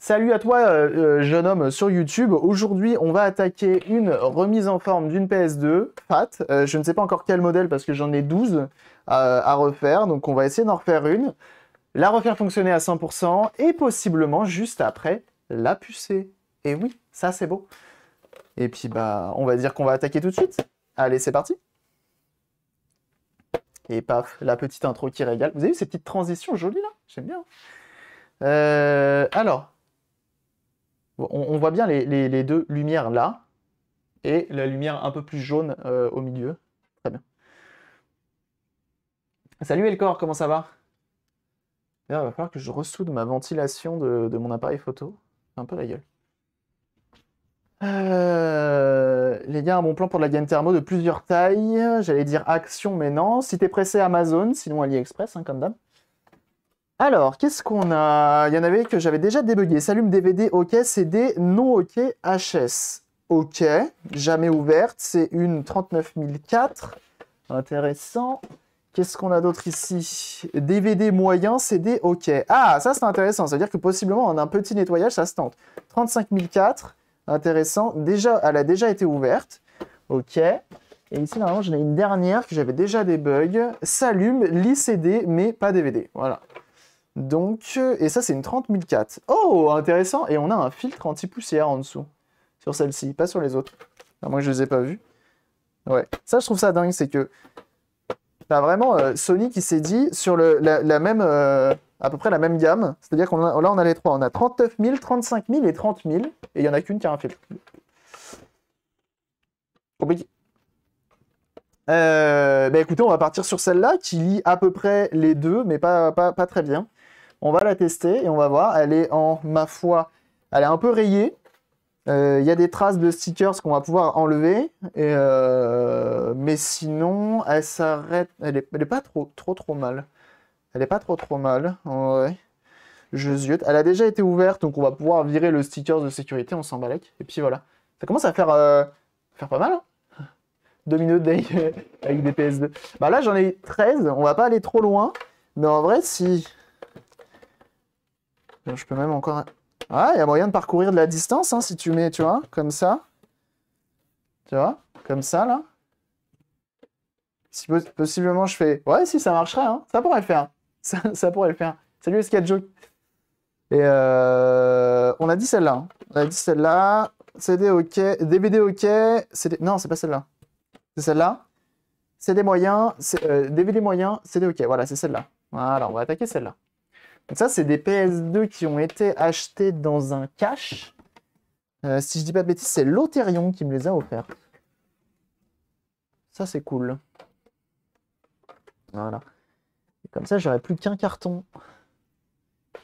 Salut à toi, euh, euh, jeune homme sur YouTube. Aujourd'hui, on va attaquer une remise en forme d'une PS2 Fat. Euh, je ne sais pas encore quel modèle parce que j'en ai 12 à, refaire, donc on va essayer d'en refaire une, la refaire fonctionner à 100% et possiblement juste après la pucer. Et oui, ça c'est beau. Et puis bah, on va dire qu'on va attaquer tout de suite. Allez, c'est parti. Et paf, la petite intro qui régale. Vous avez vu cette petite transition jolie là J'aime bien. Hein. alors, on, voit bien les, deux lumières là, et la lumière un peu plus jaune euh, au milieu. Très bien. Salut Elcor, comment ça va il va falloir que je ressoude ma ventilation de, mon appareil photo. C'est un peu la gueule. Euh, les gars, un bon plan pour de la gaine thermo de plusieurs tailles. J'allais dire action, mais non. Si t'es pressé, Amazon, sinon AliExpress, hein, comme d'hab. Alors, qu'est-ce qu'on a Il y en avait que j'avais déjà débugué. S'allume DVD, OK, CD, non OK, HS. OK, jamais ouverte, c'est une 39004. Intéressant. Qu'est-ce qu'on a d'autre ici DVD moyen, CD OK. Ah, ça c'est intéressant, cest à dire que possiblement en un petit nettoyage, ça se tente. 35004, intéressant. Déjà, elle a déjà été ouverte. OK. Et ici, normalement, j'en ai une dernière que j'avais déjà des bugs. S'allume, lit CD, mais pas DVD. Voilà. Donc, euh, et ça, c'est une 30004. Oh, intéressant. Et on a un filtre anti-poussière en dessous. Sur celle-ci, pas sur les autres. moins moi, je les ai pas vus. Ouais. Ça, je trouve ça dingue, c'est que... T'as vraiment, euh, Sony qui s'est dit sur le, la, même... Euh, à peu près la même gamme. C'est-à-dire qu'on là, on a les trois. On a 39 000, 35 000 et 30 000. Et il n'y en a qu'une qui a un filtre. Compliqué. bah écoutez, on va partir sur celle-là qui lit à peu près les deux, mais pas, pas très bien. On va la tester et on va voir. Elle est en, ma foi, elle est un peu rayée. Il euh, y a des traces de stickers qu'on va pouvoir enlever, euh, mais sinon, elle s'arrête. Elle n'est pas trop, trop, trop mal. Elle n'est pas trop, trop mal. Je ziote. Elle a déjà été ouverte, donc on va pouvoir virer le sticker de sécurité. On s'en balèque. Et puis voilà. Ça commence à faire, euh, faire pas mal. Hein. Deux minutes avec des PS2. Bah là, j'en ai 13. On va pas aller trop loin. Mais en vrai, si je peux même encore... Ah, il y a moyen de parcourir de la distance, hein, si tu mets, tu vois, comme ça. Tu vois Comme ça, là. Si possiblement, je fais... Ouais, si, ça marcherait, hein. Ça pourrait le faire. Ça, pourrait le faire. Salut, joke. Et euh, on a dit celle-là. Hein. On a dit celle-là. CD OK. DVD OK. Non, c'est pas celle-là. C'est celle-là. CD moyen. Euh, DVD moyen. CD OK. Voilà, c'est celle-là. Voilà, on va attaquer celle-là ça, c'est des PS2 qui ont été achetés dans un cache. Euh, si je dis pas de bêtises, c'est Loterion qui me les a offerts. Ça, c'est cool. Voilà. comme ça, j'aurais plus qu'un carton.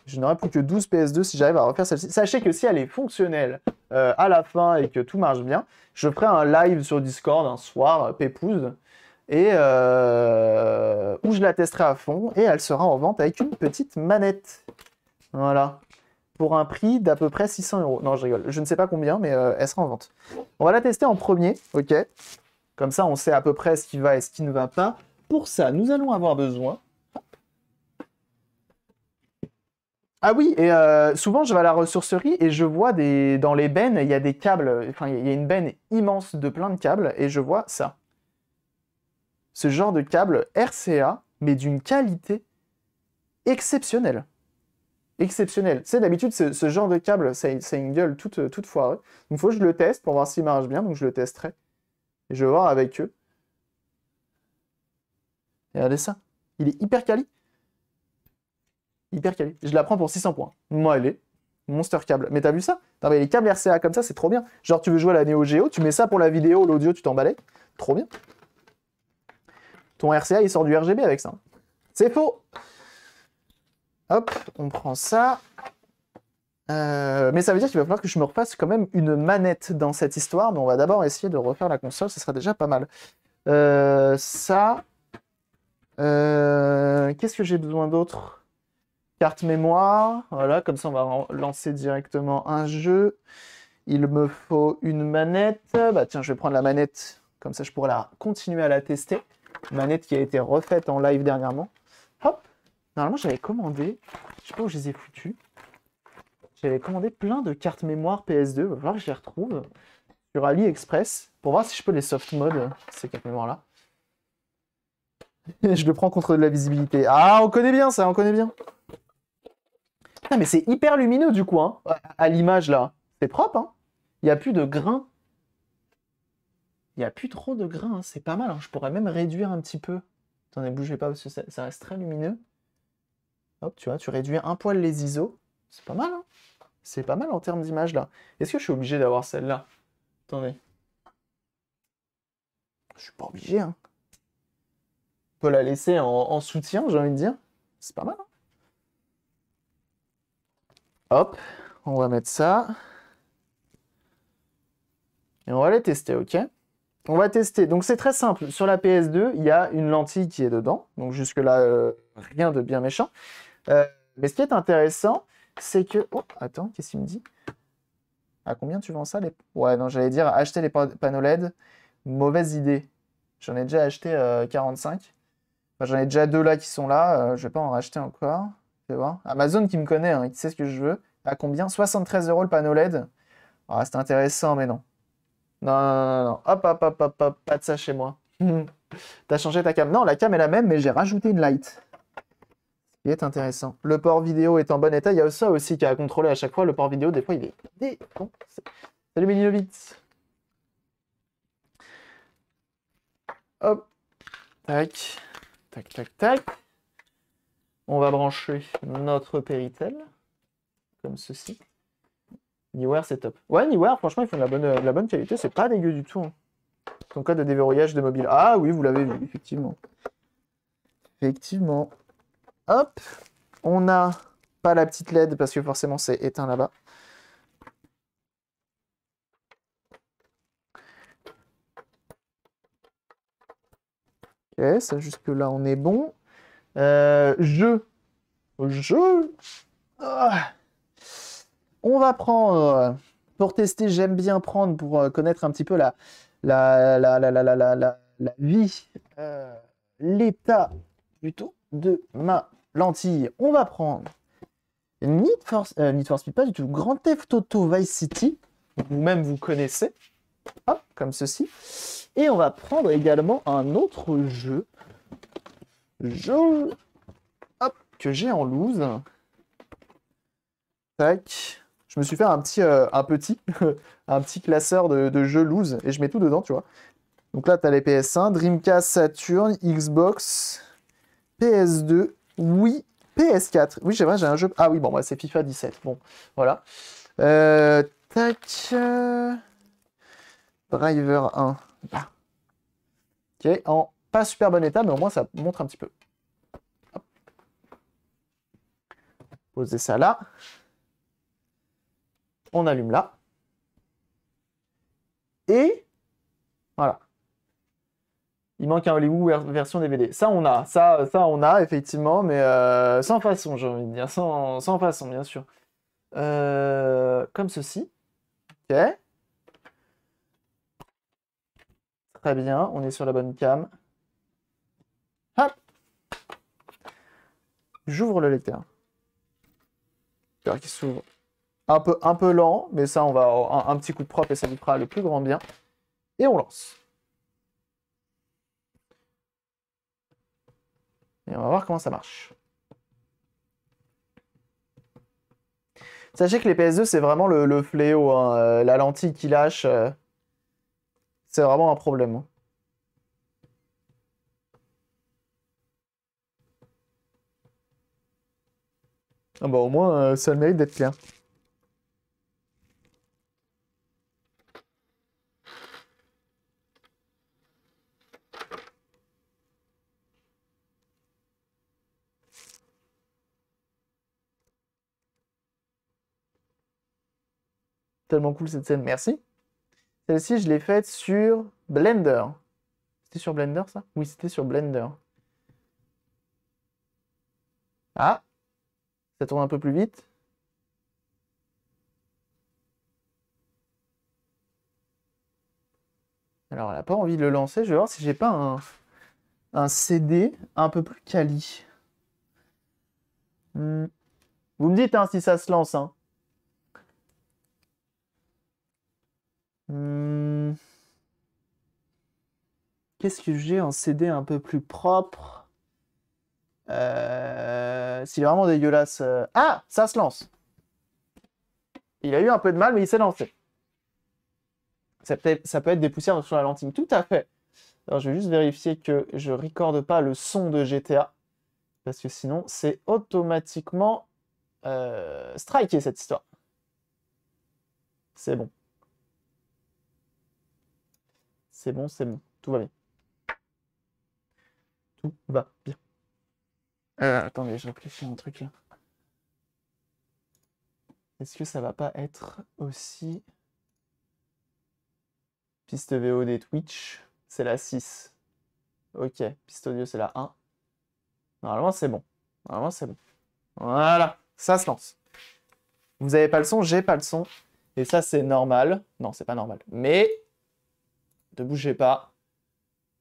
Je n'aurai plus que 12 PS2 si j'arrive à refaire celle-ci. Sachez que si elle est fonctionnelle euh, à la fin et que tout marche bien, je ferai un live sur Discord un soir, euh, pépouze, et euh, où je la testerai à fond et elle sera en vente avec une petite manette. Voilà. Pour un prix d'à peu près 600 euros. Non, je rigole. Je ne sais pas combien, mais euh, elle sera en vente. On va la tester en premier, ok Comme ça, on sait à peu près ce qui va et ce qui ne va pas. Pour ça, nous allons avoir besoin... Ah oui, et euh, souvent, je vais à la ressourcerie et je vois des... dans les bennes, il y a des câbles, enfin, il y a une benne immense de plein de câbles et je vois ça ce genre de câble RCA, mais d'une qualité exceptionnelle. Exceptionnelle. C'est d'habitude, ce, genre de câble, ça, une gueule toute, toute Donc, il faut que je le teste pour voir s'il marche bien. Donc, je le testerai. Et je vais voir avec eux. regardez ça. Il est hyper quali. Hyper quali. Je la prends pour 600 points. Moi, elle est monster câble. Mais t'as vu ça les câbles RCA comme ça, c'est trop bien. Genre, tu veux jouer à la Neo Geo, tu mets ça pour la vidéo, l'audio, tu t'emballais. Trop bien. Ton RCA, il sort du RGB avec ça. C'est faux Hop, on prend ça. Euh, mais ça veut dire qu'il va falloir que je me repasse quand même une manette dans cette histoire. Mais on va d'abord essayer de refaire la console, ce sera déjà pas mal. Euh, ça. Euh, qu'est-ce que j'ai besoin d'autre Carte mémoire. Voilà, comme ça on va lancer directement un jeu. Il me faut une manette. Bah tiens, je vais prendre la manette. Comme ça, je pourrai la continuer à la tester manette qui a été refaite en live dernièrement. Hop Normalement, j'avais commandé, je sais pas où je les ai foutus, j'avais commandé plein de cartes mémoire PS2, voir va je les retrouve sur AliExpress pour voir si je peux les soft mode, ces cartes mémoire-là. je le prends contre de la visibilité. Ah, on connaît bien ça, on connaît bien. Ah, mais c'est hyper lumineux du coup, hein. à l'image là. C'est propre, hein. Il n'y a plus de grains il n'y a plus trop de grains, hein. c'est pas mal. Hein. Je pourrais même réduire un petit peu. Attendez, bougez pas parce que ça, reste très lumineux. Hop, tu vois, tu réduis un poil les ISO. C'est pas mal, hein C'est pas mal en termes d'image, là. Est-ce que je suis obligé d'avoir celle-là Attendez. Je suis pas obligé, hein. On peut la laisser en, en soutien, j'ai envie de dire. C'est pas mal, hein Hop, on va mettre ça. Et on va les tester, ok on va tester. Donc c'est très simple. Sur la PS2, il y a une lentille qui est dedans. Donc jusque-là, euh, rien de bien méchant. Euh, mais ce qui est intéressant, c'est que... Oh, attends, qu'est-ce qu'il me dit À combien tu vends ça les... Ouais, non, j'allais dire acheter les panneaux LED. Mauvaise idée. J'en ai déjà acheté 45. Euh, j'en ai déjà deux là qui sont là. je vais pas en racheter encore. Tu Amazon qui me connaît, hein, qui sait ce que je veux. À combien 73 euros le panneau LED. Ah, c'est intéressant, mais non. Non, non, non, non. Hop, hop, hop, hop, hop, pas de ça chez moi. T'as changé ta cam. Non, la cam est la même, mais j'ai rajouté une light. qui est intéressant. Le port vidéo est en bon état. Il y a ça aussi qui a contrôlé à chaque fois. Le port vidéo, des fois, il est défoncé. Salut Mélinovitz. Hop. Tac. Tac, tac, tac. On va brancher notre Péritel. Comme ceci. Niware, c'est top. Ouais, Niware, franchement, ils font de la bonne, euh, qualité. C'est pas dégueu du tout. Hein. Son cas de déverrouillage de mobile. Ah oui, vous l'avez vu, effectivement. Effectivement. Hop. On n'a pas la petite LED parce que forcément, c'est éteint là-bas. Ok, ça jusque-là, on est bon. Je... Euh, Je... Je... Ah. On va prendre, euh, pour tester, j'aime bien prendre pour euh, connaître un petit peu la, la, la, la, la, la vie, euh, l'état plutôt de ma lentille. On va prendre Need for, Need for pas du tout, Grand Theft Auto Vice City, vous-même vous connaissez, comme ceci. Et on va prendre également un autre jeu, jeu que j'ai en loose. Tac je me suis fait un petit, euh, un petit, un petit classeur de, jeux loose et je mets tout dedans, tu vois. Donc là, tu as les PS1, Dreamcast, Saturn, Xbox, PS2, oui, PS4. Oui, j'ai un jeu. Ah oui, bon, bah, c'est FIFA 17. Bon, voilà. Euh, tac. Euh, Driver 1. OK, bah. en pas super bon état, mais au moins ça montre un petit peu. Poser ça là on allume là. Et voilà. Il manque un Hollywood version DVD. Ça, on a. Ça, ça on a, effectivement, mais euh, sans façon, j'ai envie de dire. Sans, façon, bien sûr. Euh, comme ceci. OK. Très bien, on est sur la bonne cam. Hop J'ouvre le lecteur. Lecteur qui s'ouvre un peu, un peu lent, mais ça, on va un, petit coup de propre et ça vous fera le plus grand bien. Et on lance. Et on va voir comment ça marche. Sachez que les PS2, c'est vraiment le, fléau. Hein, euh, la lentille qui lâche, euh. c'est vraiment un problème. Ah bah, au moins, euh, ça le mérite d'être clair. Tellement cool cette scène, merci. Celle-ci, je l'ai faite sur Blender. C'était sur Blender, ça Oui, c'était sur Blender. Ah Ça tourne un peu plus vite. Alors, elle n'a pas envie de le lancer. Je vais voir si j'ai pas un, un, CD un peu plus quali. Hmm. Vous me dites hein, si ça se lance. Hein. Hmm. Qu'est-ce que j'ai en CD un peu plus propre euh... S'il vraiment dégueulasse. Euh, ah Ça se lance Il a eu un peu de mal, mais il s'est lancé. Ça peut, être, des poussières sur la lentille. Tout à fait. Alors, je vais juste vérifier que je ne recorde pas le son de GTA. Parce que sinon, c'est automatiquement euh, striké cette histoire. C'est bon c'est bon, c'est bon, tout va bien. Tout va bien. Euh, attendez, je réfléchis un truc là. Est-ce que ça va pas être aussi. Piste VO des Twitch, c'est la 6. Ok, piste audio, c'est la 1. Normalement, c'est bon. Normalement, c'est bon. Voilà, ça se lance. Vous avez pas le son, j'ai pas le son. Et ça, c'est normal. Non, c'est pas normal. Mais ne bougez pas.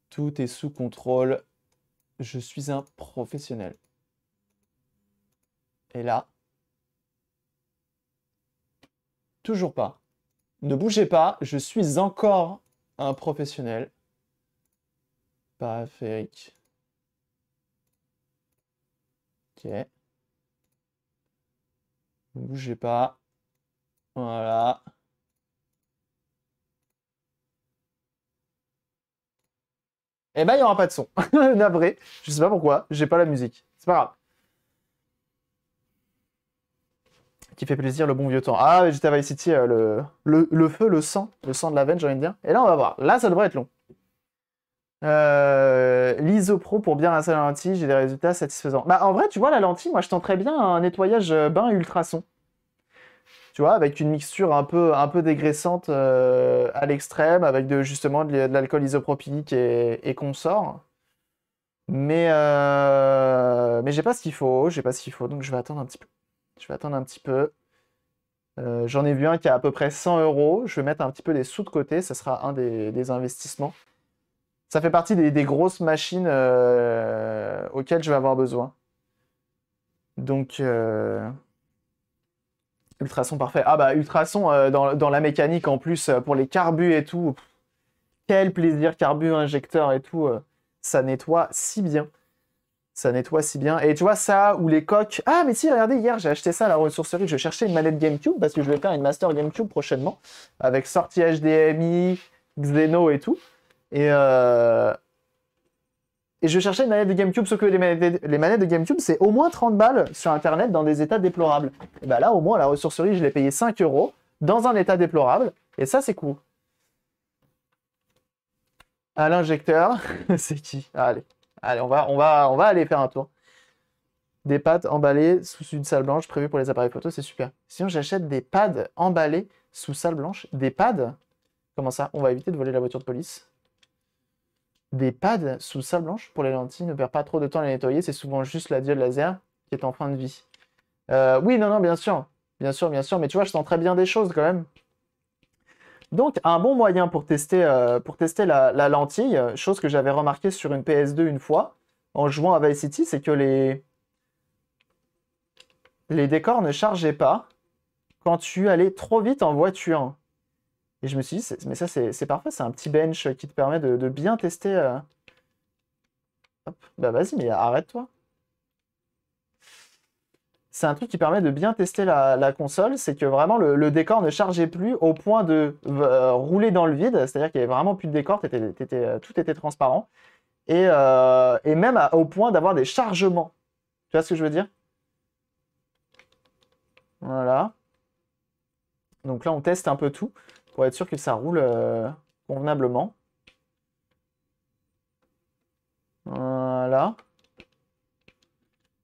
Tout est sous contrôle. Je suis un professionnel. Et là. Toujours pas. Ne bougez pas. Je suis encore un professionnel. Pas Ok. Ne bougez pas. Voilà. eh ben il n'y aura pas de son. Navré, je sais pas pourquoi, j'ai pas la musique. C'est pas grave. Qui fait plaisir le bon vieux temps. Ah, GTA Vice City, euh, le, feu, le sang, le sang de la veine, j'ai envie de dire. Et là, on va voir. Là, ça devrait être long. Euh, L'isopro pour bien rincer la lentille, j'ai des résultats satisfaisants. Bah, en vrai, tu vois, la lentille, moi, je très bien un nettoyage euh, bain ultrason tu vois, avec une mixture un peu, un peu dégraissante euh, à l'extrême, avec justement de, l'alcool isopropylique et, et consort. Mais, euh, mais j'ai pas ce qu'il faut, j'ai pas ce qu'il faut, donc je vais attendre un petit peu. Je vais attendre un petit peu. Euh, j'en ai vu un qui a à peu près 100 euros. Je vais mettre un petit peu des sous de côté, ça sera un des, investissements. Ça fait partie des grosses machines auxquelles je vais avoir besoin. Donc, Ultrason parfait. Ah bah ultrason euh, dans, dans, la mécanique en plus euh, pour les carbus et tout. quel plaisir carbu injecteur et tout. Euh, ça nettoie si bien. Ça nettoie si bien. Et tu vois ça ou les coques. Ah mais si regardez hier j'ai acheté ça à la ressourcerie. Je cherchais une manette GameCube parce que je vais faire une master GameCube prochainement avec sortie HDMI, Xeno et tout. Et, et je cherchais une manette de GameCube, sauf que les manettes, de GameCube, c'est au moins 30 balles sur Internet dans des états déplorables. Et bah là, au moins, à la ressourcerie, je l'ai payé 5 euros dans un état déplorable. Et ça, c'est cool. À l'injecteur, c'est qui Allez, allez on, va, on, va, on va aller faire un tour. Des pads emballées sous une salle blanche prévue pour les appareils photo, c'est super. Sinon, j'achète des pads emballés sous salle blanche. Des pads Comment ça On va éviter de voler la voiture de police des pads sous sa blanche pour les lentilles. Ne perds pas trop de temps à les nettoyer. C'est souvent juste la diode laser qui est en fin de vie. Euh, oui, non, non, bien sûr. Bien sûr, bien sûr. Mais tu vois, je sens très bien des choses quand même. Donc, un bon moyen pour tester, euh, pour tester la, lentille, chose que j'avais remarqué sur une PS2 une fois, en jouant à Vice City, c'est que les... les décors ne chargeaient pas quand tu allais trop vite en voiture. Et je me suis dit, mais ça, c'est parfait, c'est un petit bench qui te permet de, bien tester. Euh. Hop, bah vas-y, mais arrête-toi. C'est un truc qui permet de bien tester la, console, c'est que vraiment le, décor ne chargeait plus au point de euh, rouler dans le vide, c'est-à-dire qu'il n'y avait vraiment plus de décor, euh, tout était transparent, et, même au point d'avoir des chargements. Tu vois ce que je veux dire Voilà. Donc là, on teste un peu tout pour être sûr que ça roule euh, convenablement. Voilà.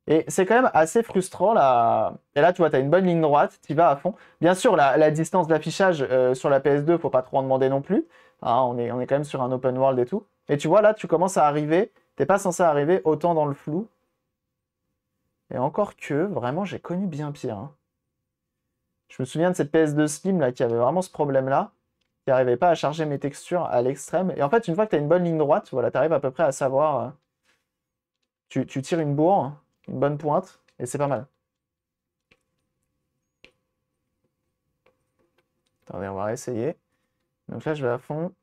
Et c'est quand même assez frustrant là. Et là, tu vois, tu as une bonne ligne droite, tu vas à fond. Bien sûr, la, distance d'affichage euh, sur la PS2, faut pas trop en demander non plus. Hein, on, est, on est quand même sur un open world et tout. Et tu vois, là, tu commences à arriver. T'es pas censé arriver autant dans le flou. Et encore que, vraiment, j'ai connu bien pire. Hein. Je me souviens de cette PS2 Slim là, qui avait vraiment ce problème-là, qui n'arrivait pas à charger mes textures à l'extrême. Et en fait, une fois que tu as une bonne ligne droite, voilà, tu arrives à peu près à savoir. Euh, tu, tires une bourre, une bonne pointe, et c'est pas mal. Attendez, on va essayer. Donc là, je vais à fond.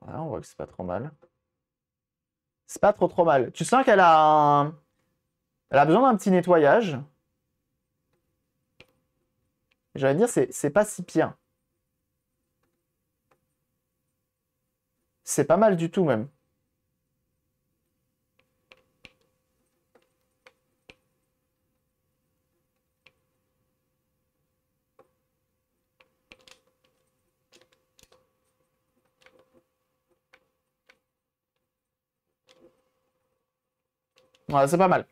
Voilà, on voit que c'est pas trop mal. C'est pas trop trop mal. Tu sens qu'elle a Elle a besoin d'un petit nettoyage. J'allais dire, c'est pas si pire. C'est pas mal du tout même. c'est pas mal.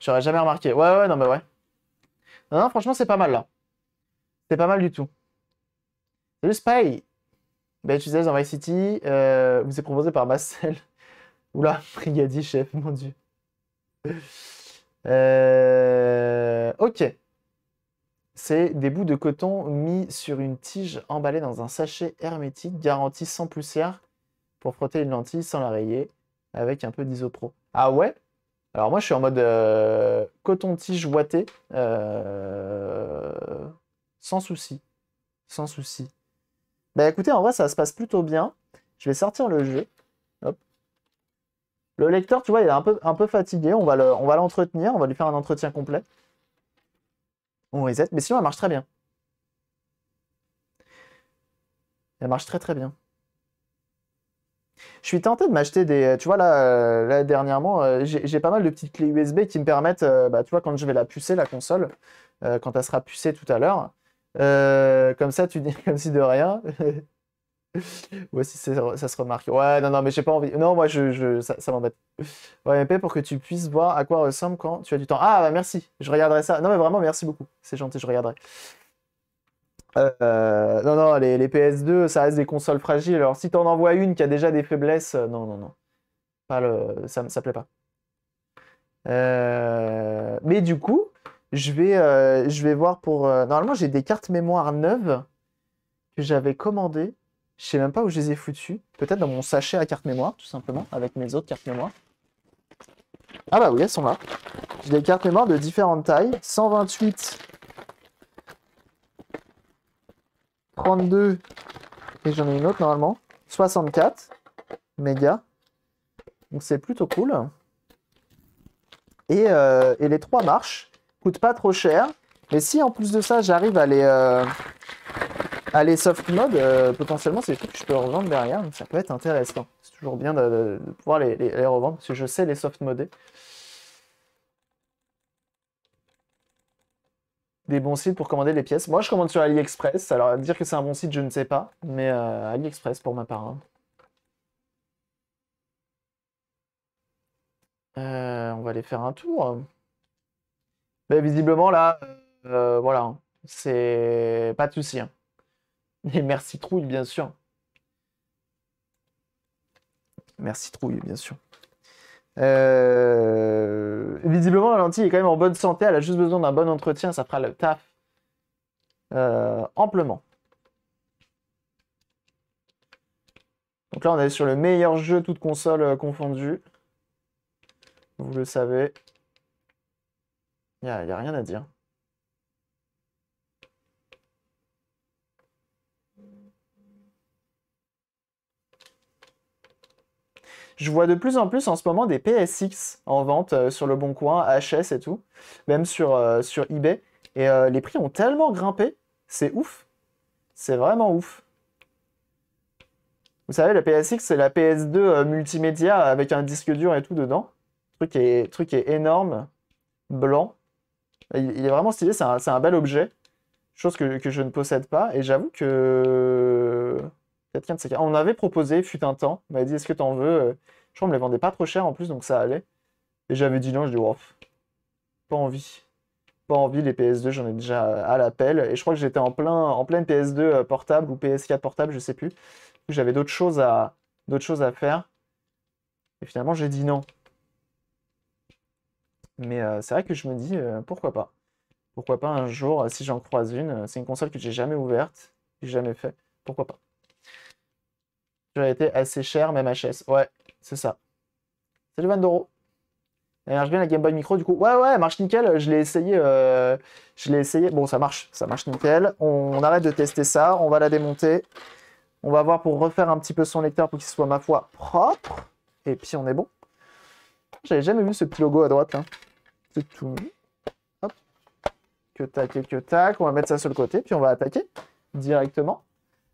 J'aurais jamais remarqué. Ouais, ouais, non, mais ouais. Non, franchement, c'est pas mal, là. C'est pas mal du tout. Salut Spy Ben, sais, dans Vice City, euh, vous est proposé par Marcel. Oula, brigadier chef, mon dieu. Euh, ok. C'est des bouts de coton mis sur une tige emballée dans un sachet hermétique, garanti sans poussière, pour frotter une lentille sans la rayer avec un peu d'isopro. Ah ouais Alors moi je suis en mode euh, coton-tige ouaté, euh, sans souci, sans souci. Bah écoutez, en vrai ça se passe plutôt bien. Je vais sortir le jeu. Le lecteur, tu vois, il est un peu, un peu fatigué. On va l'entretenir, le, on, on va lui faire un entretien complet. On reset, mais sinon elle marche très bien. Elle marche très très bien. Je suis tenté de m'acheter des. Euh, tu vois, là, euh, dernièrement, euh, j'ai pas mal de petites clés USB qui me permettent, bah, tu vois, quand je vais la pucer, la console, quand elle sera pucée tout à l'heure, comme ça, tu dis comme si de rien. Ouais si ça se remarque. Ouais, non, non, mais j'ai pas envie. Non, moi, je, je ça, ça m'embête. Ouais, MP pour que tu puisses voir à quoi ressemble quand tu as du temps. Ah, bah, merci. Je regarderai ça. Non, mais vraiment, merci beaucoup. C'est gentil, je regarderai. Euh, non, non, les, PS2, ça reste des consoles fragiles. Alors, si t'en envoies une qui a déjà des faiblesses, euh, non, non, non. Pas le, ça ne plaît pas. Euh, mais du coup, je vais, je vais voir pour. normalement, j'ai des cartes mémoire neuves que j'avais commandées. Je sais même pas où je les ai foutues. Peut-être dans mon sachet à cartes mémoire, tout simplement, avec mes autres cartes mémoire. Ah bah oui, elles sont là. J'ai des cartes mémoire de différentes tailles. 128 32, et j'en ai une autre normalement. 64 méga, Donc c'est plutôt cool. Euh, et, les trois marches coûtent pas trop cher. Mais si en plus de ça, j'arrive à les, euh, les soft mode, euh, potentiellement, c'est des trucs que je peux revendre derrière. ça peut être intéressant. C'est toujours bien de, pouvoir les, revendre parce que je sais les soft moder bons sites pour commander les pièces. Moi, je commande sur AliExpress. Alors, dire que c'est un bon site, je ne sais pas. Mais euh, AliExpress pour ma part. Hein. Euh, on va aller faire un tour. Mais ben, visiblement, là, euh, voilà. C'est pas de souci. Hein. Et merci Trouille, bien sûr. Merci Trouille, bien sûr. Euh, visiblement, la lentille est quand même en bonne santé. Elle a juste besoin d'un bon entretien. Ça fera le taf euh, amplement. Donc là, on est sur le meilleur jeu, toute console euh, confondues. Vous le savez. Il n'y a, rien à dire. Je vois de plus en plus en ce moment des PSX en vente euh, sur le Bon Coin, HS et tout, même sur, euh, sur eBay. Et euh, les prix ont tellement grimpé, c'est ouf. C'est vraiment ouf. Vous savez, la PSX, c'est la PS2 multimédia avec un disque dur et tout dedans. Le truc est, truc est énorme, blanc. Il, est vraiment stylé, c'est un, bel objet. Chose que, que je ne possède pas. Et j'avoue que on avait proposé, fut un temps, on m'avait dit est-ce que tu t'en veux euh, Je crois qu'on me les vendait pas trop cher en plus, donc ça allait. Et j'avais dit non, je dis wouf. pas envie. Pas envie, les PS2, j'en ai déjà à l'appel. Et je crois que j'étais en plein en pleine PS2 euh, portable ou PS4 portable, je sais plus. J'avais d'autres choses, à, choses à faire. Et finalement, j'ai dit non. Mais euh, c'est vrai que je me dis pourquoi pas. Pourquoi pas un jour, si j'en croise une, c'est une console que j'ai jamais ouverte, que j'ai jamais fait, pourquoi pas. J'aurais été assez cher, même HS. Ouais, c'est ça. Salut Van Doro. Elle eh, marche bien la Game Boy Micro du coup. Ouais ouais, elle marche nickel. Je l'ai essayé. Euh, je l'ai essayé. Bon, ça marche, ça marche nickel. On... arrête de tester ça. On va la démonter. On va voir pour refaire un petit peu son lecteur pour qu'il soit ma foi propre. Et puis on est bon. J'avais jamais vu ce petit logo à droite hein. C'est tout. Hop. Que tac et que tac. On va mettre ça sur le côté. Puis on va attaquer directement.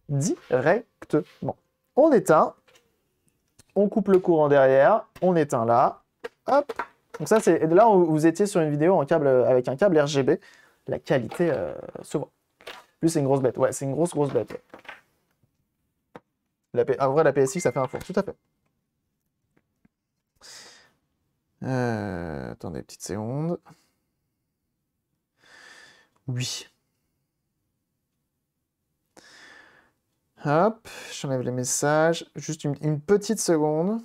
Directement on éteint, on coupe le courant derrière, on éteint là, hop. Donc ça, c'est là où vous étiez sur une vidéo euh, avec un câble RGB. La qualité euh, se voit. Plus c'est une grosse bête. Ouais, c'est une grosse, grosse bête. La En vrai, la PSI, ça fait un four, tout à fait. Euh, attendez, petite seconde. Oui. Hop, j'enlève les messages. Juste une, petite seconde.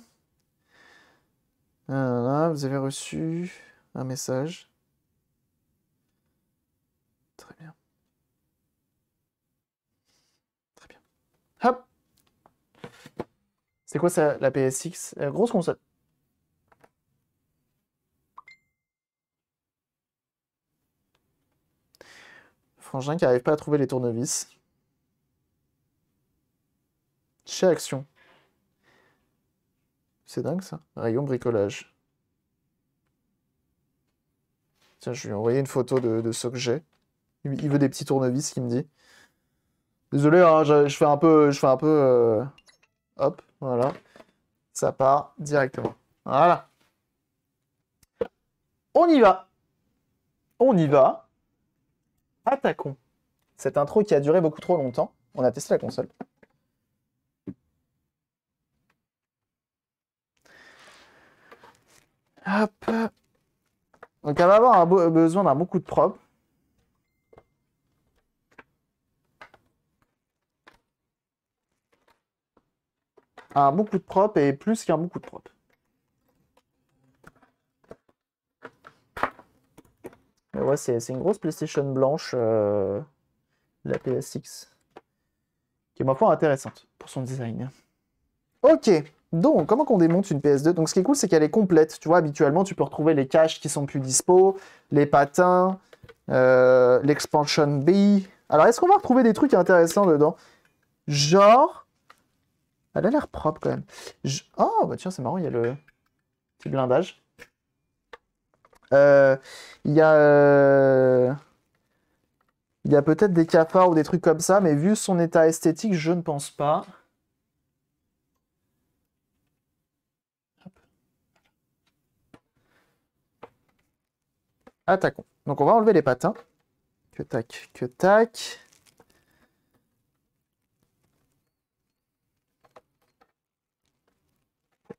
Voilà, ah vous avez reçu un message. Très bien. Très bien. Hop C'est quoi ça, la PSX Grosse console. Frangin qui n'arrive pas à trouver les tournevis chez Action. C'est dingue ça. Rayon bricolage. Tiens, je lui ai une photo de, ce que j'ai. Il veut des petits tournevis, ce qu'il me dit. Désolé, hein, je, fais un peu... Je fais un peu euh, Hop, voilà. Ça part directement. Voilà. On y va. On y va. Attaquons. Cette intro qui a duré beaucoup trop longtemps. On a testé la console. Hop. Donc elle va avoir besoin d'un beaucoup de propre. Un beaucoup de propre et plus qu'un beaucoup de propre. Mais ouais, c'est une grosse PlayStation blanche, euh, la PSX Qui est ma foi intéressante pour son design. Ok. Donc, comment qu'on démonte une PS2 Donc, ce qui est cool, c'est qu'elle est complète. Tu vois, habituellement, tu peux retrouver les caches qui sont plus dispo, les patins, euh, l'expansion B. Alors, est-ce qu'on va retrouver des trucs intéressants dedans Genre... Elle a l'air propre, quand même. Oh, bah tiens, c'est marrant, il y a le petit blindage. Euh, il y a... Euh, il y a peut-être des cafards ou des trucs comme ça, mais vu son état esthétique, je ne pense pas. attaquons. Donc on va enlever les patins. Que tac, que tac.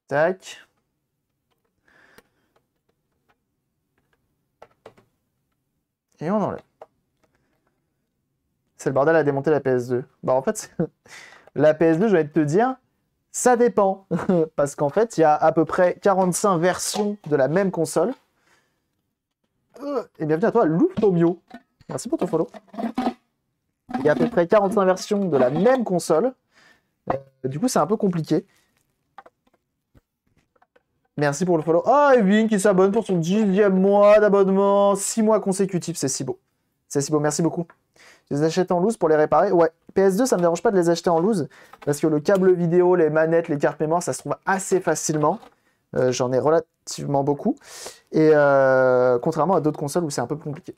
tac. Et on enlève. C'est le bordel à démonter la PS2. Bah en fait, la PS2, je vais te dire, ça dépend. Parce qu'en fait, il y a à peu près 45 versions de la même console. Euh, et bienvenue à toi, Tomio. Merci pour ton follow. Il y a à peu près 45 versions de la même console. Euh, du coup, c'est un peu compliqué. Merci pour le follow. Ah, oh, qui s'abonne pour son dixième mois d'abonnement. Six mois consécutifs, c'est si beau. C'est si beau, merci beaucoup. Je les achète en loose pour les réparer Ouais, PS2, ça ne me dérange pas de les acheter en loose. Parce que le câble vidéo, les manettes, les cartes mémoire, ça se trouve assez facilement. Euh, j'en ai relativement beaucoup. Et euh, contrairement à d'autres consoles où c'est un peu compliqué.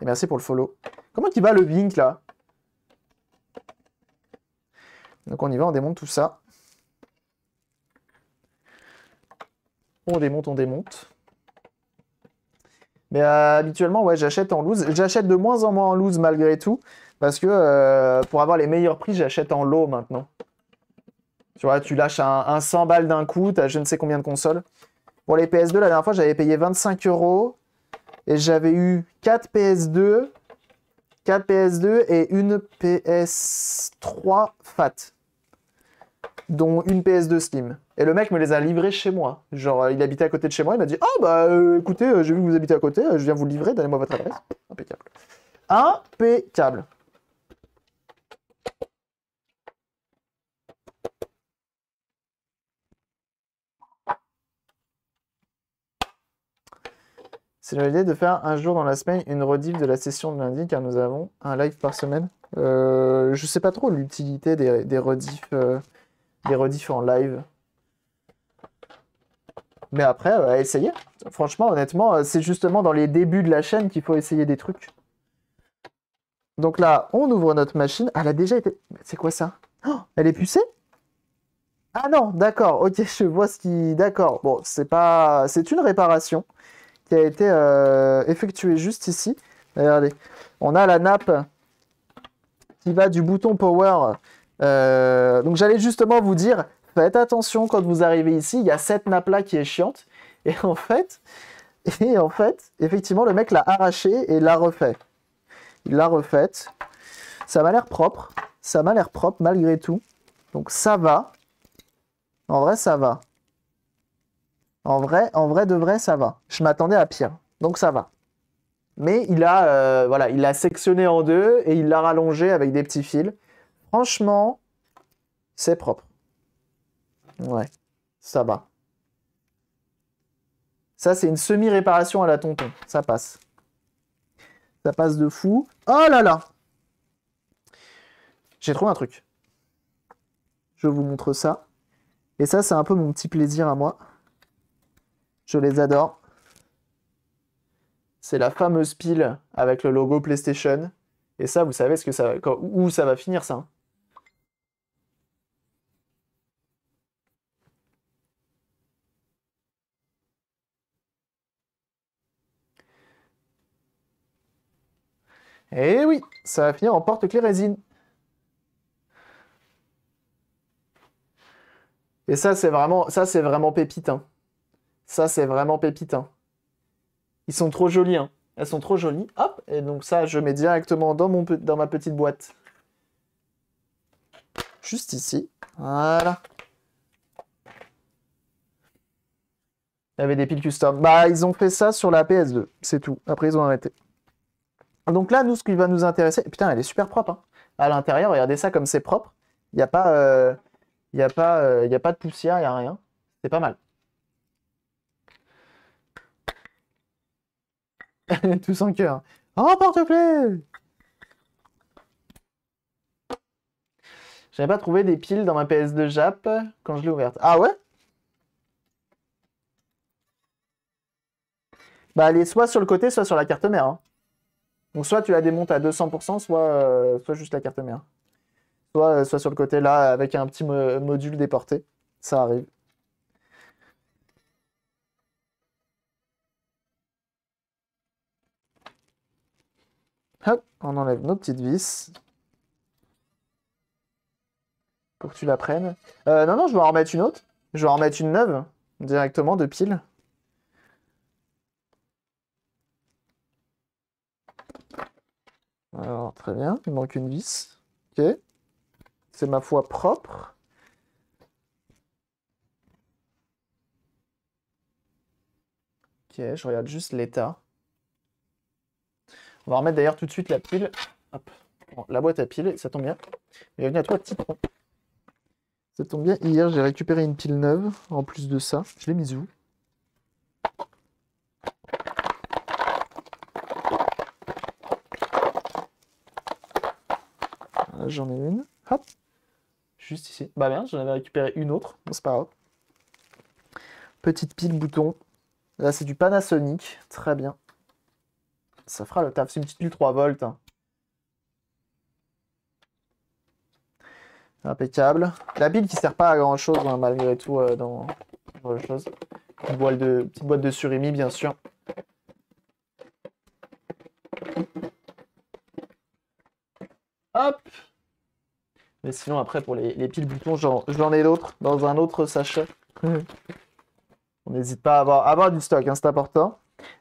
Et merci pour le follow. Comment tu va le vink là Donc on y va, on démonte tout ça. On démonte, on démonte. Mais euh, habituellement, ouais, j'achète en loose. J'achète de moins en moins en loose malgré tout. Parce que pour avoir les meilleurs prix, j'achète en lot maintenant. Tu vois, tu lâches un, 100 balles d'un coup, tu as je ne sais combien de consoles. Pour les PS2, la dernière fois, j'avais payé 25 euros et j'avais eu 4 PS2, 4 PS2 et une PS3 Fat, dont une PS2 Slim. Et le mec me les a livrés chez moi. Genre, euh, il habitait à côté de chez moi, il m'a dit Oh bah euh, écoutez, euh, j'ai vu que vous habitez à côté, je viens vous livrer, donnez-moi votre adresse. Impeccable. Impeccable. C'est l'idée de faire un jour dans la semaine une rediff de la session de lundi, car nous avons un live par semaine. Euh, je sais pas trop l'utilité des, euh, rediffs, en live. Mais après, euh, essayez. Franchement, honnêtement, c'est justement dans les débuts de la chaîne qu'il faut essayer des trucs. Donc là, on ouvre notre machine. Ah, elle a déjà été. C'est quoi ça oh, Elle est pucée Ah non, d'accord. Ok, je vois ce qui. D'accord. Bon, c'est pas. C'est une réparation a été euh, effectué juste ici. Regardez, on a la nappe qui va du bouton power. Euh, donc j'allais justement vous dire, faites attention quand vous arrivez ici, il y a cette nappe-là qui est chiante. Et en fait, et en fait, effectivement, le mec l'a arraché et l'a refait. Il l'a refaite. Ça m'a l'air propre. Ça m'a l'air propre malgré tout. Donc ça va. En vrai, ça va. En vrai, en vrai de vrai, ça va. Je m'attendais à pire, donc ça va. Mais il a, euh, voilà, il l'a sectionné en deux et il l'a rallongé avec des petits fils. Franchement, c'est propre. Ouais, ça va. Ça, c'est une semi-réparation à la tonton. Ça passe. Ça passe de fou. Oh là là J'ai trouvé un truc. Je vous montre ça. Et ça, c'est un peu mon petit plaisir à moi. Je les adore. C'est la fameuse pile avec le logo PlayStation. Et ça, vous savez ce que ça, où ça va finir, ça. Et hein eh oui, ça va finir en porte-clés résine. Et ça, c'est vraiment, ça, c'est vraiment pépite. Hein. Ça, c'est vraiment pépite. Hein. Ils sont trop jolis. Hein. Elles sont trop jolies. Hop Et donc ça, je mets directement dans, mon, dans ma petite boîte. Juste ici. Voilà. Il y avait des piles custom. Bah, ils ont fait ça sur la PS2. C'est tout. Après, ils ont arrêté. Donc là, nous, ce qui va nous intéresser... Putain, elle est super propre. Hein. À l'intérieur, regardez ça comme c'est propre. Il n'y a pas... Euh, il a, pas, euh, a pas de poussière, il n'y a rien. C'est pas mal. Tous en cœur. Oh, porte-clés J'avais pas trouvé des piles dans ma PS2 Jap quand je l'ai ouverte. Ah ouais Bah elle est soit sur le côté, soit sur la carte mère. Hein. Donc soit tu la démontes à 200%, soit, euh, soit juste la carte mère. Soit, euh, soit sur le côté là, avec un petit module déporté. Ça arrive. Hop, on enlève nos petites vis. Pour que tu la prennes. Euh, non, non, je vais en remettre une autre. Je vais en remettre une neuve, directement, de pile. Alors, très bien, il manque une vis. Ok. C'est ma foi propre. Ok, je regarde juste l'état. On va remettre d'ailleurs tout de suite la pile. la boîte à pile, ça tombe bien. Bienvenue à toi, tronc. Ça tombe bien. Hier, j'ai récupéré une pile neuve. En plus de ça, je l'ai mise où ah, J'en ai une. Hop. Juste ici. Bah bien, j'en avais récupéré une autre. Bon, c'est pas grave. Petite pile bouton. Là, c'est du Panasonic. Très bien ça fera le taf. C'est une petite pile 3 volts. Hein. Impeccable. La pile qui sert pas à grand chose hein, malgré tout euh, dans, dans les choses. Une boîte de, petite boîte de surimi bien sûr. Hop Mais sinon après pour les, piles boutons, j'en ai d'autres dans un autre sachet. On n'hésite pas à avoir, du stock, hein, c'est important.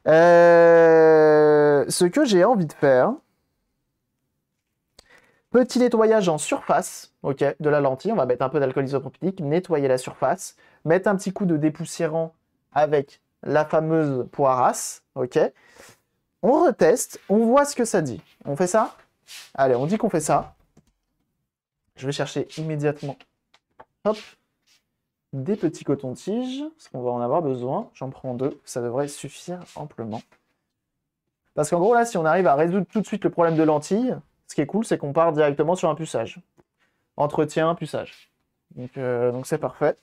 Euh ce que j'ai envie de faire, petit nettoyage en surface ok, de la lentille. On va mettre un peu d'alcool isopropylique, nettoyer la surface, mettre un petit coup de dépoussiérant avec la fameuse poirasse. ok. On reteste, on voit ce que ça dit. On fait ça Allez, on dit qu'on fait ça. Je vais chercher immédiatement des petits cotons-tiges, parce qu'on va en avoir besoin. J'en prends deux, ça devrait suffire amplement. Parce qu'en gros, là, si on arrive à résoudre tout de suite le problème de lentille, ce qui est cool, c'est qu'on part directement sur un puçage. Entretien, puçage. Donc euh, c'est parfait.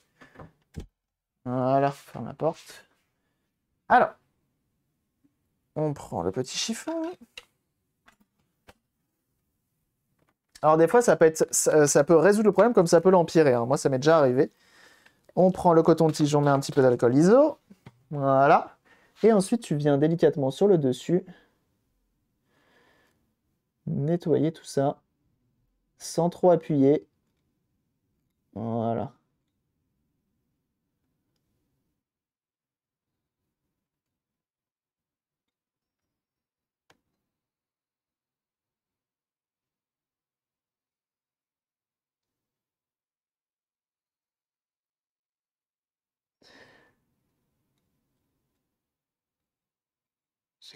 Voilà, ferme la porte. Alors, on prend le petit chiffon. Alors des fois, ça peut, être, ça, peut résoudre le problème comme ça peut l'empirer. Hein. Moi, ça m'est déjà arrivé. On prend le coton-tige, on met un petit peu d'alcool iso. Voilà. Et ensuite, tu viens délicatement sur le dessus nettoyer tout ça sans trop appuyer. Voilà.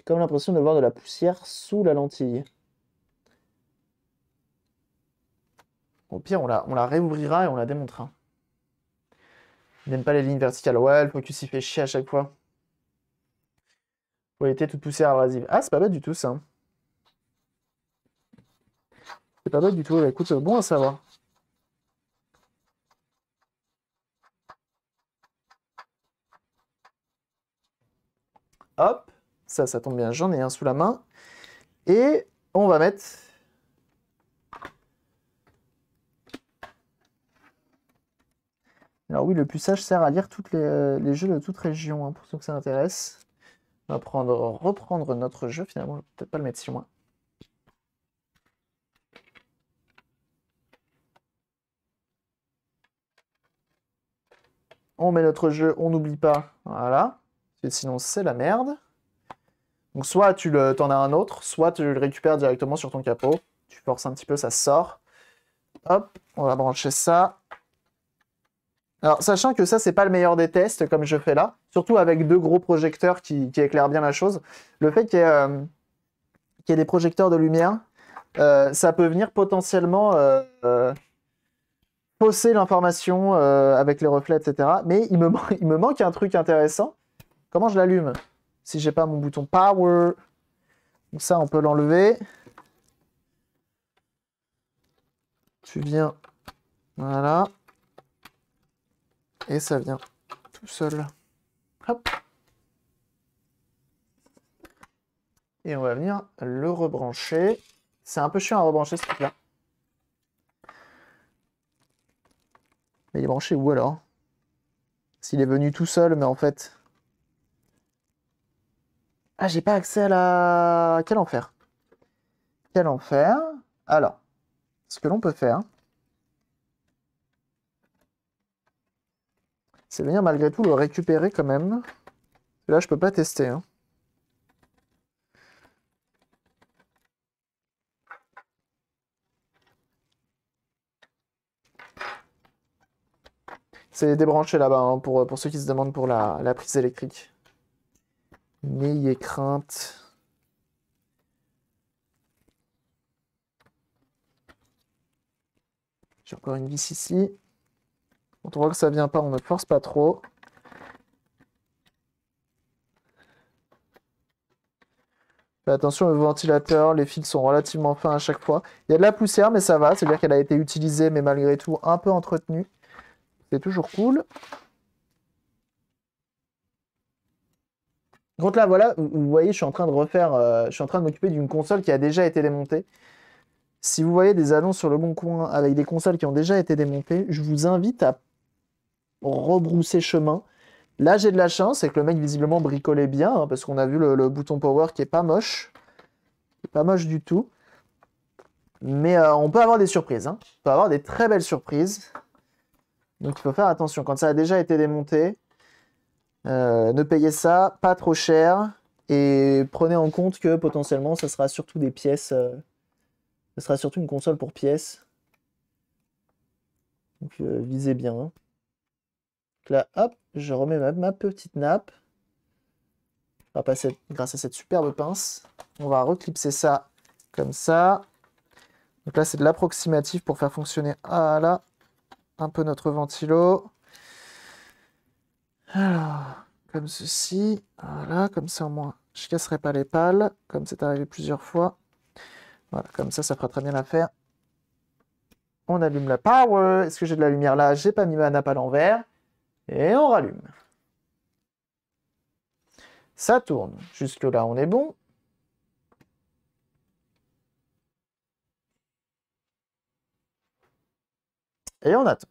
J'ai comme l'impression de voir de la poussière sous la lentille. Au pire, on la, réouvrira et on la démontrera. n'aime pas les lignes verticales. Ouais, le focus, s'y fait chier à chaque fois. Pour éviter toute poussière abrasive. Ah, c'est pas bête du tout, ça. C'est pas bête du tout. Écoute, écoute, bon à savoir. Hop. Ça, ça tombe bien, j'en ai un sous la main. Et on va mettre... Alors oui, le puçage sert à lire toutes les, euh, jeux de toute région, hein, pour ceux que ça intéresse. On va reprendre notre jeu, finalement, je peut-être pas le mettre si moi. On met notre jeu, on n'oublie pas, voilà. sinon, c'est la merde. Donc soit tu le, en as un autre, soit tu le récupères directement sur ton capot. Tu forces un petit peu, ça sort. Hop, on va brancher ça. Alors, sachant que ça, c'est pas le meilleur des tests, comme je fais là, surtout avec deux gros projecteurs qui, éclairent bien la chose, le fait qu'il y, ait euh, des projecteurs de lumière, euh, ça peut venir potentiellement poser euh, l'information avec les reflets, etc. Mais il me manque un truc intéressant. Comment je l'allume si j'ai pas mon bouton Power. ça, on peut l'enlever. Tu viens, voilà. Et ça vient tout seul. Hop. Et on va venir le rebrancher. C'est un peu chiant à rebrancher ce truc-là. Mais il est branché où alors S'il est venu tout seul, mais en fait... Ah, j'ai pas accès à la... Quel enfer. Quel enfer. Alors, ce que l'on peut faire, c'est venir malgré tout le récupérer quand même. Là, je peux pas tester. Hein. C'est débranché là-bas hein, pour, pour ceux qui se demandent pour la prise électrique. N'ayez crainte. J'ai encore une vis ici. on voit que ça vient pas, on ne force pas trop. attention au ventilateur, les fils sont relativement fins à chaque fois. Il y a de la poussière, mais ça va, c'est-à-dire qu'elle a été utilisée, mais malgré tout un peu entretenue. C'est toujours cool. Donc là, voilà, vous voyez, je suis en train de refaire, euh, je suis en train de m'occuper d'une console qui a déjà été démontée. Si vous voyez des annonces sur le bon coin ah, avec des consoles qui ont déjà été démontées, je vous invite à rebrousser chemin. Là, j'ai de la chance, c'est que le mec visiblement bricolait bien, hein, parce qu'on a vu le, bouton power qui est pas moche, pas moche du tout. Mais euh, on peut avoir des surprises, hein. on peut avoir des très belles surprises. Donc il faut faire attention, quand ça a déjà été démonté, euh, ne payez ça pas trop cher et prenez en compte que potentiellement ça sera surtout des pièces. ce euh, sera surtout une console pour pièces. Donc visez euh, bien. là, hop, je remets ma, petite nappe. va passer grâce à cette superbe pince, on va reclipser ça comme ça. Donc là, c'est de l'approximatif pour faire fonctionner ah, là, un peu notre ventilo. Alors, comme ceci. Voilà, comme ça au moins, je casserai pas les pales, comme c'est arrivé plusieurs fois. Voilà, comme ça, ça fera très bien l'affaire. On allume la power. Est-ce que j'ai de la lumière là J'ai pas mis ma nappe à l'envers. Et on rallume. Ça tourne. Jusque-là, on est bon. Et on attend.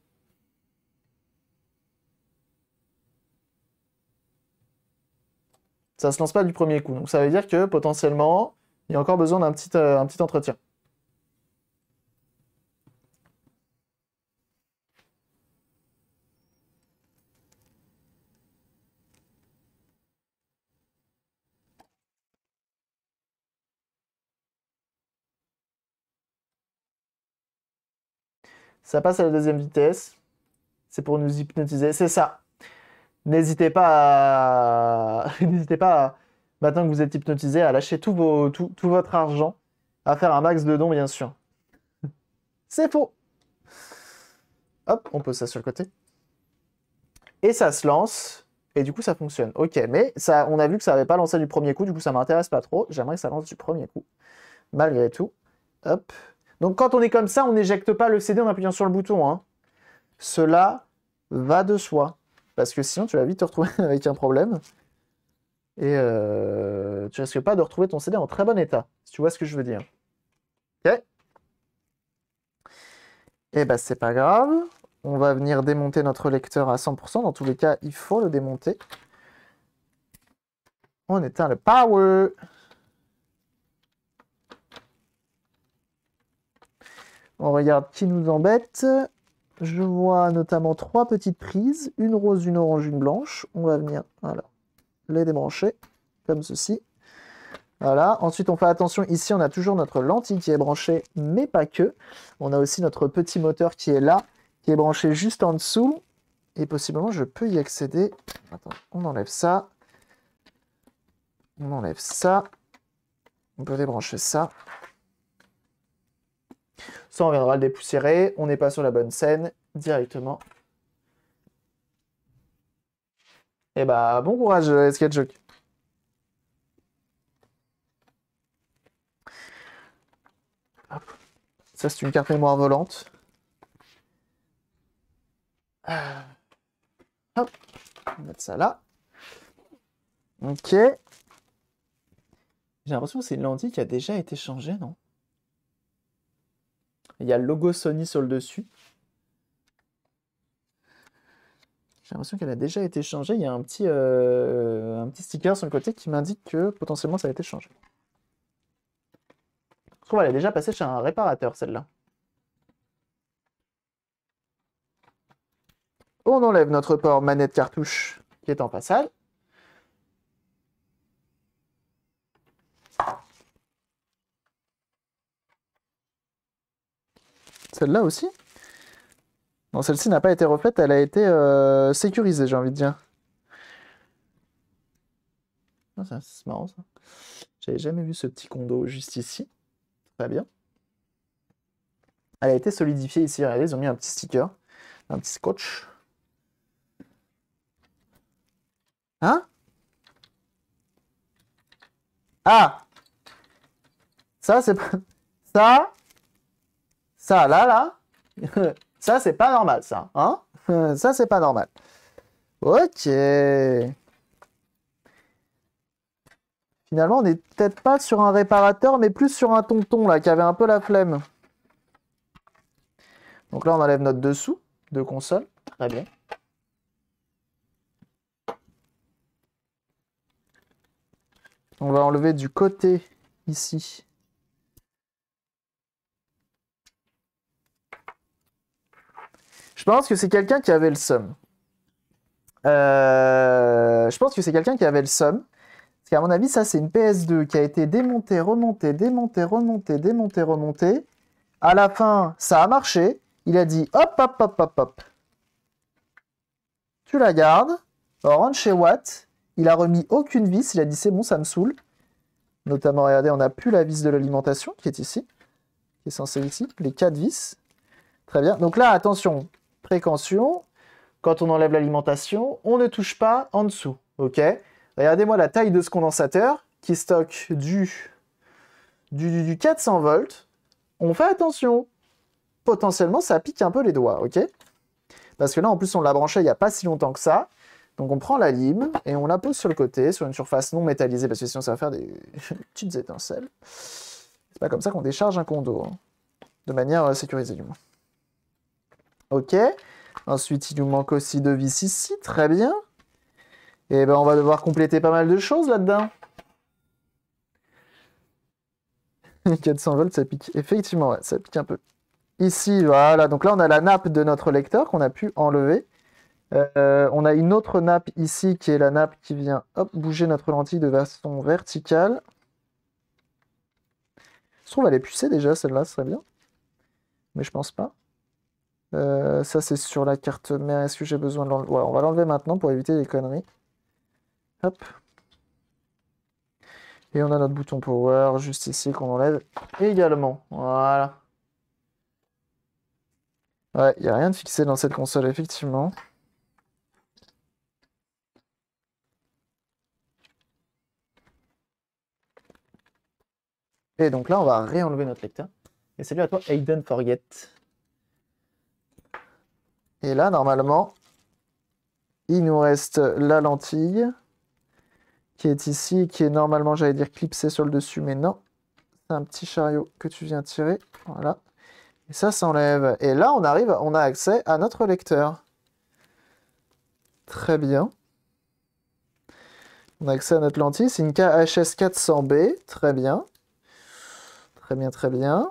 ça se lance pas du premier coup. Donc ça veut dire que potentiellement, il y a encore besoin d'un petit, euh, un petit entretien. Ça passe à la deuxième vitesse. C'est pour nous hypnotiser. C'est ça. N'hésitez pas à... N'hésitez pas, maintenant que vous êtes hypnotisé, à lâcher tout, votre argent, à faire un max de dons, bien sûr. C'est faux Hop, on pose ça sur le côté. Et ça se lance, et du coup ça fonctionne. Ok, mais ça, on a vu que ça n'avait pas lancé du premier coup, du coup ça m'intéresse pas trop. J'aimerais que ça lance du premier coup, malgré tout. Hop. Donc quand on est comme ça, on n'éjecte pas le CD en appuyant sur le bouton. Hein. Cela va de soi. Parce que sinon, tu vas vite te retrouver avec un problème. Et euh, tu risques pas de retrouver ton CD en très bon état, si tu vois ce que je veux dire. Ok Et eh bah, ben, c'est pas grave. On va venir démonter notre lecteur à 100%. Dans tous les cas, il faut le démonter. On éteint le power. On regarde qui nous embête. Je vois notamment trois petites prises, une rose, une orange, une blanche. On va venir les débrancher, comme ceci. Voilà, ensuite on fait attention, ici on a toujours notre lentille qui est branchée, mais pas que. On a aussi notre petit moteur qui est là, qui est branché juste en dessous. Et possiblement je peux y accéder. Attends, on enlève ça. On enlève ça. On peut débrancher ça. Ça, on viendra le dépoussiérer. On n'est pas sur la bonne scène directement. Et eh bah, bon courage, euh, SketchUk. Ça, c'est une carte mémoire volante. Euh. Hop. On va mettre ça là. Ok. J'ai l'impression que c'est une lentille qui a déjà été changée, non il y a le logo Sony sur le dessus. J'ai l'impression qu'elle a déjà été changée. Il y a un petit, euh, un petit sticker sur le côté qui m'indique que potentiellement ça a été changé. Je trouve qu'elle est déjà passée chez un réparateur, celle-là. On enlève notre port manette cartouche qui est en passage. Celle-là aussi Non, celle-ci n'a pas été refaite, elle a été euh, sécurisée, j'ai envie de dire. Ah, c'est marrant ça. J'avais jamais vu ce petit condo juste ici. Très bien. Elle a été solidifiée ici, regardez, ils ont mis un petit sticker, un petit scotch. Hein Ah Ça, c'est pas... Ça, ça, là, là, ça, c'est pas normal, ça. Hein ça, c'est pas normal. Ok. Finalement, on n'est peut-être pas sur un réparateur, mais plus sur un tonton, là, qui avait un peu la flemme. Donc là, on enlève notre dessous de console. Très bien. On va enlever du côté, ici, Je pense que c'est quelqu'un qui avait le somme. Euh, je pense que c'est quelqu'un qui avait le somme. Parce qu'à mon avis, ça, c'est une PS2 qui a été démontée, remontée, démontée, remontée, démontée, remontée. À la fin, ça a marché. Il a dit hop, hop, hop, hop, hop. Tu la gardes. On chez Watt. Il a remis aucune vis. Il a dit c'est bon, ça me saoule. Notamment, regardez, on n'a plus la vis de l'alimentation qui est ici. Qui est censée ici. Les quatre vis. Très bien. Donc là, attention quand on enlève l'alimentation, on ne touche pas en dessous. Ok Regardez-moi la taille de ce condensateur qui stocke du, du, 400 volts. On fait attention. Potentiellement, ça pique un peu les doigts. Ok Parce que là, en plus, on l'a branché il n'y a pas si longtemps que ça. Donc on prend la lime et on la pose sur le côté, sur une surface non métallisée, parce que sinon ça va faire des petites étincelles. C'est pas comme ça qu'on décharge un condo, hein. de manière euh, sécurisée du moins. Ok. Ensuite, il nous manque aussi de vis ici. Très bien. Et eh ben, on va devoir compléter pas mal de choses là-dedans. 400 volts, ça pique. Effectivement, ça pique un peu. Ici, voilà. Donc là, on a la nappe de notre lecteur qu'on a pu enlever. Euh, on a une autre nappe ici qui est la nappe qui vient bouger notre lentille de façon verticale. Je trouve va est pucer déjà, celle-là, ce serait bien. Mais je pense pas. Euh, ça, c'est sur la carte mère. Est-ce que j'ai besoin de l'enlever On va l'enlever maintenant pour éviter les conneries. Hop. Et on a notre bouton power juste ici qu'on enlève également. Voilà. Ouais, il n'y a rien de fixé dans cette console, effectivement. Et donc là, on va réenlever notre lecteur. Et salut à toi, Aiden Forget. Et là, normalement, il nous reste la lentille qui est ici, qui est normalement, j'allais dire, clipsée sur le dessus, mais non. C'est un petit chariot que tu viens tirer. Voilà. Et ça s'enlève. Et là, on arrive, on a accès à notre lecteur. Très bien. On a accès à notre lentille. C'est une KHS 400B. Très bien. Très bien, très bien.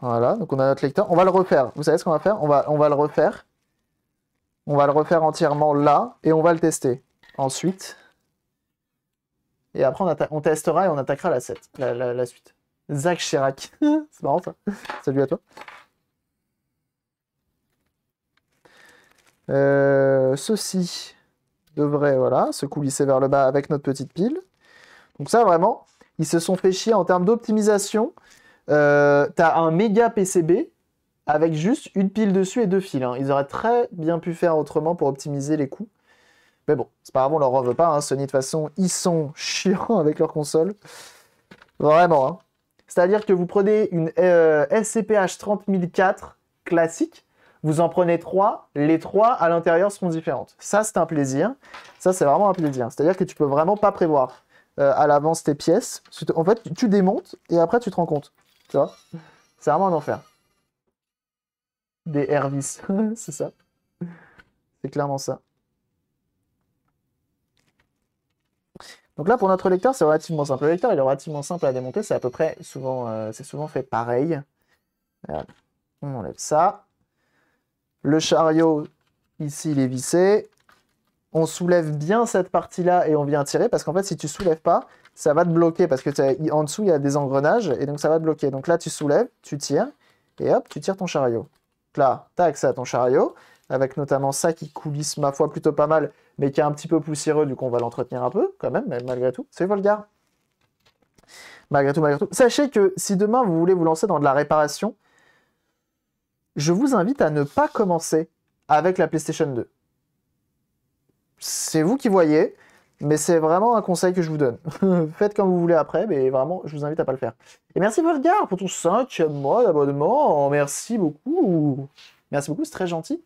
Voilà, donc on a notre lecteur. On va le refaire. Vous savez ce qu'on va faire on va, on va le refaire. On va le refaire entièrement là et on va le tester. Ensuite. Et après, on, testera et on attaquera la, 7, suite. Zach Chirac. C'est marrant ça. Salut à toi. Euh, ceci devrait, voilà, se coulisser vers le bas avec notre petite pile. Donc ça, vraiment, ils se sont fait chier en termes d'optimisation. Euh, T'as un méga PCB avec juste une pile dessus et deux fils. Hein. Ils auraient très bien pu faire autrement pour optimiser les coûts. Mais bon, c'est pas grave, on leur en veut pas. Hein. Sony, de toute façon, ils sont chiants avec leur console. Vraiment. Hein. C'est-à-dire que vous prenez une SCPH euh, 30004 classique, vous en prenez trois, les trois à l'intérieur sont différentes. Ça, c'est un plaisir. Ça, c'est vraiment un plaisir. C'est-à-dire que tu peux vraiment pas prévoir euh, à l'avance tes pièces. En fait, tu démontes et après, tu te rends compte. Tu vois C'est vraiment un enfer. Des Hervis, c'est ça. C'est clairement ça. Donc là, pour notre lecteur, c'est relativement simple. Le lecteur, il est relativement simple à démonter. C'est à peu près souvent, euh, souvent fait pareil. On enlève ça. Le chariot, ici, il est vissé. On soulève bien cette partie-là et on vient tirer parce qu'en fait, si tu soulèves pas, ça va te bloquer parce que en dessous, il y a des engrenages et donc ça va te bloquer. Donc là, tu soulèves, tu tires et hop, tu tires ton chariot. là, tu as accès à ton chariot avec notamment ça qui coulisse ma foi plutôt pas mal, mais qui est un petit peu poussiéreux, du coup on va l'entretenir un peu quand même, mais malgré tout, c'est Volgar. Malgré tout, malgré tout. Sachez que si demain vous voulez vous lancer dans de la réparation, je vous invite à ne pas commencer avec la PlayStation 2. C'est vous qui voyez. Mais c'est vraiment un conseil que je vous donne. Faites comme vous voulez après, mais vraiment, je vous invite à pas le faire. Et merci regard, pour ton cinquième mois d'abonnement. Merci beaucoup. Merci beaucoup, c'est très gentil.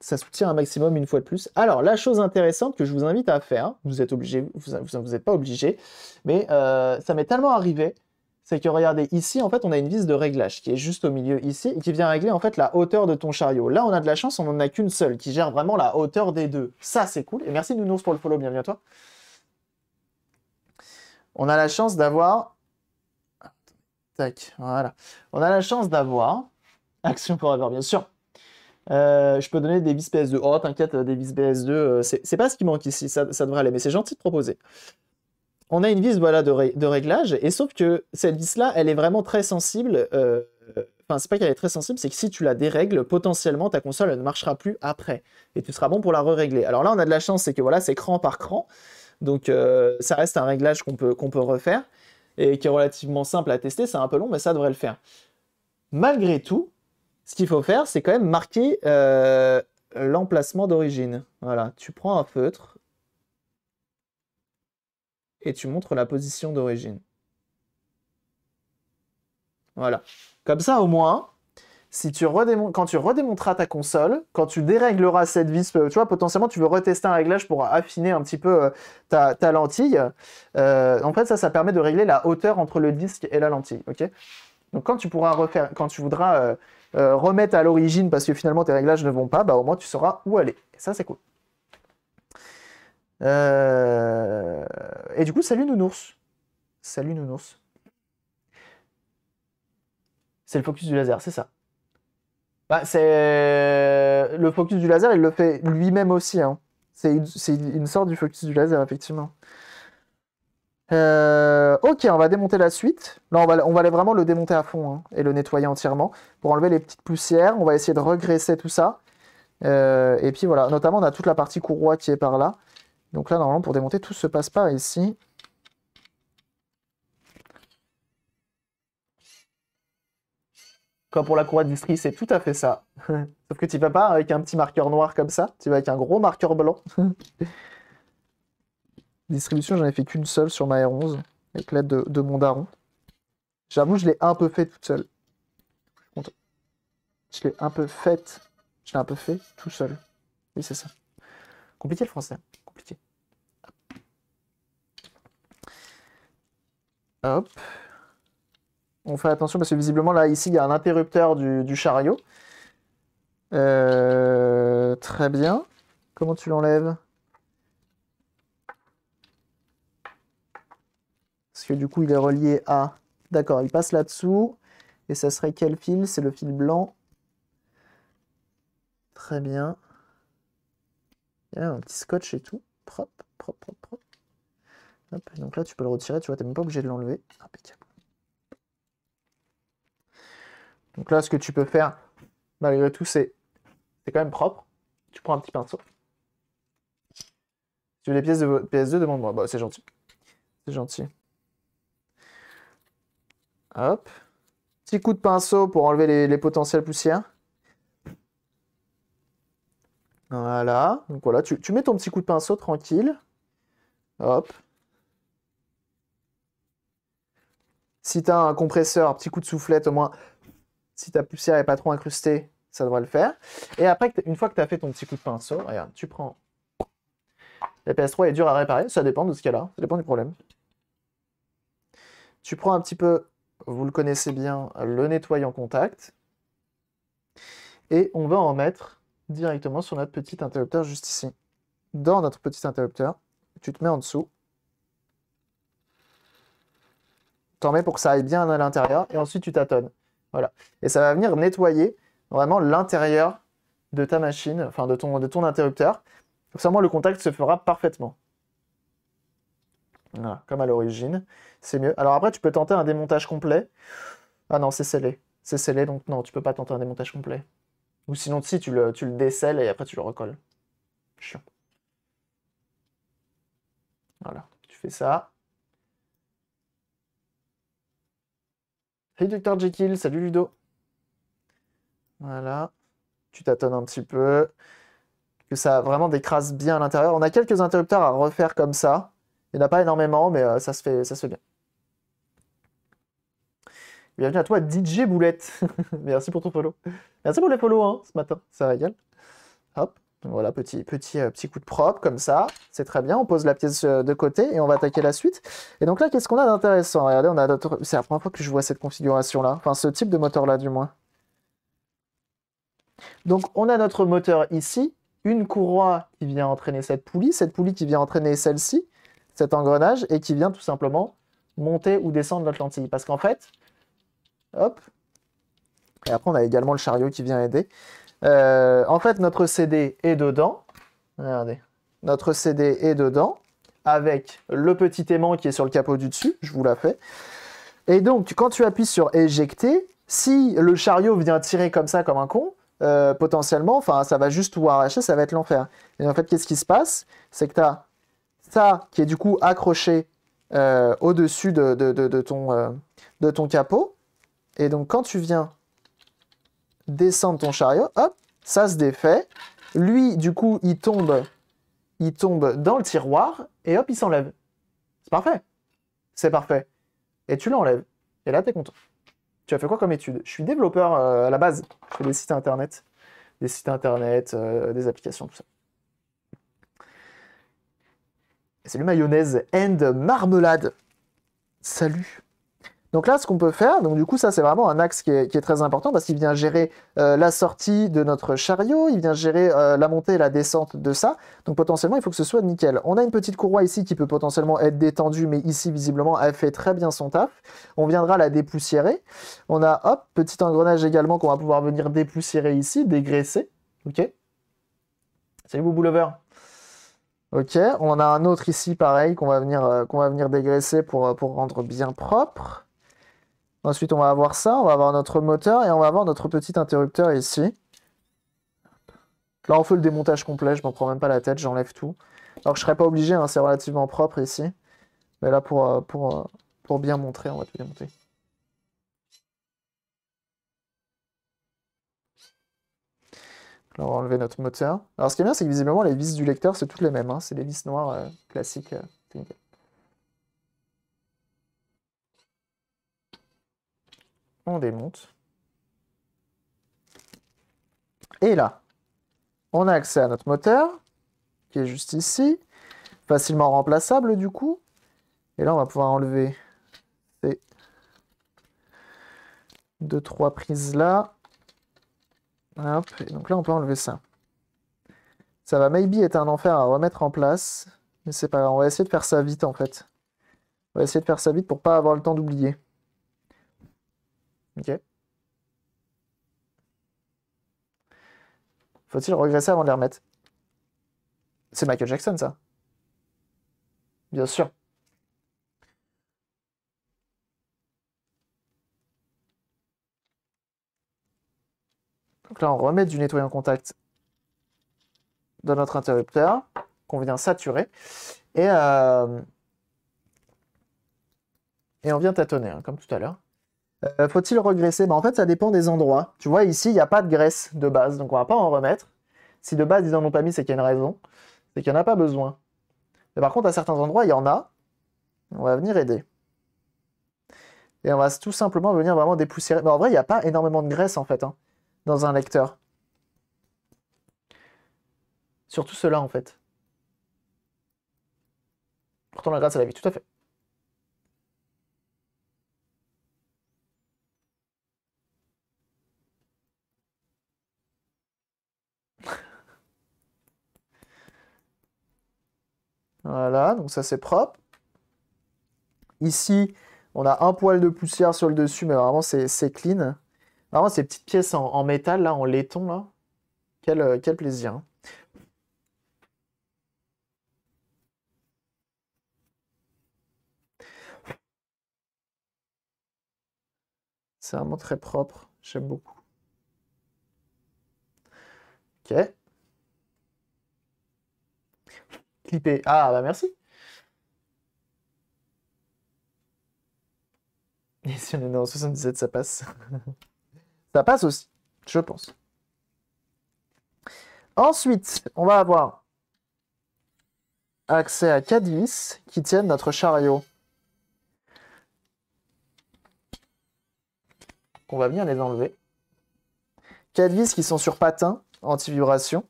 Ça soutient un maximum une fois de plus. Alors, la chose intéressante que je vous invite à faire, vous êtes obligé, vous n'êtes vous, êtes pas obligé, mais euh, ça m'est tellement arrivé c'est que regardez, ici, en fait, on a une vis de réglage qui est juste au milieu ici et qui vient régler en fait la hauteur de ton chariot. Là, on a de la chance, on n'en a qu'une seule qui gère vraiment la hauteur des deux. Ça, c'est cool. Et merci Nounours pour le follow, bienvenue à toi. On a la chance d'avoir... Tac, voilà. On a la chance d'avoir... Action pour avoir, bien sûr. Euh, je peux donner des vis PS2. Oh, t'inquiète, des vis PS2, euh, c'est pas ce qui manque ici, ça, ça devrait aller. Mais c'est gentil de proposer on a une vis voilà, de, réglage, et sauf que cette vis-là, elle est vraiment très sensible. Euh, euh, enfin, c'est pas qu'elle est très sensible, c'est que si tu la dérègles, potentiellement ta console ne marchera plus après, et tu seras bon pour la régler Alors là, on a de la chance, c'est que voilà, c'est cran par cran, donc euh, ça reste un réglage qu'on peut, refaire, et qui est relativement simple à tester, c'est un peu long, mais ça devrait le faire. Malgré tout, ce qu'il faut faire, c'est quand même marquer l'emplacement d'origine. Voilà, tu prends un feutre, et tu montres la position d'origine. Voilà. Comme ça, au moins, si tu quand tu redémonteras ta console, quand tu dérégleras cette vis, euh, tu vois, potentiellement, tu veux retester un réglage pour affiner un petit peu euh, ta, lentille. Euh, en fait, ça, ça permet de régler la hauteur entre le disque et la lentille, ok Donc, quand tu pourras refaire, quand tu voudras remettre à l'origine, parce que finalement, tes réglages ne vont pas, bah, au moins, tu sauras où aller. ça, c'est cool. Euh, et du coup, salut Nounours. Salut Nounours. C'est le focus du laser, c'est ça. Bah, c'est euh, le focus du laser, il le fait lui-même aussi. Hein. C'est une, sorte du focus du laser, effectivement. Euh, ok, on va démonter la suite. Là, on va, aller vraiment le démonter à fond hein, et le nettoyer entièrement pour enlever les petites poussières. On va essayer de regresser tout ça. et puis voilà, notamment on a toute la partie courroie qui est par là. Donc là, normalement, pour démonter, tout se passe par ici. Comme pour la courroie du c'est tout à fait ça. Sauf que tu vas pas avec un petit marqueur noir comme ça, tu vas avec un gros marqueur blanc. Distribution, j'en ai fait qu'une seule sur ma R11, avec l'aide de, mon daron. J'avoue, je l'ai un peu fait toute seule. Je l'ai un peu faite. Je l'ai un peu fait tout seul. Oui, c'est ça. Compliqué le français. Hop. On fait attention parce que visiblement, là, ici, il y a un interrupteur du, chariot. Euh, très bien. Comment tu l'enlèves Parce que du coup, il est relié à... D'accord, il passe là-dessous. Et ça serait quel fil C'est le fil blanc. Très bien un petit scotch et tout. Propre, propre, propre, donc là, tu peux le retirer, tu vois, t'es même pas obligé de l'enlever. Impeccable. Donc là, ce que tu peux faire, malgré tout, c'est C'est quand même propre. Tu prends un petit pinceau. Tu veux des pièces de PS2, demande-moi. Bah, c'est gentil. C'est gentil. Hop. Petit coup de pinceau pour enlever les, potentiels potentielles poussières. Voilà. Donc voilà, tu, mets ton petit coup de pinceau tranquille. Hop. Si tu as un compresseur, un petit coup de soufflette au moins, si ta poussière n'est pas trop incrustée, ça devrait le faire. Et après, une fois que tu as fait ton petit coup de pinceau, regarde, tu prends... La PS3 est dure à réparer, ça dépend de ce qu'elle a, ça dépend du problème. Tu prends un petit peu, vous le connaissez bien, le nettoyant contact. Et on va en mettre directement sur notre petit interrupteur juste ici. Dans notre petit interrupteur, tu te mets en dessous. T'en mets pour que ça aille bien à l'intérieur et ensuite tu tâtonnes. Voilà. Et ça va venir nettoyer vraiment l'intérieur de ta machine, enfin de ton, de ton interrupteur. Donc le contact se fera parfaitement. Voilà, comme à l'origine. C'est mieux. Alors après, tu peux tenter un démontage complet. Ah non, c'est scellé. C'est scellé, donc non, tu peux pas tenter un démontage complet. Ou sinon, si tu le, décèles et après tu le recolles. Chiant. Voilà, tu fais ça. Hey Dr Jekyll, salut Ludo. Voilà, tu tâtonnes un petit peu. Que ça vraiment décrase bien à l'intérieur. On a quelques interrupteurs à refaire comme ça. Il n'y en a pas énormément, mais euh, ça, se fait, ça se fait bien. Bienvenue à toi, DJ Boulette. Merci pour ton follow. Merci pour les follow hein, ce matin, ça régale. Hop, voilà, petit, petit, euh, petit coup de propre comme ça. C'est très bien. On pose la pièce euh, de côté et on va attaquer la suite. Et donc là, qu'est-ce qu'on a d'intéressant Regardez, on a C'est la première fois que je vois cette configuration-là. Enfin, ce type de moteur-là, du moins. Donc, on a notre moteur ici. Une courroie qui vient entraîner cette poulie. Cette poulie qui vient entraîner celle-ci, cet engrenage, et qui vient tout simplement monter ou descendre notre lentille. Parce qu'en fait, Hop. Et après, on a également le chariot qui vient aider. Euh, en fait, notre CD est dedans. Regardez. Notre CD est dedans avec le petit aimant qui est sur le capot du dessus. Je vous la fais. Et donc, quand tu appuies sur éjecter, si le chariot vient tirer comme ça, comme un con, euh, potentiellement, enfin, ça va juste tout arracher, ça va être l'enfer. Et en fait, qu'est-ce qui se passe C'est que tu as ça qui est du coup accroché euh, au-dessus de, ton, de, ton, capot. Et donc, quand tu viens descendre ton chariot, hop, ça se défait. Lui, du coup, il tombe, il tombe dans le tiroir et hop, il s'enlève. C'est parfait. C'est parfait. Et tu l'enlèves. Et là, tu es content. Tu as fait quoi comme étude Je suis développeur euh, à la base. Je fais des sites internet. Des sites internet, euh, des applications, tout ça. Salut mayonnaise and marmelade. Salut. Donc là, ce qu'on peut faire, donc du coup, ça c'est vraiment un axe qui est, très important parce qu'il vient gérer euh, la sortie de notre chariot, il vient gérer euh, la montée et la descente de ça. Donc potentiellement, il faut que ce soit nickel. On a une petite courroie ici qui peut potentiellement être détendue, mais ici, visiblement, elle fait très bien son taf. On viendra la dépoussiérer. On a, hop, petit engrenage également qu'on va pouvoir venir dépoussiérer ici, dégraisser. Ok Salut, vous Lover Ok, on a un autre ici, pareil, qu'on va, venir, euh, va venir dégraisser pour rendre bien propre. Ensuite, on va avoir ça, on va avoir notre moteur et on va avoir notre petit interrupteur ici. Là, on fait le démontage complet, je m'en prends même pas la tête, j'enlève tout. Alors, je serais pas obligé, hein, c'est relativement propre ici. Mais là, pour, euh, euh, bien montrer, on va tout démonter. Là, on va enlever notre moteur. Alors, ce qui est bien, c'est que visiblement, les vis du lecteur, c'est toutes les mêmes. Hein. C'est des vis noires euh, classiques. on démonte. Et là, on a accès à notre moteur, qui est juste ici, facilement remplaçable du coup. Et là, on va pouvoir enlever ces deux, trois prises là. Hop. donc là, on peut enlever ça. Ça va, maybe être un enfer à remettre en place, mais c'est pas grave. On va essayer de faire ça vite en fait. On va essayer de faire ça vite pour pas avoir le temps d'oublier. Faut-il regresser avant de les remettre C'est Michael Jackson, ça. Bien sûr. Donc là, on remet du nettoyant contact dans notre interrupteur qu'on vient saturer. Et, euh, et on vient tâtonner, hein, comme tout à l'heure. Euh, faut-il regresser ben, En fait, ça dépend des endroits. Tu vois, ici, il n'y a pas de graisse de base, donc on ne va pas en remettre. Si de base, ils n'en ont pas mis, c'est qu'il y a une raison. C'est qu'il n'y en a pas besoin. Mais par contre, à certains endroits, il y en a. On va venir aider. Et on va tout simplement venir vraiment dépoussiérer. Mais en vrai, il n'y a pas énormément de graisse, en fait, hein, dans un lecteur. Surtout cela, en fait. Pourtant, la graisse elle la vie, tout à fait. Voilà, donc ça c'est propre. Ici, on a un poil de poussière sur le dessus, mais vraiment c'est clean. Vraiment ces petites pièces en, métal, là, en laiton, là. Quel, euh, plaisir. Hein. C'est vraiment très propre, j'aime beaucoup. Ok. Ah, bah merci. Et si on est dans 77, ça passe. ça passe aussi, je pense. Ensuite, on va avoir accès à vis qui tiennent notre chariot. On va venir les enlever. vis qui sont sur patin, anti-vibration.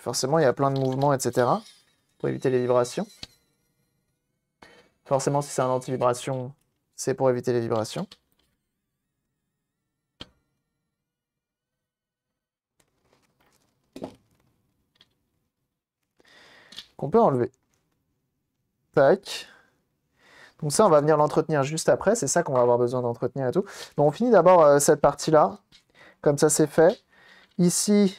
Forcément, il y a plein de mouvements, etc pour éviter les vibrations. Forcément, si c'est un anti-vibration, c'est pour éviter les vibrations. Qu'on peut enlever. Tac. Donc ça, on va venir l'entretenir juste après. C'est ça qu'on va avoir besoin d'entretenir et tout. Donc on finit d'abord euh, cette partie-là. Comme ça, c'est fait. Ici,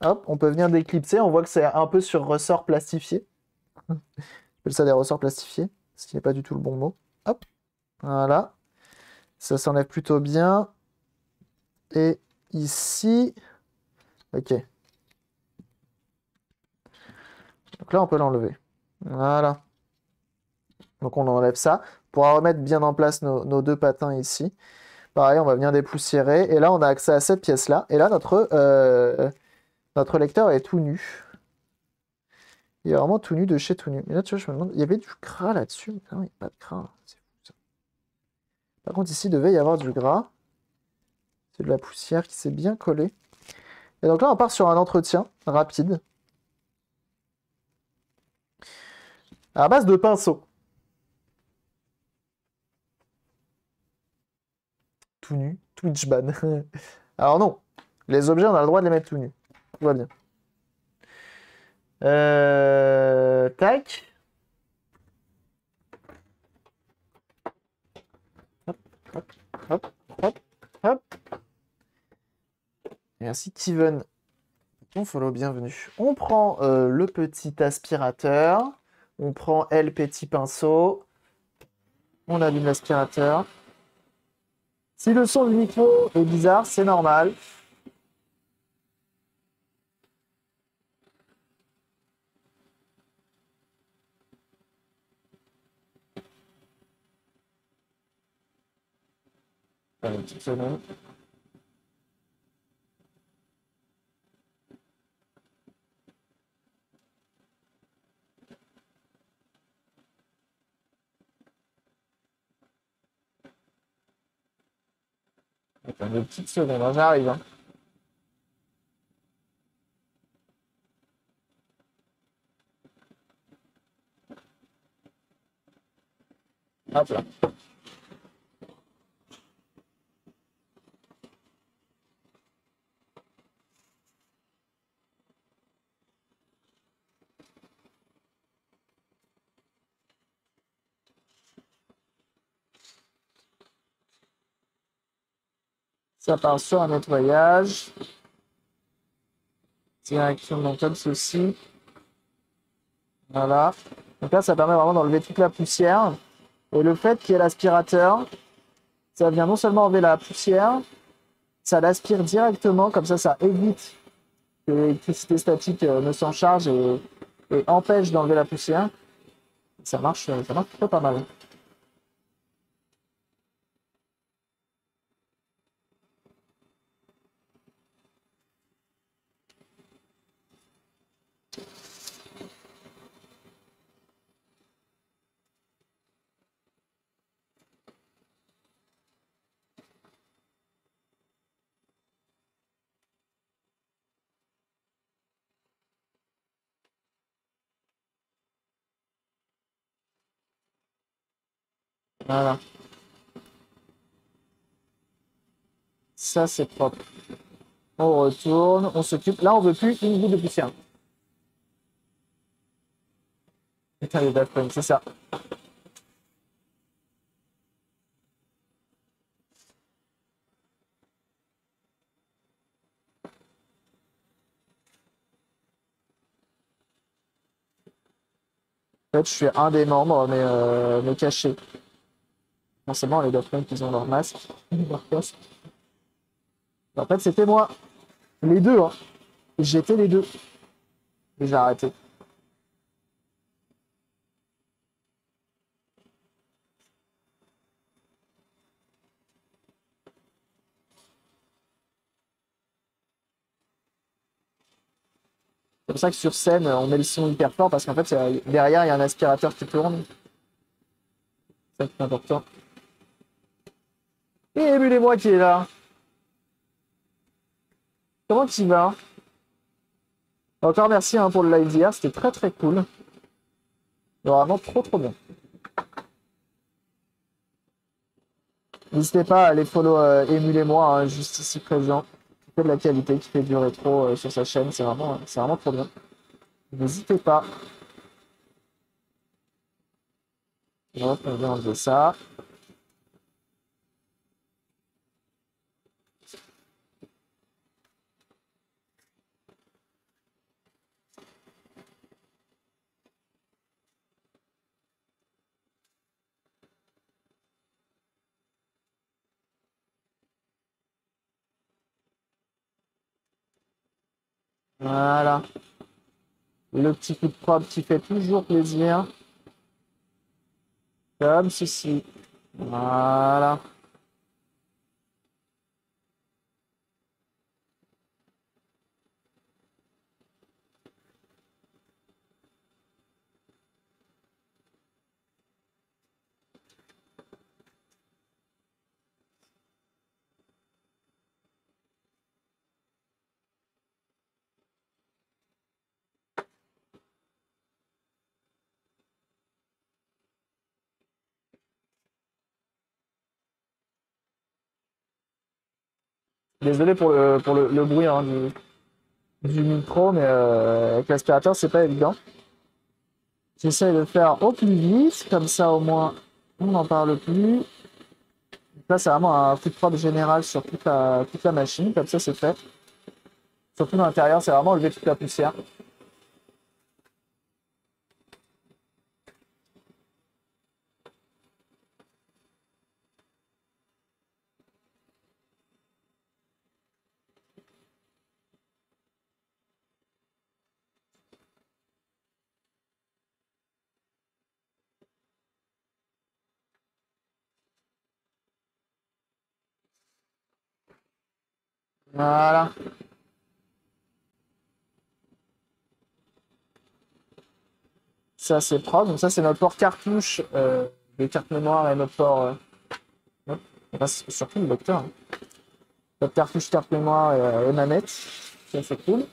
Hop, on peut venir déclipser. On voit que c'est un peu sur ressort plastifié. J'appelle ça des ressorts plastifiés, ce qui n'est pas du tout le bon mot. Hop, voilà. Ça s'enlève plutôt bien. Et ici, ok. Donc là, on peut l'enlever. Voilà. Donc on enlève ça. pourra remettre bien en place nos, deux patins ici. Pareil, on va venir dépoussiérer. Et là, on a accès à cette pièce-là. Et là, notre... Euh, notre lecteur est tout nu. Il est vraiment tout nu de chez tout nu. Mais là, tu vois, je me demande, il y avait du gras là-dessus Non, il n'y a pas de gras. Hein, Par contre, ici, il devait y avoir du gras. C'est de la poussière qui s'est bien collée. Et donc là, on part sur un entretien rapide. À base de pinceau. Tout nu, Twitch ban. Alors non, les objets, on a le droit de les mettre tout nu. Tout bien. Euh, tac. Hop, hop, hop, Merci Steven. Bon follow, bienvenue. On prend euh, le petit aspirateur. On prend L petit pinceau. On allume l'aspirateur. Si le son du micro est bizarre, c'est normal. une petite seconde. Attends une petite seconde, hein, j'arrive. Hop là. Ça part sur un nettoyage. Directement comme ceci. Voilà. Donc là, ça permet vraiment d'enlever toute la poussière. Et le fait qu'il y ait l'aspirateur, ça vient non seulement enlever la poussière, ça l'aspire directement, comme ça, ça évite que l'électricité statique euh, ne s'en charge et, empêche d'enlever la poussière. Ça marche, euh, ça marche plutôt pas mal. Voilà. Ça, c'est propre. On retourne, on s'occupe. Là, on veut plus une goutte de poussière. c'est ça. En fait, je suis un des membres, mais, euh, mais caché forcément les Docklands, qui ont leur masque, leur casque. En fait, c'était moi. Les deux, hein. J'étais les deux. Et j'ai arrêté. C'est pour ça que sur scène, on met le son hyper fort parce qu'en fait, derrière, il y a un aspirateur qui tourne. C'est important. Et Émulez-moi qui est là. Comment tu vas Encore merci hein, pour le live hier. c'était très très cool. Vraiment trop trop bien. N'hésitez pas à aller follow Émulez-moi, euh, hein, juste ici présent. C'est de la qualité, qui fait du rétro euh, sur sa chaîne, c'est vraiment, euh, c'est vraiment trop bien. N'hésitez pas. on va enlever ça. Voilà. Le petit coup de propre qui fait toujours plaisir. Comme ceci. Voilà. Désolé pour le, pour le, bruit hein, du, du, micro, mais euh, avec l'aspirateur, c'est pas évident. J'essaie de faire au plus vite, comme ça au moins on n'en parle plus. Là, c'est vraiment un coup de général sur toute la, toute la machine, comme ça c'est fait. Surtout l'intérieur, c'est vraiment enlever toute la poussière. Voilà. Ça, c'est propre. Donc ça, c'est notre port cartouche euh, de carte mémoire et notre port... Euh... Hop. surtout le docteur. Hein. Notre cartouche carte mémoire et, euh, manette. Ça, c'est cool.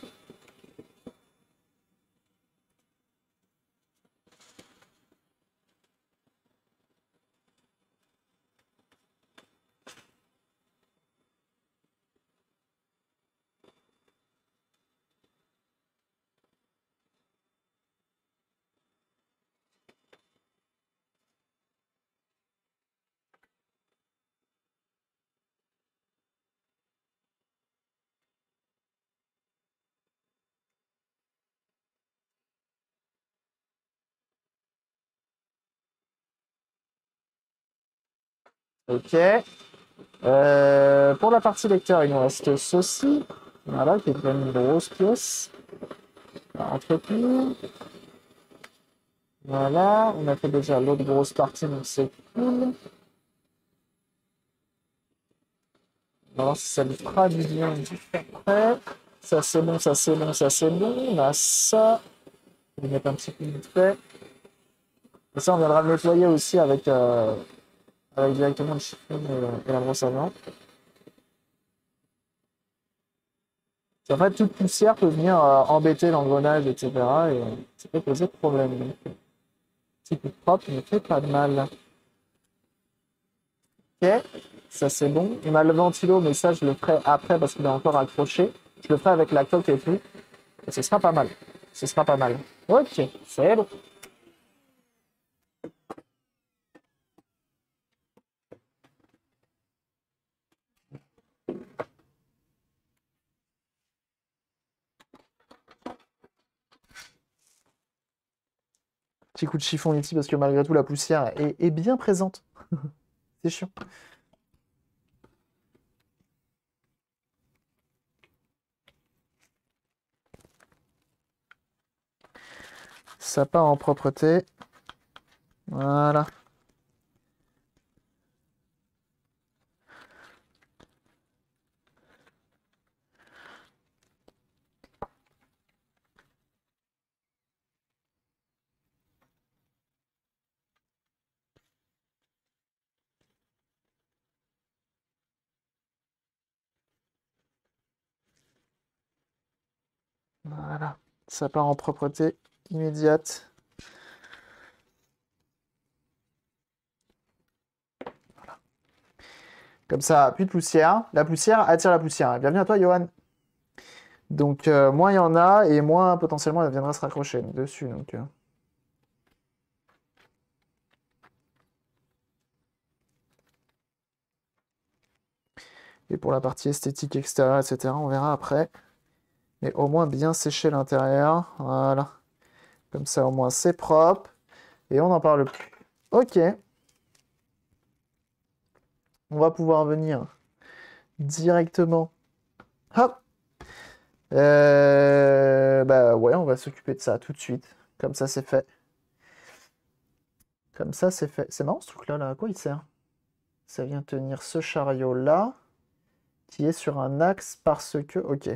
Ok. Euh, pour la partie lecteur, il nous reste ceci. Voilà, qui est une grosse pièce. Entre plus. Voilà, on a fait déjà l'autre grosse partie, donc c'est cool. Alors, ça lui fera du bien après. Ça, c'est bon, ça, c'est bon, ça, c'est bon. On a ça. Je vais mettre un petit peu de fait. Et ça, on viendra le nettoyer aussi avec. Euh, avec directement le chiffon euh, et la brosse à En fait, toute poussière peut venir euh, embêter l'engrenage, etc. Et euh, ça peut poser problème. Si petit propre ne fait pas de mal. Ok, ça c'est bon. Il m'a le ventilo, mais ça je le ferai après parce qu'il est encore accroché. Je le ferai avec la coque et tout. Et ce sera pas mal. Ce sera pas mal. Ok, c'est bon. Petit coup de chiffon ici parce que malgré tout la poussière est, bien présente. C'est chiant. Ça part en propreté. Voilà. Voilà, ça part en propreté immédiate. Comme ça, plus de poussière. La poussière attire la poussière. Eh Bienvenue à toi, Johan. Donc, euh, moins il y en a et moins potentiellement elle viendra se raccrocher dessus. Donc, euh. Et pour la partie esthétique extérieure, etc., on verra après. Et au moins bien sécher l'intérieur. Voilà. Comme ça, au moins, c'est propre. Et on n'en parle plus. Ok. On va pouvoir venir directement. Hop euh, Bah ouais, on va s'occuper de ça tout de suite. Comme ça, c'est fait. Comme ça, c'est fait. C'est marrant ce truc-là, là. À quoi il sert Ça vient tenir ce chariot-là, qui est sur un axe parce que... Ok,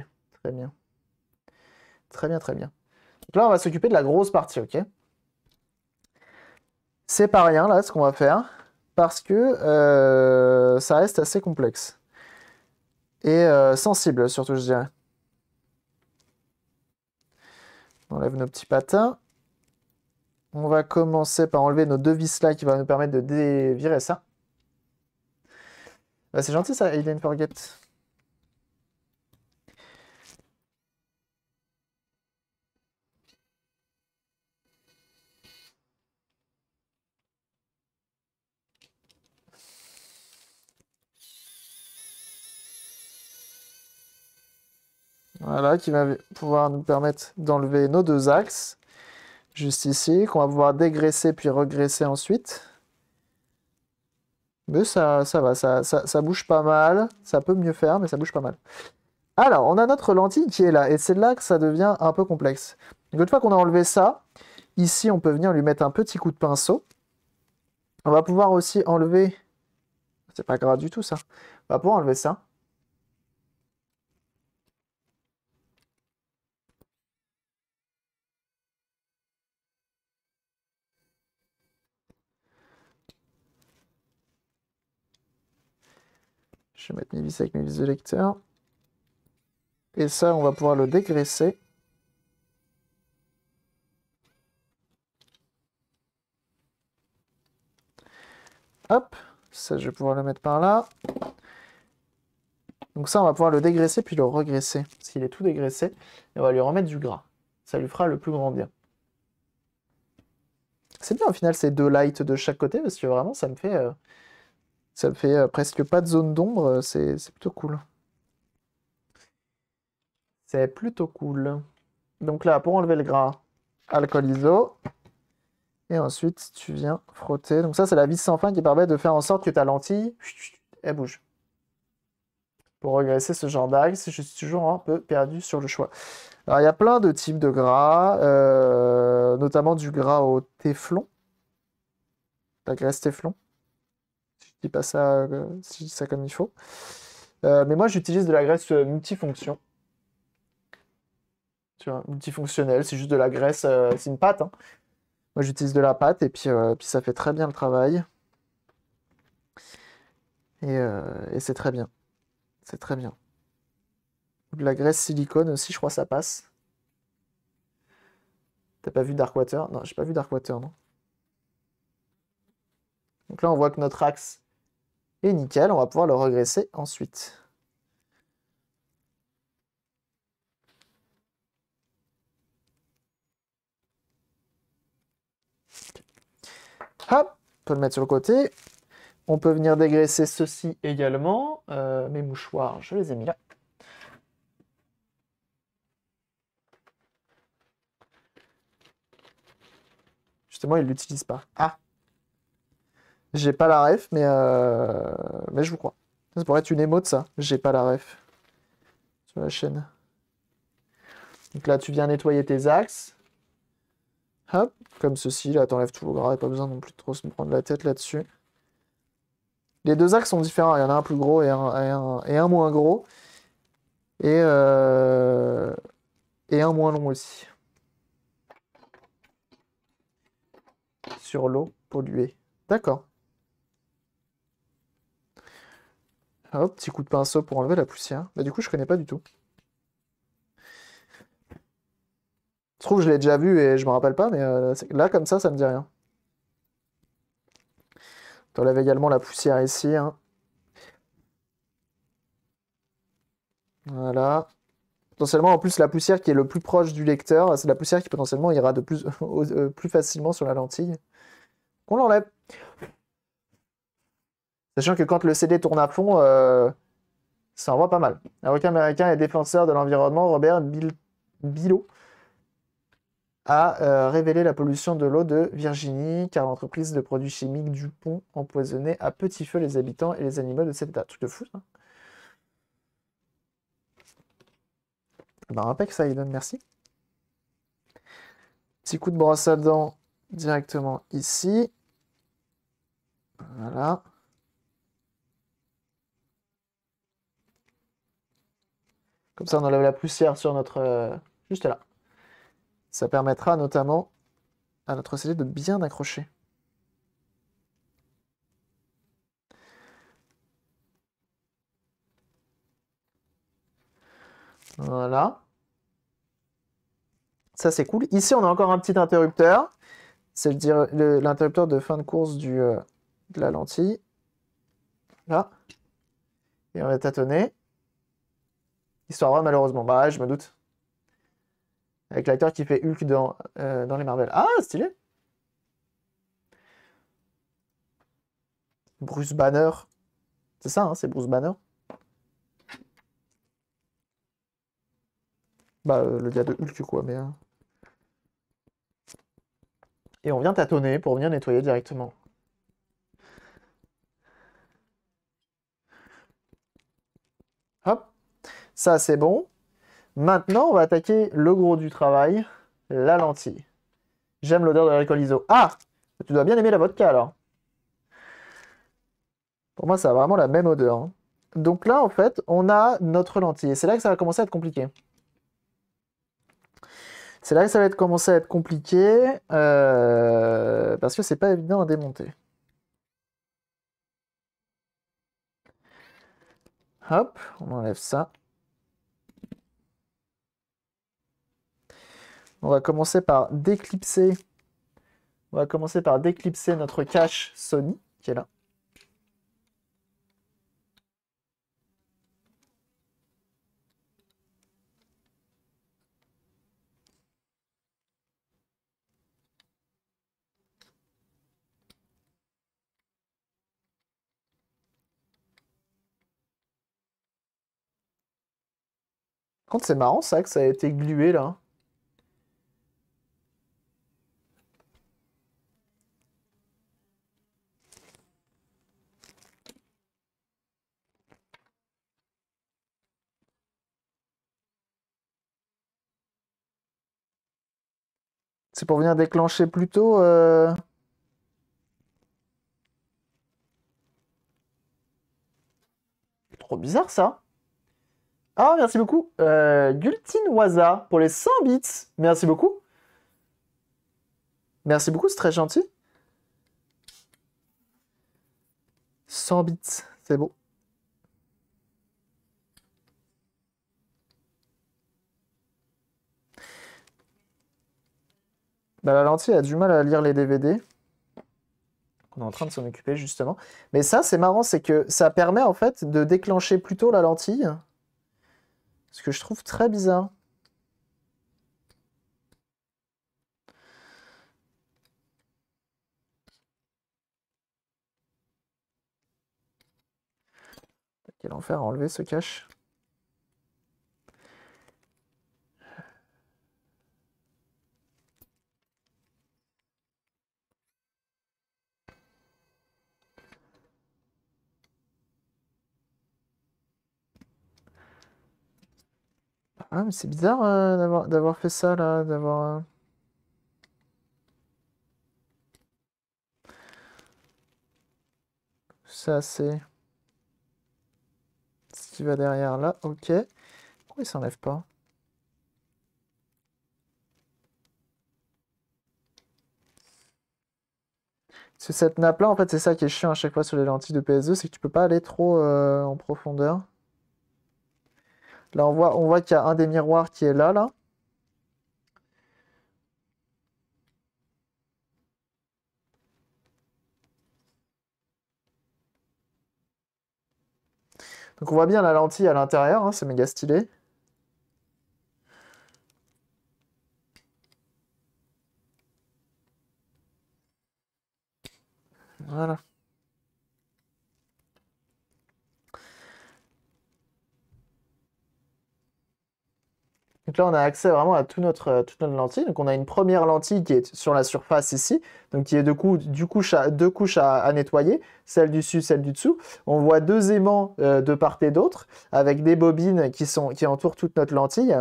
très bien. Très bien, très bien. Donc là, on va s'occuper de la grosse partie, ok C'est pas rien, là, ce qu'on va faire, parce que euh, ça reste assez complexe. Et euh, sensible, surtout, je dirais. On enlève nos petits patins. On va commencer par enlever nos deux vis là qui vont nous permettre de dévirer ça. Bah, c'est gentil ça, Aiden Forget. Voilà, qui va pouvoir nous permettre d'enlever nos deux axes, juste ici, qu'on va pouvoir dégraisser puis regresser ensuite. Mais ça, ça va, ça, ça, bouge pas mal. Ça peut mieux faire, mais ça bouge pas mal. Alors, on a notre lentille qui est là, et c'est là que ça devient un peu complexe. une fois qu'on a enlevé ça, ici, on peut venir lui mettre un petit coup de pinceau. On va pouvoir aussi enlever... C'est pas grave du tout, ça. On va pouvoir enlever ça. Je vais mettre mes vis avec mes vis de lecteur. Et ça, on va pouvoir le dégraisser. Hop, ça je vais pouvoir le mettre par là. Donc ça, on va pouvoir le dégraisser puis le regraisser. Parce qu'il est tout dégraissé. Et on va lui remettre du gras. Ça lui fera le plus grand bien. C'est bien au final ces deux lights de chaque côté parce que vraiment ça me fait... Euh, ça fait euh, presque pas de zone d'ombre, euh, c'est plutôt cool. C'est plutôt cool. Donc là, pour enlever le gras, alcool iso. Et ensuite, tu viens frotter. Donc ça, c'est la vis sans fin qui permet de faire en sorte que ta lentille, elle bouge. Pour regresser ce genre d'axe, je suis toujours un peu perdu sur le choix. Alors, il y a plein de types de gras, euh, notamment du gras au téflon, la graisse téflon. Euh, je dis pas ça, comme il faut. Euh, mais moi, j'utilise de la graisse euh, multifonction. Tu vois, multifonctionnelle, c'est juste de la graisse, c'est une pâte. Hein. Moi, j'utilise de la pâte et puis, ça fait très bien le travail. Et, c'est très bien. C'est très bien. De la graisse silicone aussi, je crois, ça passe. T'as pas vu Darkwater Non, j'ai pas vu Darkwater, non. Donc là, on voit que notre axe et nickel, on va pouvoir le regresser ensuite. Hop, on peut le mettre sur le côté. On peut venir dégraisser ceci également. Euh, mes mouchoirs, je les ai mis là. Justement, il ne l'utilise pas. Ah j'ai pas la ref, mais, euh, mais je vous crois. Ça pourrait être une émote, ça. J'ai pas la ref. Sur la chaîne. Donc là, tu viens nettoyer tes axes. Hop, comme ceci. Là, t'enlèves tout le gras. Pas besoin non plus de trop se prendre la tête là-dessus. Les deux axes sont différents. Il hein. y en a un plus gros et un, et un, moins gros. Et, euh, et un moins long aussi. Sur l'eau polluée. D'accord. Un petit coup de pinceau pour enlever la poussière. du coup, je ne connais pas du tout. Je trouve que je l'ai déjà vu et je me rappelle pas, mais euh, là, comme ça, ça me dit rien. On enlève également la poussière ici. Hein. Voilà. Potentiellement, en plus, la poussière qui est le plus proche du lecteur, c'est la poussière qui potentiellement ira de plus, euh, plus facilement sur la lentille. On l'enlève. Sachant que quand le CD tourne à fond, euh, ça envoie pas mal. Avocat américain et défenseur de l'environnement, Robert Bilot a euh, révélé la pollution de l'eau de Virginie, car l'entreprise de produits chimiques Dupont empoisonnait à petit feu les habitants et les animaux de cet état. Truc de fou, ça. Ben, que ça, donne merci. Petit coup de brosse à dents directement ici. Voilà. Comme ça, on enlève la poussière sur notre... Euh, juste là. Ça permettra notamment à notre CD de bien accrocher. Voilà. Ça, c'est cool. Ici, on a encore un petit interrupteur. C'est l'interrupteur de fin de course du, euh, de la lentille. Là. Et on va tâtonner. Histoire malheureusement. Bah, je me doute. Avec l'acteur qui fait Hulk dans, euh, dans les Marvel. Ah, stylé Bruce Banner. C'est ça, hein, c'est Bruce Banner. Bah, euh, le gars de Hulk, quoi, mais... Hein. Et on vient tâtonner pour venir nettoyer directement. Ça, c'est bon. Maintenant, on va attaquer le gros du travail, la lentille. J'aime l'odeur de l'alcool iso. Ah Tu dois bien aimer la vodka, alors. Pour moi, ça a vraiment la même odeur. Hein. Donc là, en fait, on a notre lentille. Et c'est là que ça va commencer à être compliqué. C'est là que ça va commencer à être compliqué, euh, parce que c'est pas évident à démonter. Hop, on enlève ça. On va commencer par déclipser. On va commencer par déclipser notre cache Sony qui est là. Quand c'est marrant ça que ça a été glué là. pour venir déclencher plutôt, euh, Trop bizarre ça. Ah, merci beaucoup. Euh, waza pour les 100 bits. Merci beaucoup. Merci beaucoup, c'est très gentil. 100 bits, c'est beau. Bah, la lentille a du mal à lire les DVD. On est en train de s'en occuper justement. Mais ça, c'est marrant, c'est que ça permet en fait de déclencher plutôt la lentille. Ce que je trouve très bizarre. Quel enfer à enlever ce cache. Ah, mais c'est bizarre euh, d'avoir fait ça là, d'avoir. Euh. Ça, c'est. Ce qui va derrière là, ok. Pourquoi il s'enlève pas C'est cette nappe là, en fait, c'est ça qui est chiant à chaque fois sur les lentilles de PS2, c'est que tu peux pas aller trop euh, en profondeur. Là, on voit, on voit qu'il y a un des miroirs qui est là, là. Donc on voit bien la lentille à l'intérieur, hein, c'est méga stylé. Voilà. Donc là, on a accès vraiment à notre, euh, toute notre lentille. Donc on a une première lentille qui est sur la surface ici, donc qui est de couche à, deux couches à, nettoyer, celle du dessus, celle du dessous. On voit deux aimants euh, de part et d'autre, avec des bobines qui, entourent toute notre lentille,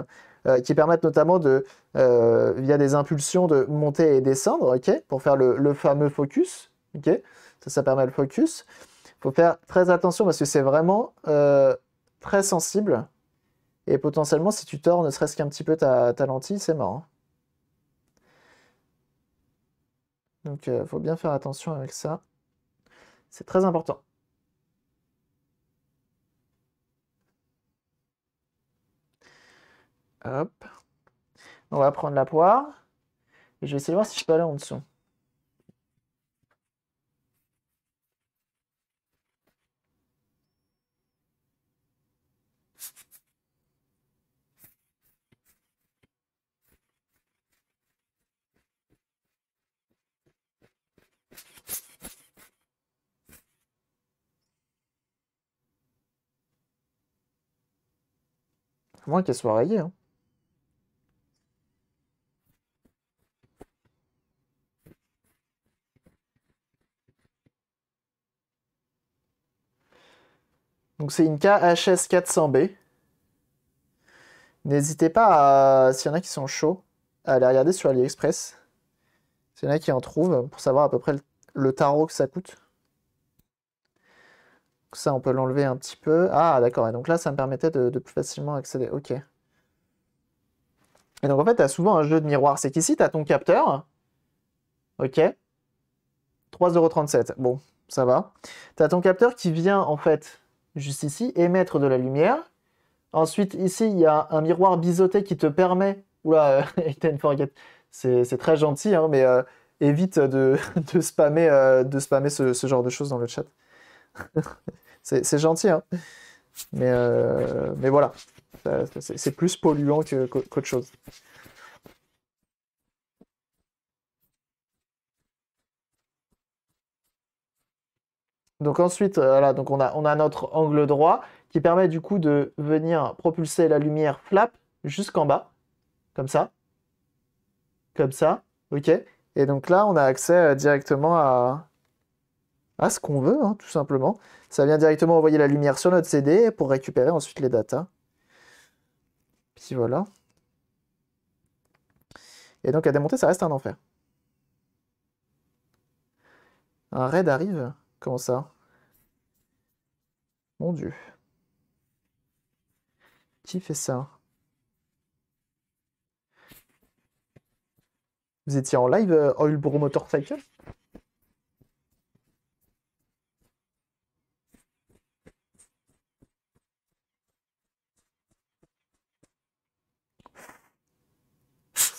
euh, qui permettent notamment de, via des impulsions, de monter et descendre, pour faire le, fameux focus. ça, ça permet le focus. Il faut faire très attention parce que c'est vraiment très sensible. Et potentiellement, si tu tords ne serait-ce qu'un petit peu ta, lentille, c'est mort. Hein. Donc, il euh, faut bien faire attention avec ça. C'est très important. Hop. On va prendre la poire. Et je vais essayer de voir si je peux aller en dessous. moins qu'elle soit rayée. Hein. Donc c'est une KHS400B. N'hésitez pas, à, s'il y en a qui sont chauds, à aller regarder sur AliExpress. S'il y en a qui en trouvent, pour savoir à peu près le tarot que ça coûte ça, on peut l'enlever un petit peu. Ah, d'accord. Et donc là, ça me permettait de, plus facilement accéder. OK. Et donc, en fait, tu as souvent un jeu de miroir. C'est qu'ici, tu as ton capteur. OK. 3,37€. Bon, ça va. Tu as ton capteur qui vient, en fait, juste ici, émettre de la lumière. Ensuite, ici, il y a un miroir biseauté qui te permet... Oula, euh, Ethan Forget, c'est très gentil, hein, mais euh, évite de, spammer, de spammer euh, ce genre de choses dans le chat c'est gentil, hein. Mais, euh, mais voilà, c'est plus polluant qu'autre chose. Donc ensuite, euh, voilà, donc on a, on a notre angle droit qui permet du coup de venir propulser la lumière flap jusqu'en bas, comme ça, comme ça, ok. Et donc là, on a accès euh, directement à, à ce qu'on veut, hein, tout simplement. Ça vient directement envoyer la lumière sur notre CD pour récupérer ensuite les datas. Puis voilà. Et donc à démonter, ça reste un enfer. Un raid arrive Comment ça Mon dieu. Qui fait ça Vous étiez en live, euh, Oil Motorcycle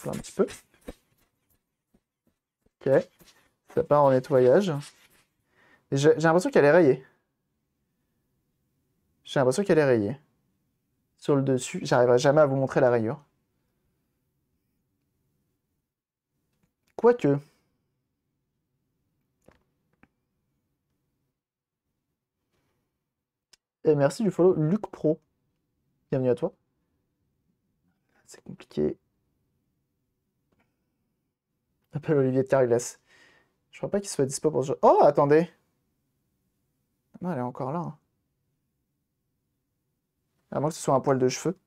un petit peu. Ok. Ça part en nettoyage. J'ai l'impression qu'elle est rayée. J'ai l'impression qu'elle est rayée. Sur le dessus, j'arriverai jamais à vous montrer la rayure. Quoique. Et eh, merci du follow Luc Pro. Bienvenue à toi. C'est compliqué. Appelle Olivier de Carglass. Je crois pas qu'il soit dispo pour ce jeu. Oh, attendez ah Non, elle est encore là. Hein. À moins que ce soit un poil de cheveux.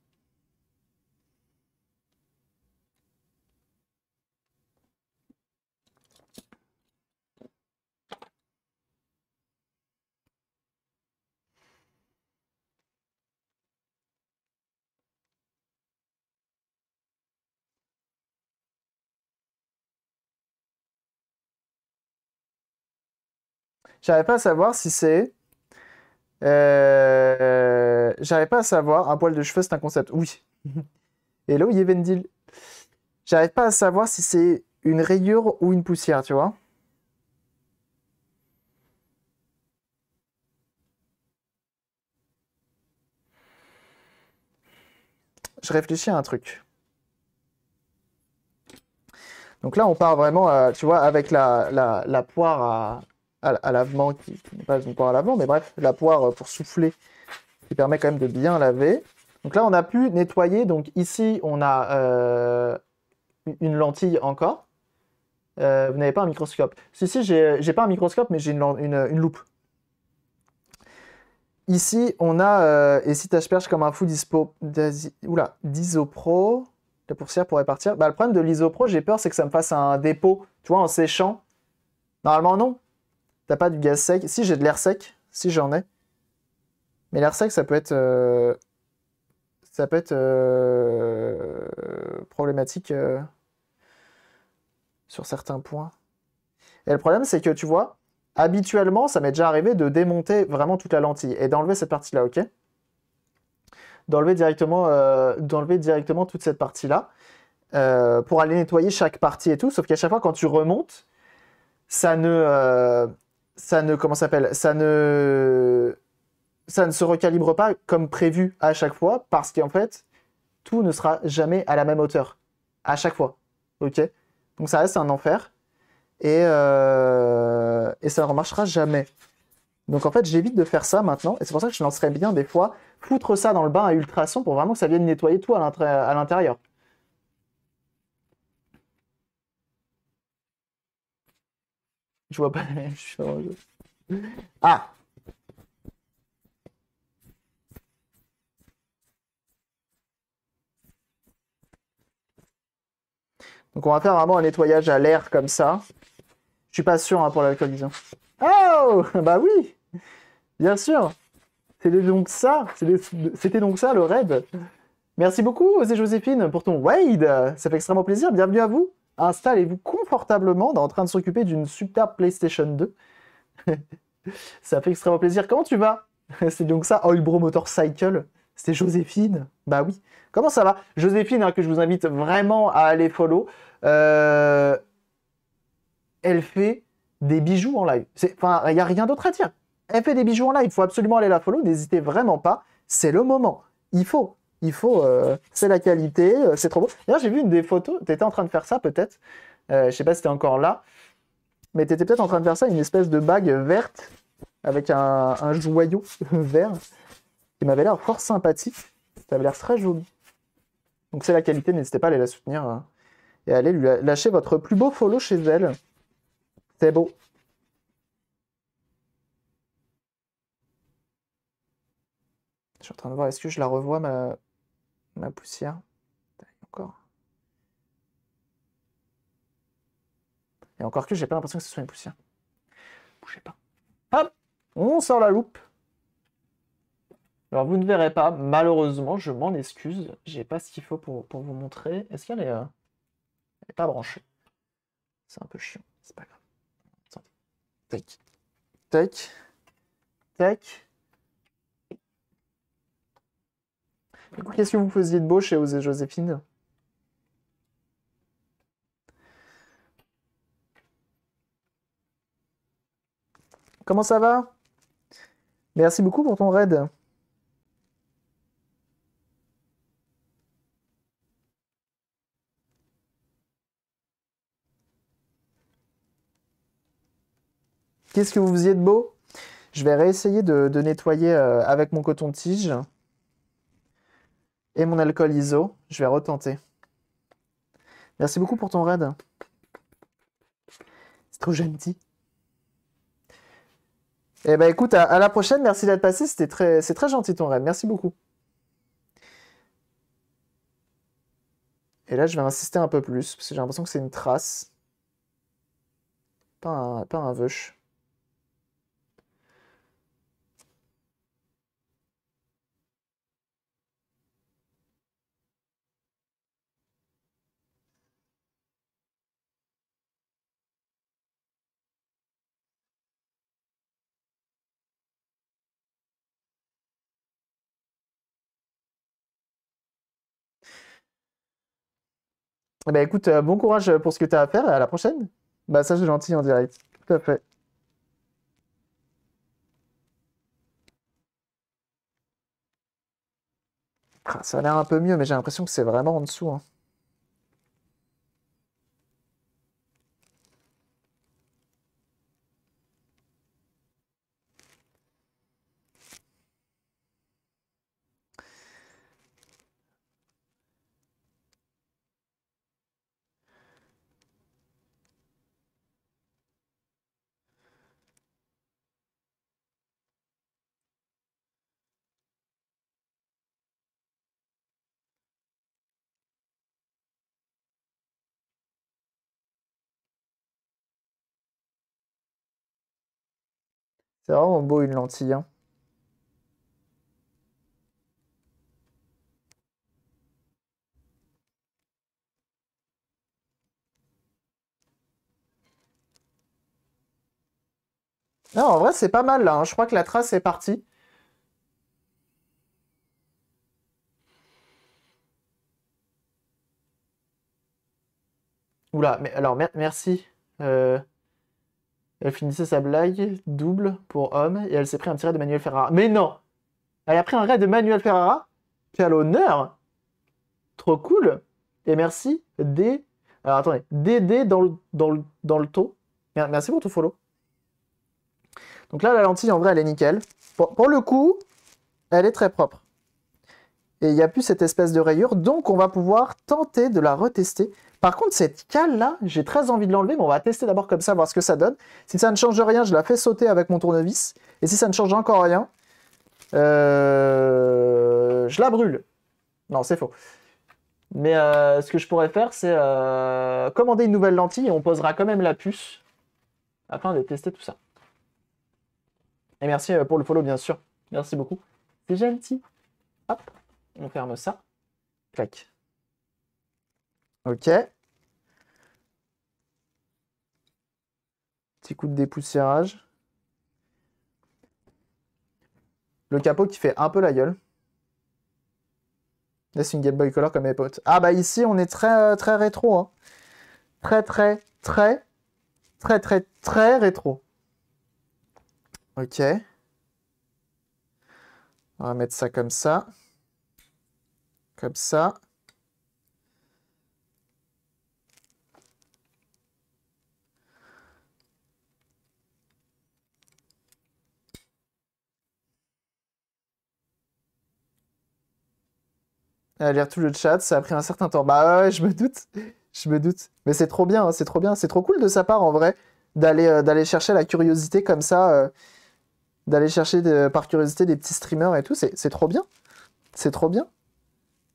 J'arrive pas à savoir si c'est. Euh, J'arrive pas à savoir. Un poil de cheveux, c'est un concept. Oui. Hello, Yevendil. J'arrive pas à savoir si c'est une rayure ou une poussière, tu vois. Je réfléchis à un truc. Donc là, on part vraiment, euh, tu vois, avec la poire à, à, lavement, qui, n'est pas une à l'avant, mais bref, la poire euh, pour souffler, qui permet quand même de bien laver. Donc là, on a pu nettoyer. Donc ici, on a euh, une lentille encore. Euh, vous n'avez pas un microscope. Si, si, j'ai pas un microscope, mais j'ai une, une, loupe. Ici, on a, et si perche comme un fou dispo, oula, d'isopro, la poussière pourrait partir. Bah, le problème de l'isopro, j'ai peur, c'est que ça me fasse un dépôt, tu vois, en séchant. Normalement, non pas du gaz sec Si, j'ai de l'air sec. Si, j'en ai. Mais l'air sec, ça peut être... Euh, ça peut être euh, problématique euh, sur certains points. Et le problème, c'est que tu vois, habituellement, ça m'est déjà arrivé de démonter vraiment toute la lentille et d'enlever cette partie-là, ok D'enlever directement, d'enlever directement toute cette partie-là pour aller nettoyer chaque partie et tout. Sauf qu'à chaque fois, quand tu remontes, ça ne, ça ne comment s'appelle ça ne ça ne se recalibre pas comme prévu à chaque fois parce qu'en fait tout ne sera jamais à la même hauteur à chaque fois ok donc ça reste un enfer et euh, et ça ne remarchera jamais donc en fait j'évite de faire ça maintenant et c'est pour ça que je lancerais bien des fois foutre ça dans le bain à ultrasons pour vraiment que ça vienne nettoyer tout à l'intérieur Je vois pas la même chose. Ah Donc on va faire vraiment un nettoyage à l'air comme ça. Je suis pas sûr hein, pour pour collision. Oh Bah oui Bien sûr C'était donc ça C'était donc ça le raid Merci beaucoup, José Joséphine, pour ton raid Ça fait extrêmement plaisir, bienvenue à vous installez-vous confortablement en train de s'occuper d'une super PlayStation 2. ça fait extrêmement plaisir. Comment tu vas C'est donc ça, Oilbro Motorcycle. C'était Joséphine Bah oui. Comment ça va Joséphine, hein, que je vous invite vraiment à aller follow. Euh, elle fait des bijoux en live. Enfin, il n'y a rien d'autre à dire. Elle fait des bijoux en live. Il faut absolument aller la follow. N'hésitez vraiment pas. C'est le moment. Il faut il faut, euh, c'est la qualité, euh, c'est trop beau. j'ai vu une des photos, tu étais en train de faire ça peut-être, euh, je sais pas si tu encore là, mais tu étais peut-être en train de faire ça, une espèce de bague verte avec un, joyau vert qui m'avait l'air fort sympathique, ça avait l'air très joli. Donc c'est la qualité, n'hésitez pas à aller la soutenir hein, et allez aller lui lâcher votre plus beau follow chez elle. C'est beau. Je suis en train de voir, est-ce que je la revois ma, ma poussière. Encore. Et encore que j'ai pas l'impression que ce soit une poussière. Bougez pas. Hop On sort la loupe. Alors vous ne verrez pas, malheureusement, je m'en excuse. J'ai pas ce qu'il faut pour, vous montrer. Est-ce qu'elle euh, est, pas branchée C'est un peu chiant, c'est pas grave. Tac. Tac. Tac. qu'est-ce que vous faisiez de beau chez Osée Joséphine Comment ça va Merci beaucoup pour ton raid. Qu'est-ce que vous faisiez de beau Je vais réessayer de, de nettoyer euh, avec mon coton-tige et mon alcool ISO. Je vais retenter. Merci beaucoup pour ton raid. C'est trop gentil. Eh ben écoute, à, la prochaine. Merci d'être passé. C'était très, c'est très gentil ton raid. Merci beaucoup. Et là, je vais insister un peu plus parce que j'ai l'impression que c'est une trace, pas un, pas Bah écoute, euh, bon courage pour ce que tu as à faire et à la prochaine. Bah ça, je gentil en direct. Tout à fait. Ah, ça a l'air un peu mieux, mais j'ai l'impression que c'est vraiment en dessous. Hein. C'est vraiment beau une lentille. Hein. Non, en vrai, c'est pas mal là. Hein. Je crois que la trace est partie. Oula, mais alors merci. Euh, elle finissait sa blague double pour homme et elle s'est pris un petit de Manuel Ferrara. Mais non Elle a pris un raid de Manuel Ferrara Quel l'honneur Trop cool Et merci D. Alors attendez, DD dans le, dans le, dans taux. Merci pour tout follow. Donc là, la lentille, en vrai, elle est nickel. Pour, pour le coup, elle est très propre. Et il n'y a plus cette espèce de rayure, donc on va pouvoir tenter de la retester par contre, cette cale-là, j'ai très envie de l'enlever, mais on va tester d'abord comme ça, voir ce que ça donne. Si ça ne change rien, je la fais sauter avec mon tournevis. Et si ça ne change encore rien, euh, je la brûle. Non, c'est faux. Mais euh, ce que je pourrais faire, c'est euh, commander une nouvelle lentille et on posera quand même la puce afin de tester tout ça. Et merci pour le follow, bien sûr. Merci beaucoup. C'est gentil. Hop, on ferme ça. Clac. Ok. Petit coup de dépoussiérage. Le capot qui fait un peu la gueule. Là, c'est une Game Boy Color comme mes potes. Ah bah ici, on est très, euh, très rétro. Hein. Très, très, très, très, très, très rétro. Ok. On va mettre ça comme ça. Comme ça. à lire tout le chat. Ça a pris un certain temps. Bah ouais, je me doute. Je me doute. Mais c'est trop bien, hein, c'est trop bien. C'est trop cool de sa part, en vrai, d'aller euh, d'aller chercher la curiosité comme ça, euh, d'aller chercher par curiosité des petits streamers et tout. C'est trop bien. C'est trop bien.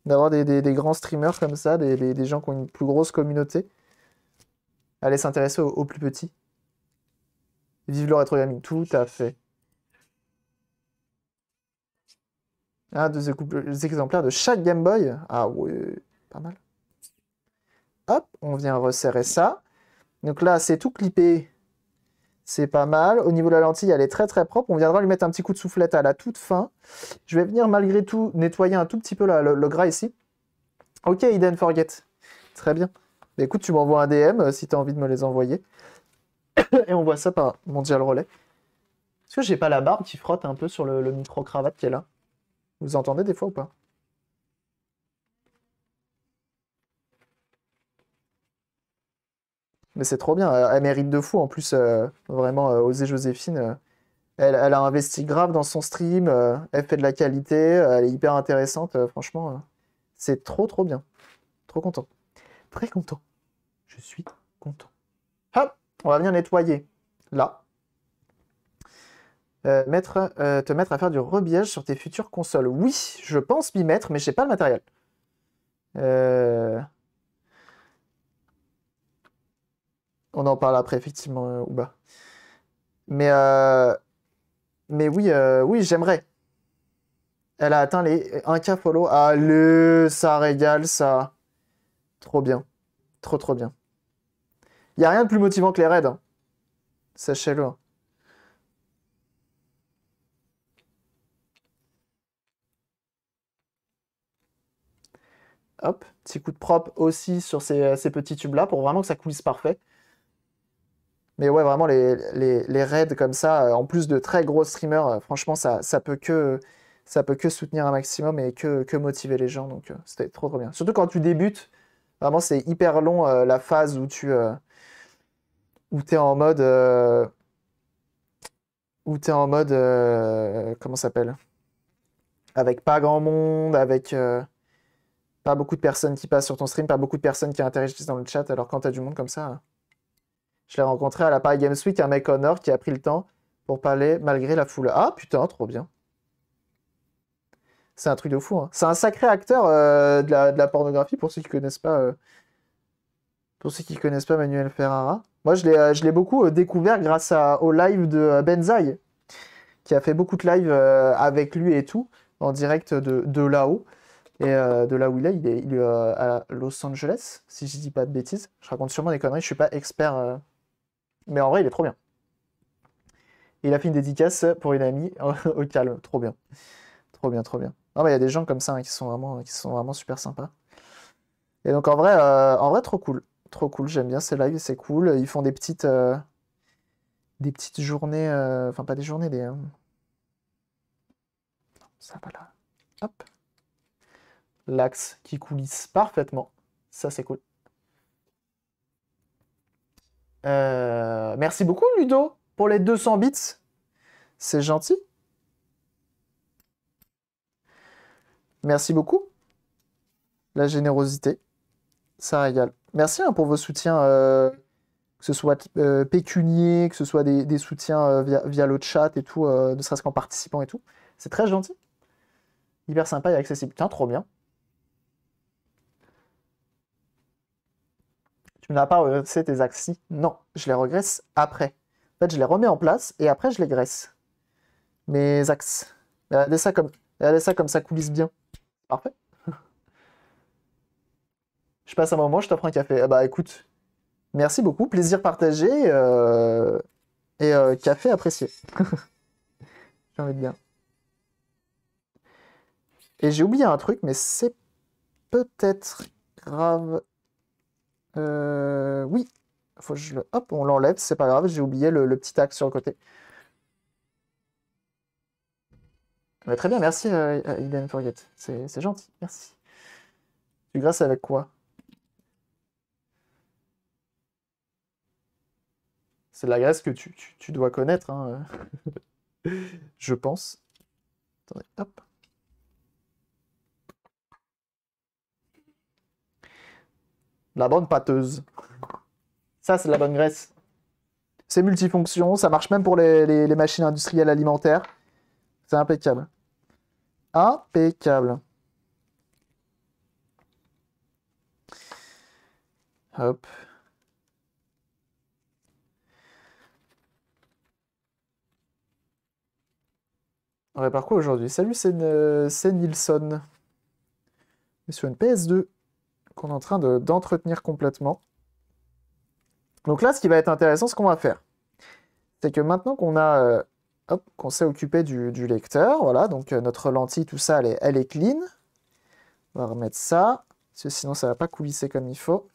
D'avoir des, grands streamers comme ça, des, gens qui ont une plus grosse communauté. Aller s'intéresser aux, plus petits. Vive le rétro gaming, tout à fait. Un deux exemplaires de chaque Game Boy. Ah oui, pas mal. Hop, on vient resserrer ça. Donc là, c'est tout clippé. C'est pas mal. Au niveau de la lentille, elle est très très propre. On viendra lui mettre un petit coup de soufflette à la toute fin. Je vais venir malgré tout nettoyer un tout petit peu le, gras ici. Ok, Eden Forget. Très bien. Bah, écoute, tu m'envoies un DM euh, si tu as envie de me les envoyer. Et on voit ça par Mondial Relais. Est-ce que j'ai pas la barbe qui frotte un peu sur le micro-cravate qui est là vous entendez des fois ou pas Mais c'est trop bien, elle, mérite de fou en plus, euh, vraiment, euh, Joséphine. Euh, elle, elle, a investi grave dans son stream, euh, elle fait de la qualité, elle est hyper intéressante, franchement, c'est trop trop bien. Trop content. Très content. Je suis content. Hop, on va venir nettoyer. Là. Euh, euh, te mettre à faire du rebillage sur tes futures consoles. Oui, je pense m'y mettre, mais je n'ai pas le matériel. Euh, on en parle après, effectivement, Mais, mais oui, oui j'aimerais. Elle a atteint les 1K follow. Allez, ça régale, ça. Trop bien. Trop, trop bien. Il n'y a rien de plus motivant que les raids. Hein. Sachez-le. Hein. Hop, petit coup de propre aussi sur euh, ces, petits tubes-là pour vraiment que ça coulisse parfait. Mais ouais, vraiment, les, raids comme ça, euh, en plus de très gros streamers, euh, franchement, ça, ça peut que ça peut que soutenir un maximum et que, motiver les gens. Donc, c'était trop, trop bien. Surtout quand tu débutes, vraiment, c'est hyper long la phase où tu où es en mode. où tu es en mode. comment ça s'appelle Avec pas grand monde, avec. Pas beaucoup de personnes qui passent sur ton stream, pas beaucoup de personnes qui interagissent dans le chat. Alors quand t'as du monde comme ça, je l'ai rencontré à la Paris Games Week, un mec Honor qui a pris le temps pour parler malgré la foule. Ah putain, trop bien. C'est un truc de fou. Hein. C'est un sacré acteur euh, de, la, pornographie pour ceux qui connaissent pas. Euh, pour ceux qui connaissent pas Manuel Ferrara. Moi, je l'ai, euh, beaucoup découvert grâce au live de Benzaï, qui a fait beaucoup de live avec lui et tout, en direct de là-haut. Et euh, de là où il est, il est, euh, à Los Angeles, si je dis pas de bêtises. Je raconte sûrement des conneries, je suis pas expert. Euh. Mais en vrai, il est trop bien. il a fait une dédicace pour une amie au calme. Trop bien. Trop bien, trop bien. Non, mais il y a des gens comme ça hein, qui, sont vraiment, qui sont vraiment super sympas. Et donc, en vrai, en vrai trop cool. Trop cool, j'aime bien ces lives, c'est cool. Ils font des petites. des petites journées. Enfin, pas des journées, des. ça va là. Hop l'axe qui coulisse parfaitement. Ça, c'est cool. Euh, merci beaucoup, Ludo, pour les 200 bits. C'est gentil. Merci beaucoup. La générosité, ça régale. Merci hein, pour vos soutiens, euh, que ce soit euh, pécunier, que ce soit des, soutiens via, le chat et tout, ne serait-ce qu'en participant et tout. C'est très gentil. Hyper sympa et accessible. Tiens, trop bien. tu n'as pas regressé tes axes Non, je les regresse après. En fait, je les remets en place et après, je les graisse. Mes axes. Regardez ça comme, ça, comme ça coulisse bien. Parfait. je passe un moment, je t'offre un café. Ah bah écoute, merci beaucoup, plaisir partagé euh, et euh, café apprécié. j'ai envie de bien. Et j'ai oublié un truc, mais c'est peut-être grave euh, oui, faut je Hop, on l'enlève, c'est pas grave, j'ai oublié le, petit axe sur le côté. Bah, très bien, merci Iden euh, euh, Forget, c'est gentil, merci. Tu grâce avec quoi C'est de la graisse que tu, dois connaître, hein, je pense. Attendez, hop. la bonne pâteuse. Ça, c'est la bonne graisse. C'est multifonction, ça marche même pour les, machines industrielles alimentaires. C'est impeccable. Impeccable. Hop. On répare quoi aujourd'hui Salut, c'est euh, Nilsson. sur une PS2 qu'on est en train d'entretenir complètement. Donc là, ce qui va être intéressant, ce qu'on va faire, c'est que maintenant qu'on a euh, qu'on s'est occupé du, lecteur, voilà, donc euh, notre lentille, tout ça, elle est, clean. On va remettre ça, sinon ça ne va pas coulisser comme il faut.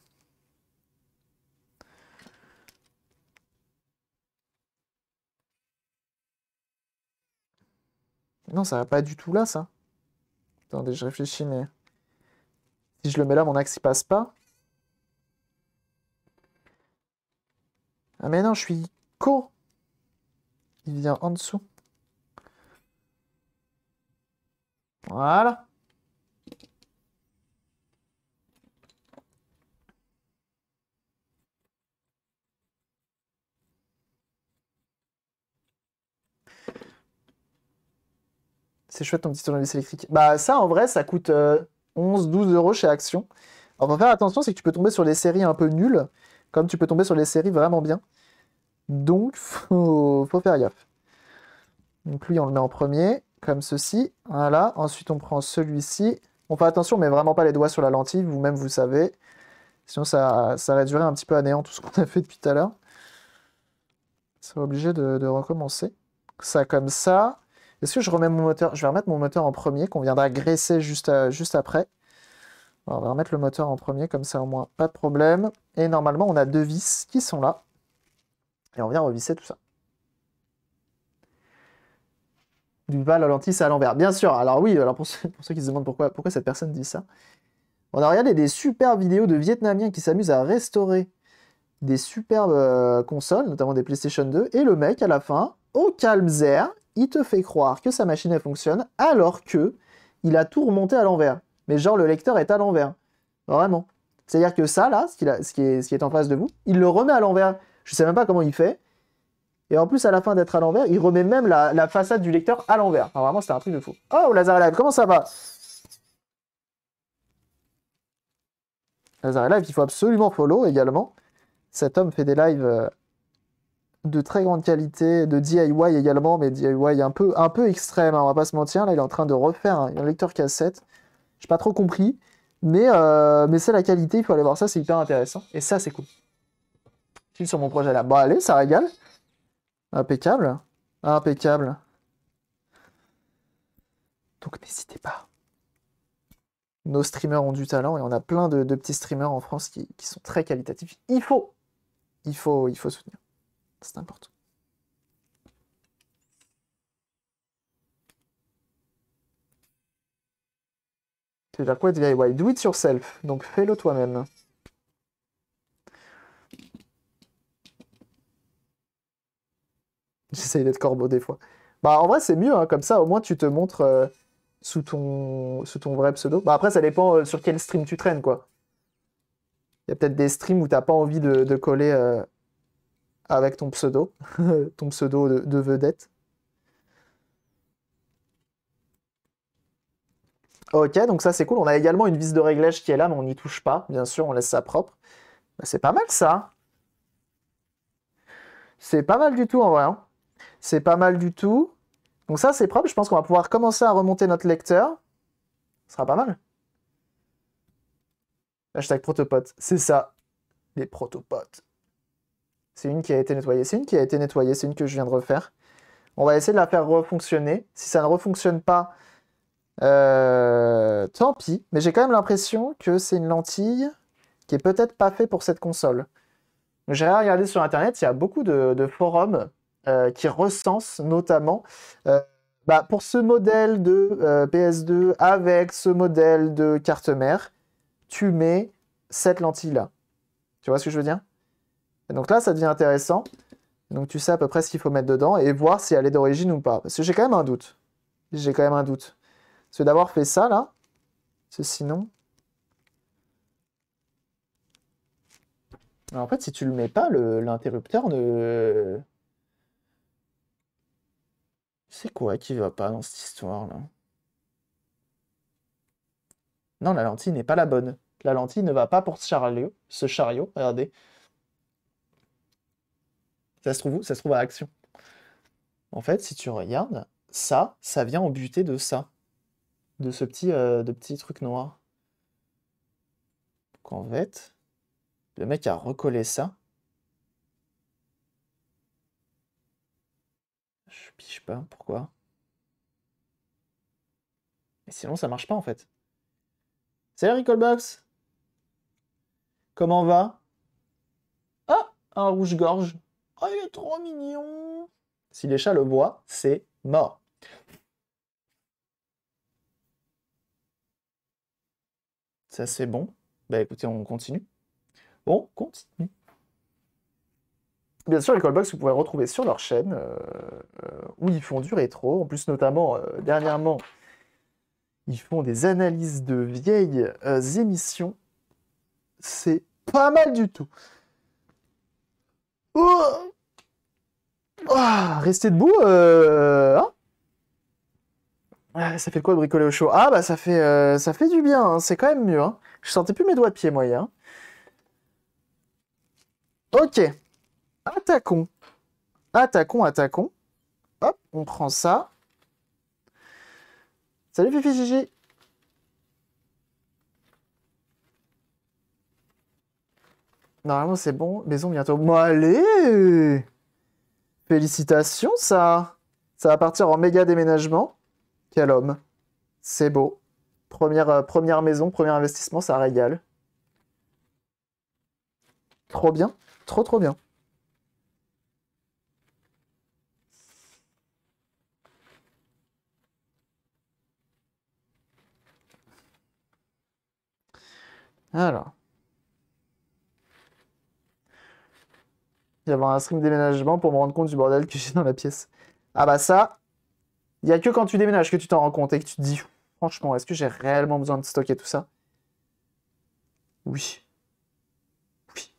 Non, ça va pas du tout là, ça. Attendez, je réfléchis, mais... Si je le mets là, mon axe, il passe pas. Ah mais non, je suis co. Il vient en dessous. Voilà. C'est chouette ton petit tournevis électrique. Bah ça en vrai ça coûte euh, 11-12 euros chez Action. Alors, faut faire attention, c'est que tu peux tomber sur les séries un peu nulles, comme tu peux tomber sur les séries vraiment bien. Donc, faut, faut faire gaffe. Donc lui, on le met en premier, comme ceci. Voilà. Ensuite, on prend celui-ci. On fait attention, mais vraiment pas les doigts sur la lentille, vous-même vous savez. Sinon, ça, ça réduirait un petit peu à néant tout ce qu'on a fait depuis tout à l'heure. Ça va obligé de, de recommencer. Ça comme ça. Est-ce que je remets mon moteur Je vais remettre mon moteur en premier, qu'on viendra graisser juste, euh, juste après. on va remettre le moteur en premier, comme ça au moins pas de problème. Et normalement, on a deux vis qui sont là. Et on vient revisser tout ça. Du bas, à lentille, c'est à l'envers. Bien sûr, alors oui, alors pour ceux, qui se demandent pourquoi, pourquoi cette personne dit ça. On a regardé des super vidéos de Vietnamiens qui s'amusent à restaurer des superbes euh, consoles, notamment des PlayStation 2. Et le mec, à la fin, au calme zère, il te fait croire que sa machine elle fonctionne alors que il a tout remonté à l'envers. Mais genre le lecteur est à l'envers. Vraiment. C'est-à-dire que ça là, ce, qui est, en face de vous, il le remet à l'envers. Je sais même pas comment il fait. Et en plus, à la fin d'être à l'envers, il remet même la, façade du lecteur à l'envers. vraiment, c'est un truc de fou. Oh, Lazare Live, comment ça va Lazare Live, il faut absolument follow également. Cet homme fait des lives euh, de très grande qualité, de DIY également, mais DIY un peu, un peu extrême, hein, on va pas se mentir. Là, il est en train de refaire un, lecteur cassette. J'ai pas trop compris, mais, euh, mais c'est la qualité, il faut aller voir ça, c'est hyper intéressant. Et ça, c'est cool. sur mon projet là. Bon, allez, ça régale. Impeccable. Impeccable. Donc, n'hésitez pas. Nos streamers ont du talent et on a plein de, petits streamers en France qui, qui sont très qualitatifs. Il faut, il faut, il faut soutenir. C'est important. C'est dire quoi DIY Do it yourself. Donc fais-le toi-même. J'essaye d'être corbeau des fois. Bah en vrai c'est mieux, hein, comme ça au moins tu te montres euh, sous, ton, sous ton vrai pseudo. Bah après ça dépend euh, sur quel stream tu traînes quoi. Il y a peut-être des streams où t'as pas envie de, coller euh, avec ton pseudo, ton pseudo de, vedette. Ok, donc ça c'est cool. On a également une vis de réglage qui est là, mais on n'y touche pas. Bien sûr, on laisse ça propre. Bah, c'est pas mal ça. C'est pas mal du tout en vrai. Hein. C'est pas mal du tout. Donc ça c'est propre. Je pense qu'on va pouvoir commencer à remonter notre lecteur. Ce sera pas mal. Hashtag protopote. C'est ça. Les protopotes. C'est une qui a été nettoyée. C'est une qui a été nettoyée. C'est une que je viens de refaire. On va essayer de la faire refonctionner. Si ça ne refonctionne pas, euh, tant pis. Mais j'ai quand même l'impression que c'est une lentille qui est peut-être pas faite pour cette console. J'ai regardé sur Internet, il y a beaucoup de, forums euh, qui recensent notamment... Euh, bah, pour ce modèle de PS2 avec ce modèle de carte mère, tu mets cette lentille-là. Tu vois ce que je veux dire donc là, ça devient intéressant. Donc tu sais à peu près ce qu'il faut mettre dedans et voir si elle est d'origine ou pas. Parce que j'ai quand même un doute. J'ai quand même un doute. Parce que d'avoir fait ça là, Ce sinon. en fait, si tu le mets pas, l'interrupteur ne. C'est quoi qui va pas dans cette histoire là Non, la lentille n'est pas la bonne. La lentille ne va pas pour Ce chariot, regardez. Ça se trouve Ça se trouve à action. En fait, si tu regardes, ça, ça vient au buté de ça. De ce petit, euh, de truc noir. Donc en fait, le mec a recollé ça. Je piche pas, pourquoi Mais sinon, ça marche pas en fait. Salut Recallbox Comment va Ah Un rouge-gorge Oh, il est trop mignon Si les chats le voient, c'est mort. Ça, c'est bon. Bah écoutez, on continue. Bon, continue. Bien sûr, les Callbox, vous pouvez retrouver sur leur chaîne euh, euh, où ils font du rétro. En plus, notamment, euh, dernièrement, ils font des analyses de vieilles émissions. C'est pas mal du tout. Oh Oh, ah, rester debout, euh, hein ah, ça fait quoi de bricoler au chaud Ah bah ça fait, euh, ça fait du bien, hein, c'est quand même mieux. Hein. Je sentais plus mes doigts de pied moi hein. Ok, attaquons, attaquons, attaquons. Hop, on prend ça. Salut Fifi Gigi Normalement c'est bon, maison bientôt. Bon allez Félicitations, ça Ça va partir en méga déménagement. Quel homme. C'est beau. Première, euh, première maison, premier investissement, ça régale. Trop bien. Trop, trop bien. Alors. Il y avoir un stream déménagement pour me rendre compte du bordel que j'ai dans la pièce. Ah bah ça, il n'y a que quand tu déménages que tu t'en rends compte et que tu te dis, franchement, est-ce que j'ai réellement besoin de stocker tout ça Oui. Oui.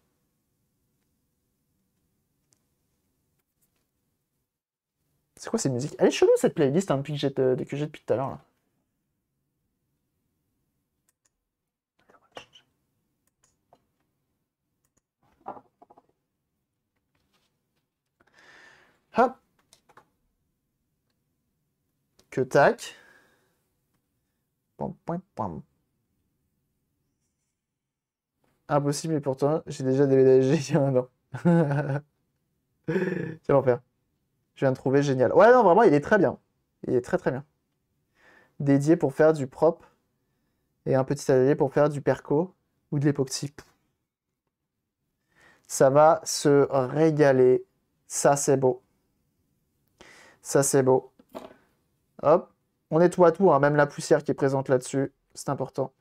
C'est quoi cette musique Elle est chelou cette playlist hein, depuis que j'ai depuis tout à l'heure là. Hop. Que tac. Impossible, et pourtant, j'ai déjà déménagé il y a un an. C'est l'enfer. Je viens de trouver génial. Ouais, non, vraiment, il est très bien. Il est très très bien. Dédié pour faire du propre et un petit atelier pour faire du perco ou de l'époxy. Ça va se régaler. Ça, c'est beau. Ça, c'est beau. Hop, on nettoie tout, hein, même la poussière qui est présente là-dessus. C'est important.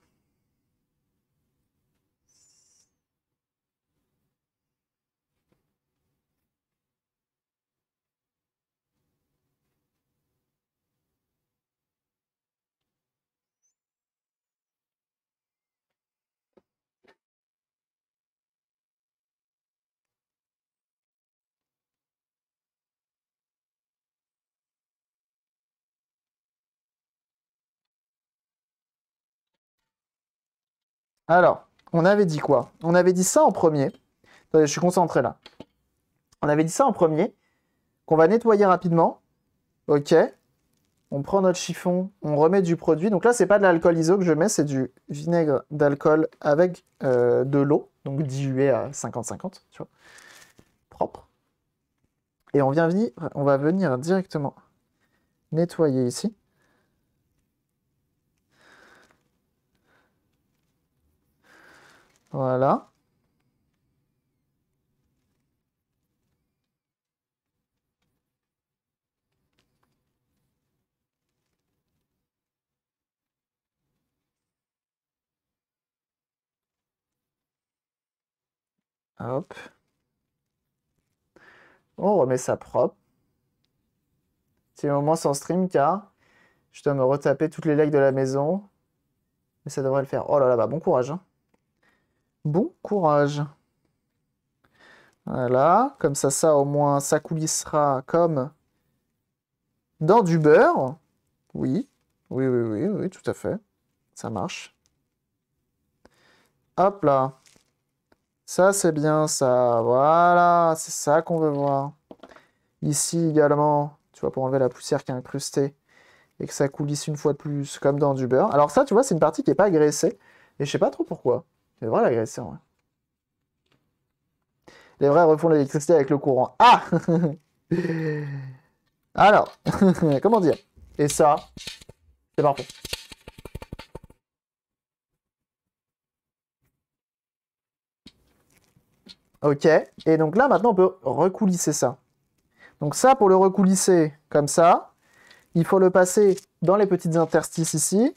Alors, on avait dit quoi On avait dit ça en premier. je suis concentré là. On avait dit ça en premier, qu'on va nettoyer rapidement. Ok. On prend notre chiffon, on remet du produit. Donc là, c'est pas de l'alcool iso que je mets, c'est du vinaigre d'alcool avec euh, de l'eau, donc dilué à 50-50, tu vois. Propre. Et on, vient venir, on va venir directement nettoyer ici. Voilà. Hop. On remet ça propre. C'est le moment sans stream car je dois me retaper toutes les legs de la maison. Mais ça devrait le faire. Oh là là, bah, bon courage. Hein. Bon courage. Voilà, comme ça, ça au moins, ça coulissera comme dans du beurre. Oui, oui, oui, oui, oui, tout à fait. Ça marche. Hop là. Ça, c'est bien, ça. Voilà, c'est ça qu'on veut voir. Ici également, tu vois, pour enlever la poussière qui est incrustée et que ça coulisse une fois de plus, comme dans du beurre. Alors ça, tu vois, c'est une partie qui n'est pas graissée. Et je sais pas trop pourquoi. C'est vrai l'agression. Les vrais refont l'électricité avec le courant. Ah Alors, comment dire Et ça, c'est parfait. Ok, et donc là maintenant on peut recoulisser ça. Donc ça, pour le recoulisser comme ça, il faut le passer dans les petites interstices ici,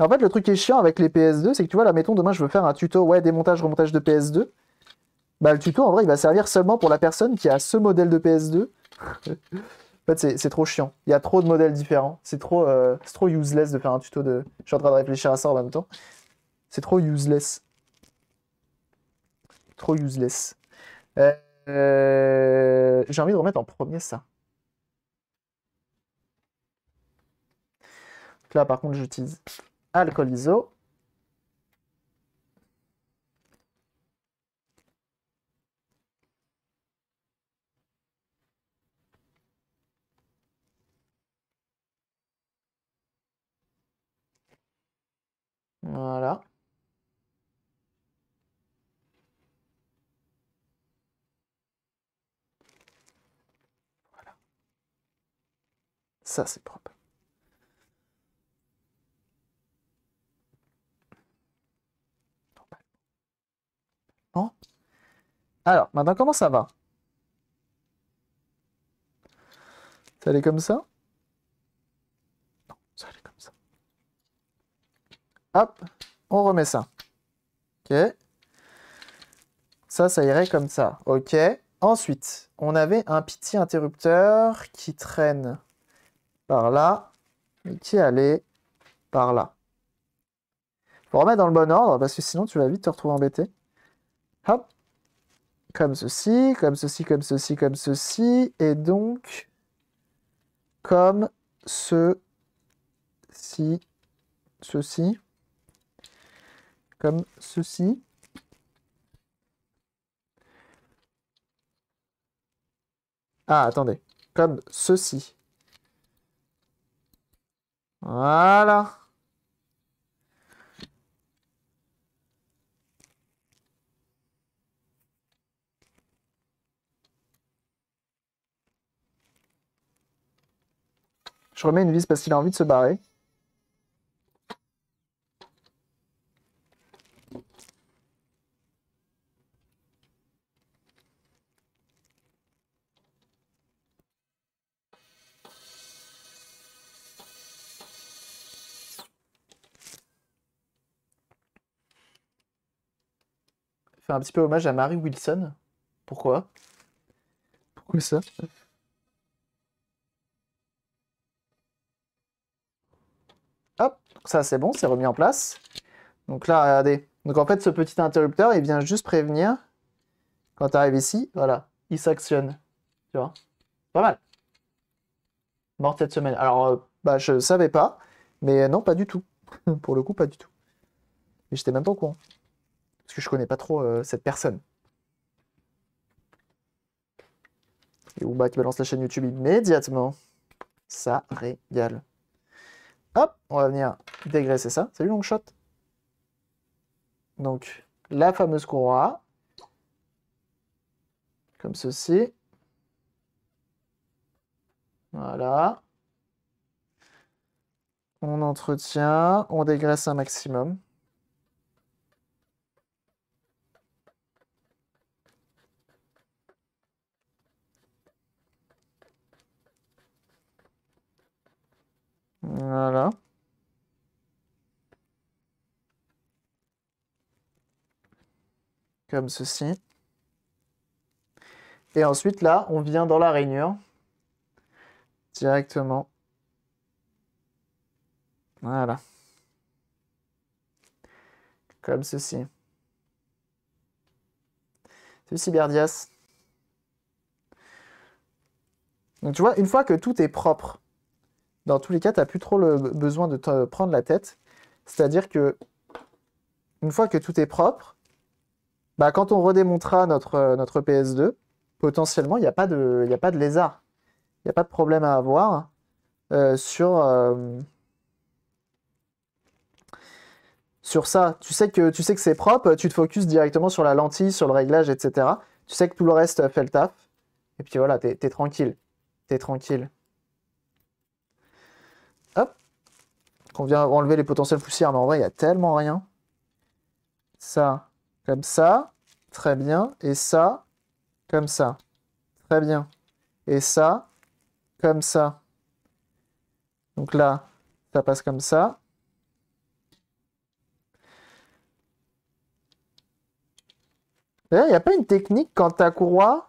en fait, le truc est chiant avec les PS2, c'est que tu vois, là, mettons, demain, je veux faire un tuto, ouais, démontage, remontage de PS2. Bah, le tuto, en vrai, il va servir seulement pour la personne qui a ce modèle de PS2. en fait, c'est trop chiant. Il y a trop de modèles différents. C'est trop, euh, trop useless de faire un tuto de. Je suis en train de réfléchir à ça en même temps. C'est trop useless. Trop useless. Euh, euh, j'ai envie de remettre en premier ça. Là, par contre, j'utilise alcool iso. Voilà. Ça, c'est propre. Alors, maintenant, comment ça va Ça allait comme ça Non, ça allait comme ça. Hop, on remet ça. Ok. Ça, ça irait comme ça. Ok. Ensuite, on avait un petit interrupteur qui traîne par là et qui allait par là. Faut remettre dans le bon ordre parce que sinon tu vas vite te retrouver embêté. Hop. Comme ceci, comme ceci, comme ceci, comme ceci. Et donc, comme ceci, ceci, comme ceci. Ah, attendez. Comme ceci. Voilà. Je remets une vis parce qu'il a envie de se barrer. Faire un petit peu hommage à Mary Wilson. Pourquoi Pourquoi ça Ça, c'est bon, c'est remis en place. Donc là, regardez. Donc en fait, ce petit interrupteur, il vient juste prévenir quand tu arrives ici. Voilà, il s'actionne. Tu vois Pas mal. Mort cette semaine. Alors, euh, bah, je savais pas. Mais non, pas du tout. Pour le coup, pas du tout. Mais j'étais même pas au courant. Parce que je connais pas trop euh, cette personne. Et Oumba qui balance la chaîne YouTube immédiatement. Ça régale. Hop, on va venir dégraisser ça. Salut long shot. Donc, la fameuse courroie. Comme ceci. Voilà. On entretient, on dégraisse un maximum. Voilà. Comme ceci. Et ensuite, là, on vient dans la rainure directement. Voilà. Comme ceci. C'est Cyberdias. Donc tu vois, une fois que tout est propre, dans tous les cas, tu n'as plus trop le besoin de te prendre la tête. C'est-à-dire que, une fois que tout est propre, bah, quand on redémontera notre, euh, notre PS2, potentiellement, il n'y a, pas de, a pas de lézard. Il n'y a pas de problème à avoir euh, sur, euh, sur ça. Tu sais que, tu sais que c'est propre, tu te focuses directement sur la lentille, sur le réglage, etc. Tu sais que tout le reste fait le taf. Et puis voilà, t'es es tranquille. T'es tranquille. Hop. Qu'on vient enlever les potentiels poussières, mais en vrai, il n'y a tellement rien. Ça, comme ça. Très bien. Et ça, comme ça. Très bien. Et ça, comme ça. Donc là, ça passe comme ça. il n'y a pas une technique quand à courroie...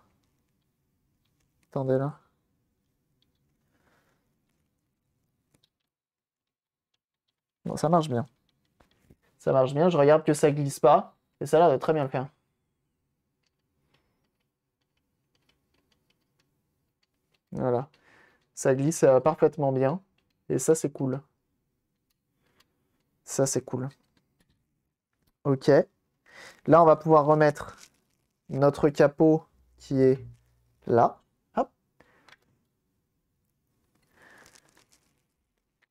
Attendez là. ça marche bien. Ça marche bien, je regarde que ça glisse pas. Et ça a l'air de très bien le faire. Voilà. Ça glisse euh, parfaitement bien. Et ça, c'est cool. Ça, c'est cool. OK. Là, on va pouvoir remettre notre capot qui est là. Hop.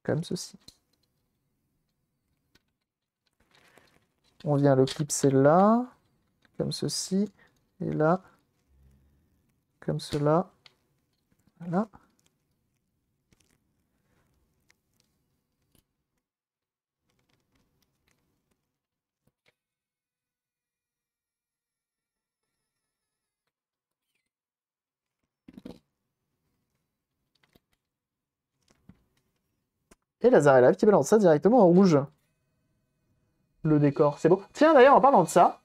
Comme ceci. on vient le clipser là, comme ceci, et là, comme cela. Voilà. Et Live qui balance ça directement en rouge le décor. C'est beau. Tiens, d'ailleurs, en parlant de ça,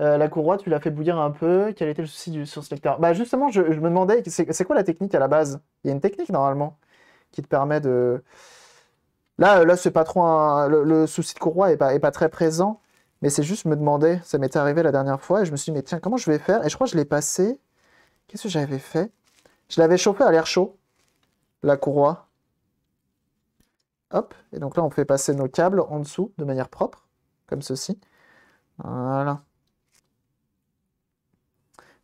euh, la courroie, tu l'as fait bouillir un peu. Quel était le souci du, sur Bah, justement, je, me demandais, c'est quoi la technique à la base Il y a une technique, normalement, qui te permet de. Là, euh, là c'est pas trop un... le, souci de courroie est pas, est pas très présent, mais c'est juste me demander. Ça m'était arrivé la dernière fois et je me suis dit, mais tiens, comment je vais faire Et je crois que je l'ai passé. Qu'est-ce que j'avais fait Je l'avais chauffé à l'air chaud, la courroie. Hop, et donc là, on fait passer nos câbles en dessous de manière propre comme ceci. Voilà.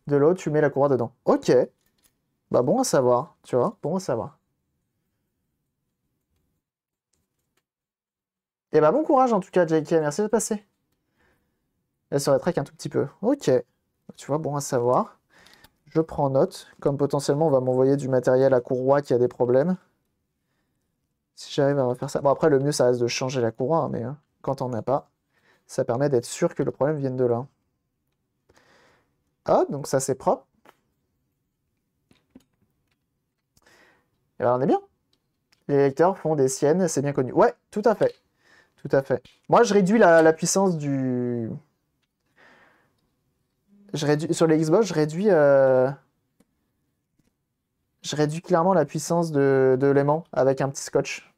De l'eau, tu mets la courroie dedans. Ok. Bah bon à savoir, tu vois, bon à savoir. Et eh bah bon courage en tout cas, JK, merci de passer. Elle se très un tout petit peu. Ok, tu vois, bon à savoir. Je prends note, comme potentiellement on va m'envoyer du matériel à courroie qui a des problèmes. Si j'arrive à faire ça. Bon après, le mieux, ça reste de changer la courroie, hein, mais hein, quand on n'a pas. Ça permet d'être sûr que le problème vienne de là. Ah, donc ça c'est propre. Et eh ben on est bien. Les lecteurs font des siennes, c'est bien connu. Ouais, tout à fait. Tout à fait. Moi, je réduis la, puissance du... Je réduis, sur les Xbox, je réduis... Euh, je réduis clairement la puissance de, de l'aimant avec un petit scotch.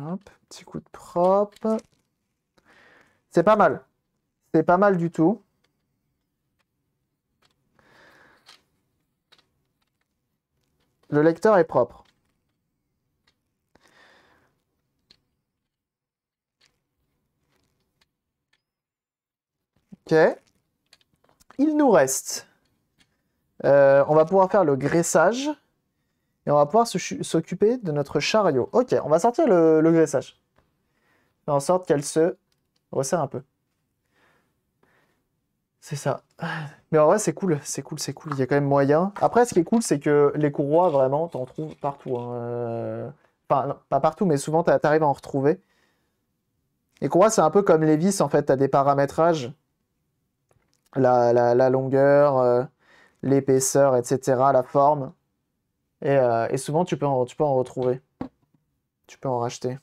Hop, petit coup de propre. C'est pas mal. C'est pas mal du tout. Le lecteur est propre. Ok. Il nous reste. Euh, on va pouvoir faire le graissage. Et on va pouvoir s'occuper de notre chariot. Ok, on va sortir le, graissage. en sorte qu'elle se resserre un peu. C'est ça. Mais en vrai, c'est cool, c'est cool, c'est cool. Il y a quand même moyen. Après, ce qui est cool, c'est que les courroies, vraiment, t'en trouves partout. Hein. Euh, enfin, pas partout, mais souvent, t'arrives à en retrouver. Les courroies, c'est un peu comme les vis, en fait. T'as des paramétrages. La, longueur, euh, l'épaisseur, etc., la forme. Euh, et, souvent, tu peux, en, tu peux en retrouver. Tu peux en racheter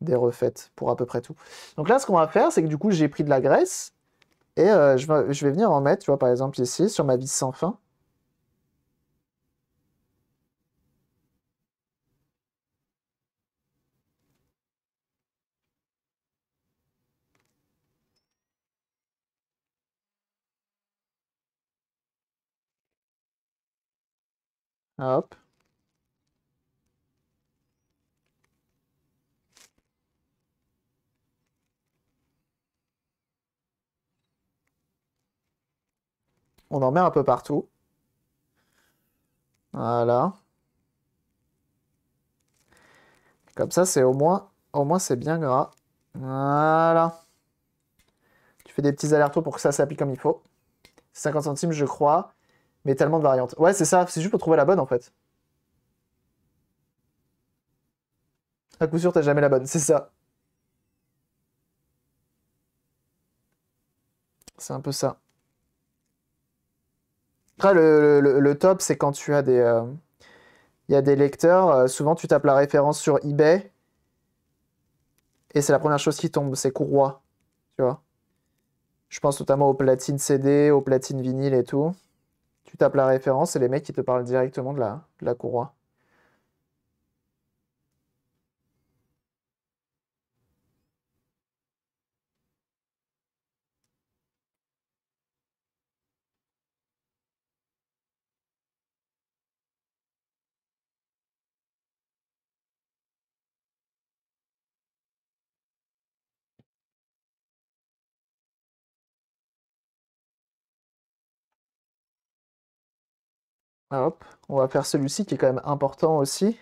des refaites pour à peu près tout. Donc là, ce qu'on va faire, c'est que du coup, j'ai pris de la graisse et euh, je, vais, venir en mettre, tu vois, par exemple ici, sur ma vis sans fin. On en met un peu partout. Voilà. Comme ça, c'est au moins, au moins c'est bien gras. Voilà. Tu fais des petits allers-retours pour que ça s'applique comme il faut. 50 centimes, je crois mais tellement de variantes. Ouais, c'est ça, c'est juste pour trouver la bonne en fait. À coup sûr, t'as jamais la bonne, c'est ça. C'est un peu ça. Après, le, le, top, c'est quand tu as des. Euh, il y a des lecteurs, euh, souvent tu tapes la référence sur eBay. Et c'est la première chose qui tombe, c'est courroie. Tu vois Je pense notamment aux platines CD, aux platines vinyle et tout. Tu tapes la référence et les mecs, ils te parlent directement de la, de la courroie. Ah, hop, on va faire celui-ci qui est quand même important aussi.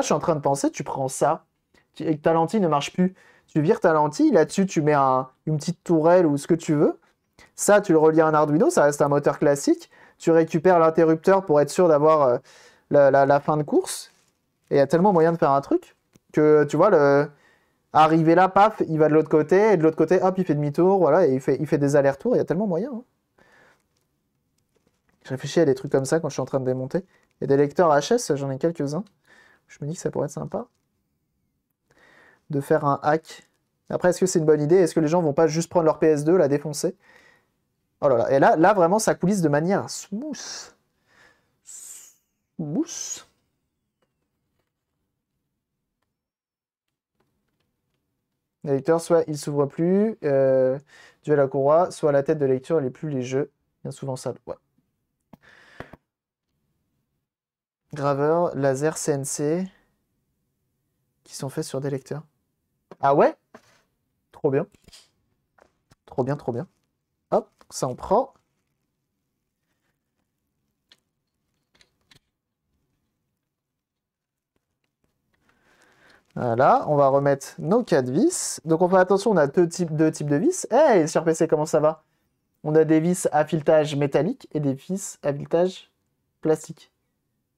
je suis en train de penser, tu prends ça, et que ta lentille ne marche plus. Tu vires ta lentille, là-dessus, tu mets une petite tourelle ou ce que tu veux. Ça, tu le relis à un Arduino, ça reste un moteur classique. Tu récupères l'interrupteur pour être sûr d'avoir euh, la, fin de course. Et il y a tellement moyen de faire un truc que, tu vois, le... arriver là, paf, il va de l'autre côté, et de l'autre côté, hop, il fait demi-tour, voilà, et il fait, des allers-retours, il y a tellement moyen. Hein. Je réfléchis à des trucs comme ça quand je suis en train de démonter. Il y a des lecteurs HS, j'en ai quelques-uns. Je me dis que ça pourrait être sympa de faire un hack. Après, est-ce que c'est une bonne idée Est-ce que les gens vont pas juste prendre leur PS2, la défoncer Oh là là, et là, là vraiment, ça coulisse de manière smooth. Smooth. Les soit soit ne s'ouvre plus, euh, à la courroie, soit la tête de lecture, n'est plus les jeux. Bien souvent ça. Ouais. graveurs, laser, CNC, qui sont faits sur des lecteurs. Ah ouais Trop bien. Trop bien, trop bien. Hop, ça en prend. Voilà, on va remettre nos quatre vis. Donc on fait attention, on a deux types, deux types de vis. Hey, sur PC, comment ça va On a des vis à filetage métallique et des vis à filetage plastique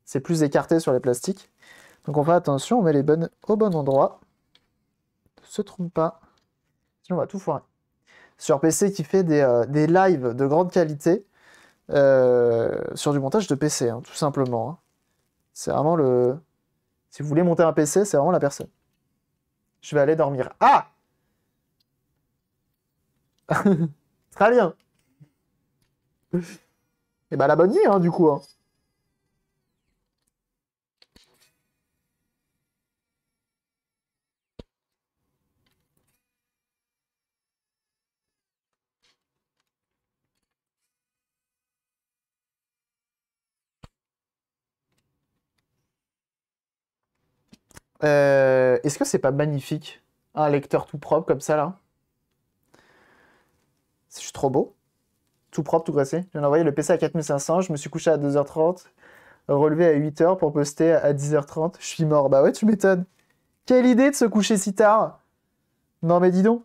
c'est plus écarté sur les plastiques. Donc on fait attention, on met les bonnes au bon endroit. Ne se trompe pas, sinon on va tout foirer. Sur PC qui fait euh, des, lives de grande qualité, euh, sur du montage de PC, hein, tout simplement. Hein. C'est vraiment le... Si vous voulez monter un PC, c'est vraiment la personne. Je vais aller dormir. Ah Très bien. Et eh bah ben, la bonne hein, nuit, du coup. Euh, Est-ce que c'est pas magnifique Un lecteur tout propre comme ça là Je suis trop beau. Tout propre, tout graissé. ai envoyé le PC à 4500, je me suis couché à 2h30, relevé à 8h pour poster à 10h30. Je suis mort. Bah ouais, tu m'étonnes. Quelle idée de se coucher si tard Non mais dis donc.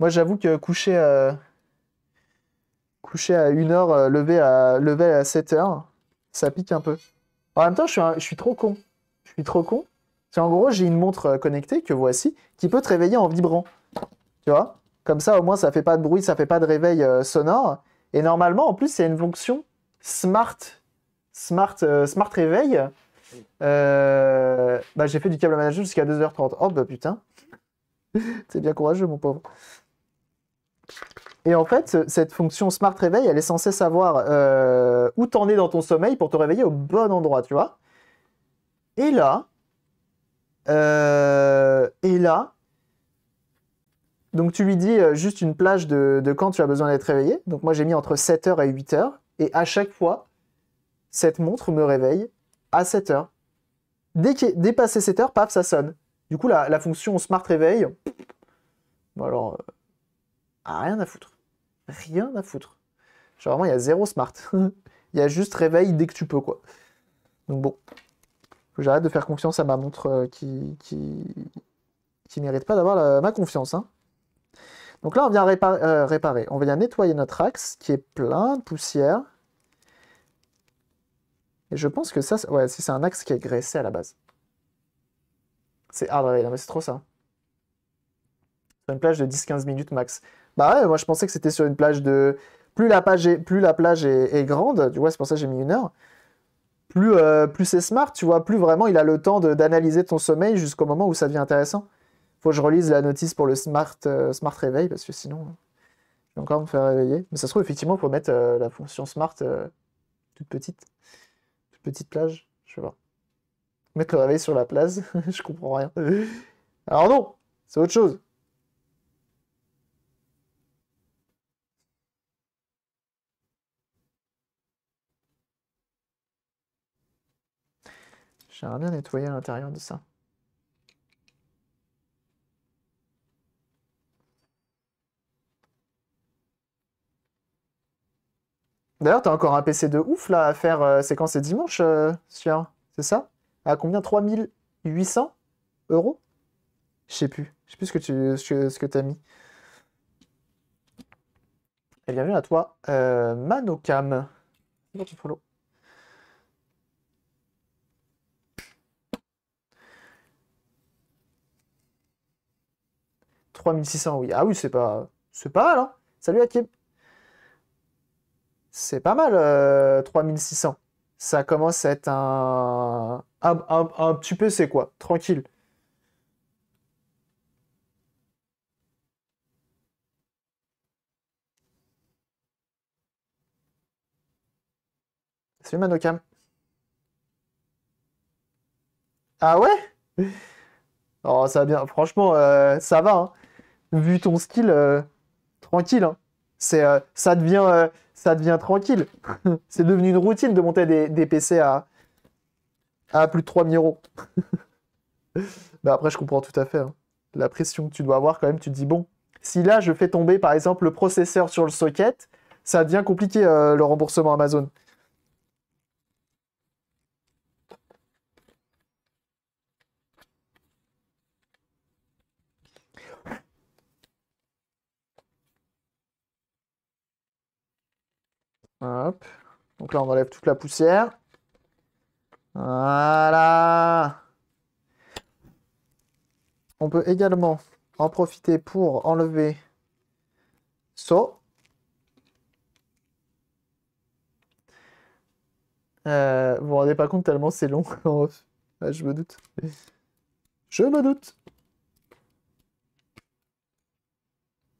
Moi j'avoue que coucher, euh, coucher à 1h, euh, lever à, 7h, ça pique un peu. En même temps, je suis trop con. Je suis trop con. C'est en gros, j'ai une montre euh, connectée que voici qui peut te réveiller en vibrant. Tu vois Comme ça, au moins, ça fait pas de bruit, ça fait pas de réveil euh, sonore. Et normalement, en plus, c'est une fonction smart, smart, euh, smart réveil. Bah, j'ai fait du câble manager jusqu'à 2h30. Oh bah putain. C'est bien courageux, mon pauvre. Et en fait, cette fonction Smart Réveil, elle est censée savoir où t'en es dans ton sommeil pour te réveiller au bon endroit, tu vois. Et là, euh, et là, donc tu lui dis euh, juste une plage de, quand tu as besoin d'être réveillé. Donc moi j'ai mis entre 7h et 8h. Et à chaque fois, cette montre me réveille à 7h. Dès que dépassé 7h, paf, ça sonne. Du coup, la, fonction smart réveil, bon alors, euh, rien à foutre. Rien à foutre. Genre vraiment, il y a zéro smart. il y a juste réveil dès que tu peux, quoi. Donc bon, que j'arrête de faire confiance à ma montre euh, qui, qui, qui mérite pas d'avoir ma confiance. Hein. Donc là, on vient euh, réparer, On vient nettoyer notre axe qui est plein de poussière. Et je pense que ça, ouais, si c'est un axe qui est graissé à la base. C'est hard c'est trop ça. Sur une plage de 10-15 minutes max. Bah ouais, moi je pensais que c'était sur une plage de... Plus la, est... Plus la plage est, grande, Du vois, c'est pour ça que j'ai mis une heure plus, euh, plus c'est smart, tu vois, plus vraiment il a le temps d'analyser ton sommeil jusqu'au moment où ça devient intéressant. Faut que je relise la notice pour le smart, euh, smart réveil parce que sinon, je vais encore me faire réveiller. Mais ça se trouve, effectivement, il faut mettre euh, la fonction smart toute petite, toute petite plage. Je sais pas. Mettre le réveil sur la plage, je comprends rien. Alors non, c'est autre chose. J'aimerais bien nettoyer l'intérieur de ça. D'ailleurs, t'as encore un PC de ouf là à faire euh, séquence et dimanche, euh, c'est ça À combien 3800 euros Je sais plus. Je sais plus ce que tu ce que, t'as mis. Et eh bienvenue à toi, euh, Manocam. 3600, oui. Ah oui, c'est pas, c'est pas mal, hein. Salut Hakim. C'est pas mal, 3600. Euh, ça commence à être un, un, petit peu, c'est quoi Tranquille. Salut ManoCam Ah ouais Oh, ça va bien. Franchement, euh, ça va. Hein vu ton skill, euh, tranquille. Hein. C'est, euh, ça, devient, euh, ça devient tranquille. c'est devenu une routine de monter des, PC à, à, plus de 3000 euros. Bah, après, je comprends tout à fait. Hein. La pression que tu dois avoir quand même, tu te dis, bon, si là, je fais tomber, par exemple, le processeur sur le socket, ça devient compliqué, le remboursement Amazon. Hop. Donc là, on enlève toute la poussière. Voilà. On peut également en profiter pour enlever ça. Euh, vous vous rendez pas compte tellement c'est long. Je me doute. Je me doute.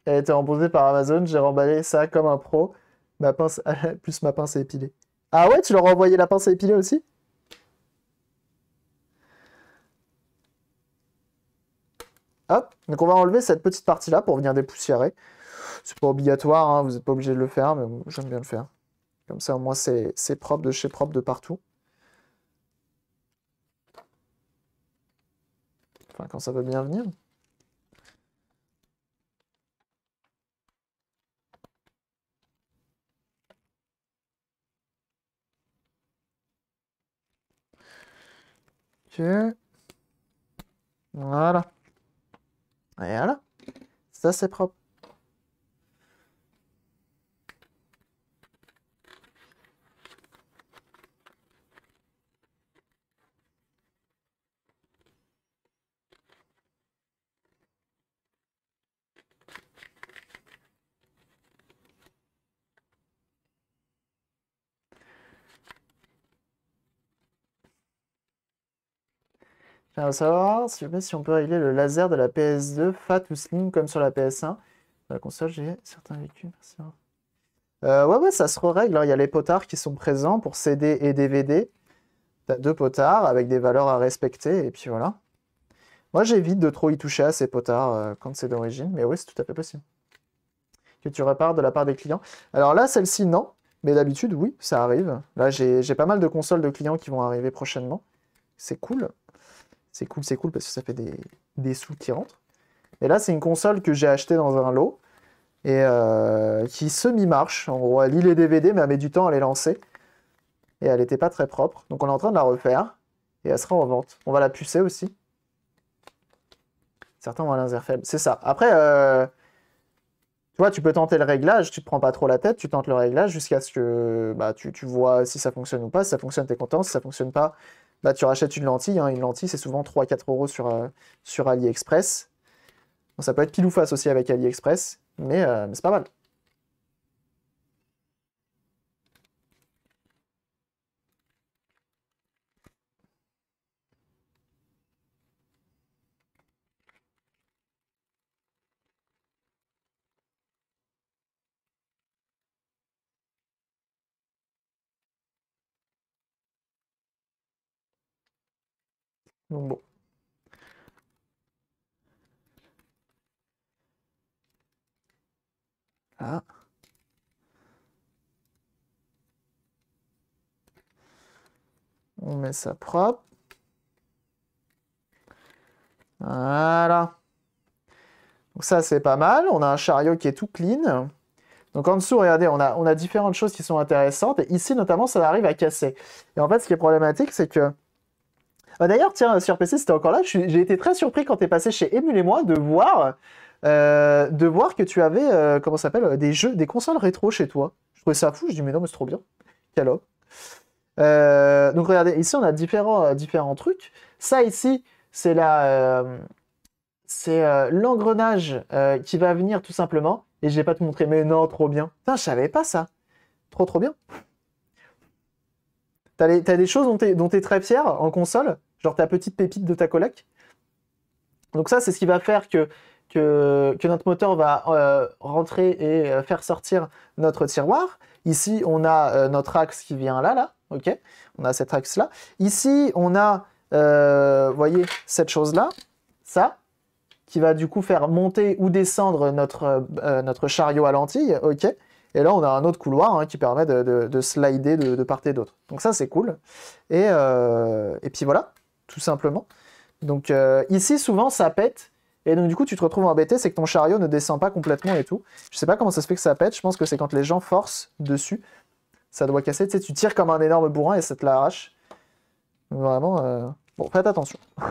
Elle a été remboursée par Amazon. J'ai remballé ça comme un pro. Ma pince, plus ma pince à épiler. Ah ouais, tu leur as envoyé la pince à épiler aussi Hop, ah, donc on va enlever cette petite partie-là pour venir dépoussiérer. C'est pas obligatoire, hein, vous n'êtes pas obligé de le faire, mais j'aime bien le faire. Comme ça, au moins, c'est propre de chez propre de partout. Enfin, quand ça va bien venir. Voilà. Et voilà. Ça, c'est propre. va savoir si, on peut régler le laser de la PS2 fat ou slim comme sur la PS1. la console, j'ai certains véhicules. Euh, ouais, ouais, ça se règle. Hein. Il y a les potards qui sont présents pour CD et DVD. deux potards avec des valeurs à respecter, et puis voilà. Moi, j'évite de trop y toucher à ces potards euh, quand c'est d'origine, mais oui, c'est tout à fait possible. Que tu répares de la part des clients. Alors là, celle-ci, non, mais d'habitude, oui, ça arrive. Là, j'ai pas mal de consoles de clients qui vont arriver prochainement. C'est cool. C'est cool, c'est cool parce que ça fait des, des sous qui rentrent. Et là, c'est une console que j'ai achetée dans un lot et euh, qui semi-marche. En gros, elle lit les DVD, mais elle met du temps à les lancer. Et elle n'était pas très propre. Donc, on est en train de la refaire et elle sera en vente. On va la pucer aussi. Certains ont un faible. C'est ça. Après, euh, tu vois, tu peux tenter le réglage, tu te prends pas trop la tête, tu tentes le réglage jusqu'à ce que bah, tu, vois si ça fonctionne ou pas. Si ça fonctionne, tu es content. Si ça fonctionne pas, Là, bah, tu rachètes une lentille. Hein. Une lentille, c'est souvent 3-4 euros sur, euh, sur AliExpress. ça peut être pile ou face aussi avec AliExpress, mais, euh, mais c'est pas mal. bon. Ah. On met ça propre. Voilà. Donc ça, c'est pas mal. On a un chariot qui est tout clean. Donc en dessous, regardez, on a, on a différentes choses qui sont intéressantes. Et ici, notamment, ça arrive à casser. Et en fait, ce qui est problématique, c'est que ah, d'ailleurs, tiens, sur PC, c'était encore là. J'ai été très surpris quand t'es passé chez Emule et moi de voir, euh, de voir que tu avais, euh, comment s'appelle, euh, des jeux, des consoles rétro chez toi. Je trouvais ça fou. Je dis mais non, mais c'est trop bien. Quel homme. donc regardez, ici on a différents, différents trucs. Ça ici, c'est la, c'est l'engrenage qui va venir tout simplement. Et je vais pas te montrer, mais non, trop bien. Putain, je savais pas ça. Trop trop bien. T'as des choses dont t'es très fier en console, genre ta petite pépite de ta collecte. Donc ça, c'est ce qui va faire que, que, notre moteur va euh, rentrer et euh, faire sortir notre tiroir. Ici, on a euh, notre axe qui vient là, là, ok On a cet axe-là. Ici, on a, vous voyez, cette chose-là, ça, qui va du coup faire monter ou descendre notre, notre chariot à lentille ok et là, on a un autre couloir hein, qui permet de, slider de, part et d'autre. Donc ça, c'est cool. et puis voilà tout simplement. Donc euh, ici, souvent, ça pète. Et donc du coup, tu te retrouves embêté, c'est que ton chariot ne descend pas complètement et tout. Je sais pas comment ça se fait que ça pète, je pense que c'est quand les gens forcent dessus. Ça doit casser, tu sais, tu tires comme un énorme bourrin et ça te l'arrache. Vraiment, euh, bon, faites attention.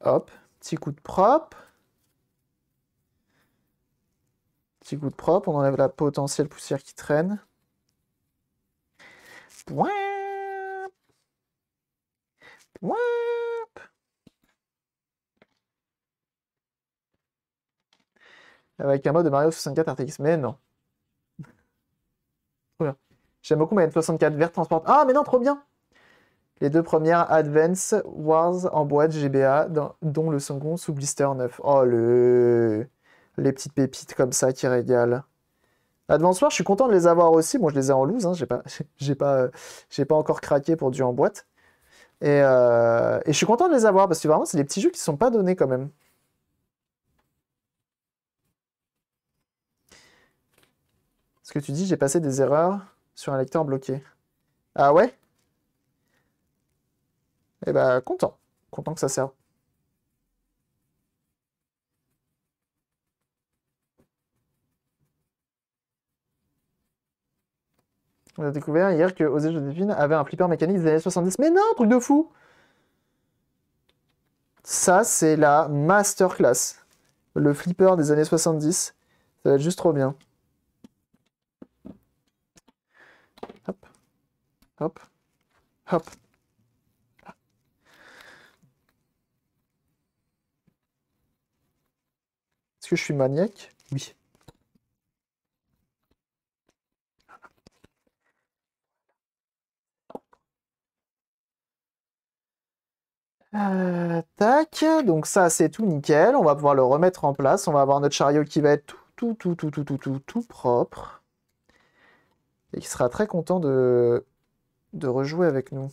Hop, petit coup de propre. Petit coup de propre, on enlève la potentielle poussière qui traîne. Avec un mode de Mario 64 RTX. Mais non. trop bien. J'aime beaucoup ma 64 vert transport. Ah, mais non, trop bien! Les deux premières Advance Wars en boîte GBA, dont le second sous Blister 9. Oh, le... les petites pépites comme ça qui régalent. Advance je suis content de les avoir aussi. Moi, je les ai en loose, hein. j'ai pas, j'ai pas, euh, j'ai pas encore craqué pour du en boîte. Euh, et, je suis content de les avoir parce que vraiment, c'est des petits jeux qui ne sont pas donnés quand même. Ce que tu dis, j'ai passé des erreurs sur un lecteur bloqué. Ah ouais Eh bien, ben, content. Content que ça serve. On a découvert hier que Osé Jodépine avait un flipper mécanique des années 70. Mais non, truc de fou Ça, c'est la masterclass. Le flipper des années 70. Ça va être juste trop bien. Hop. Hop. Hop. Est-ce que je suis maniaque Oui. Euh, tac, donc ça c'est tout nickel, on va pouvoir le remettre en place, on va avoir notre chariot qui va être tout, tout, tout, tout, tout, tout, tout, tout propre. Et qui sera très content de, de rejouer avec nous.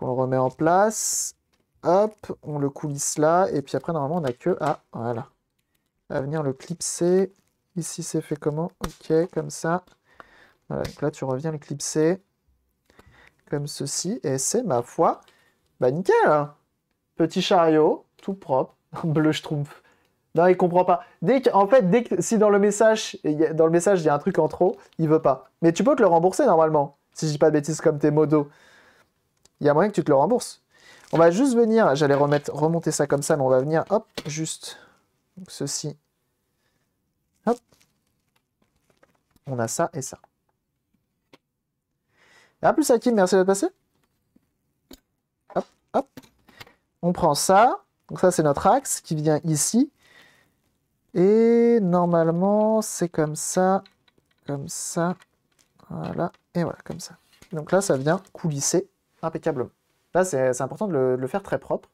on le remet en place, hop, on le coulisse là, et puis après normalement on n'a que... Ah, voilà. À venir le clipser, ici c'est fait comment Ok, comme ça. Voilà, donc là tu reviens le clipser comme ceci, et c'est ma foi, bah nickel. Petit chariot, tout propre, bleu schtroumpf. Non, il comprend pas. Dès que, en fait, dès que, si dans le message, dans le message, il y a un truc en trop, il veut pas. Mais tu peux te le rembourser normalement, si je dis pas de bêtises comme tes modos. Il y a moyen que tu te le rembourses. On va juste venir, j'allais remettre, remonter ça comme ça, mais on va venir, hop, juste, donc ceci. Hop. On a ça et ça. A ah, plus à merci d'être passé. Hop, hop. On prend ça. Donc ça, c'est notre axe qui vient ici. Et normalement, c'est comme ça, comme ça, voilà, et voilà, comme ça. Donc là, ça vient coulisser impeccablement. Là, c'est important de le, faire très propre.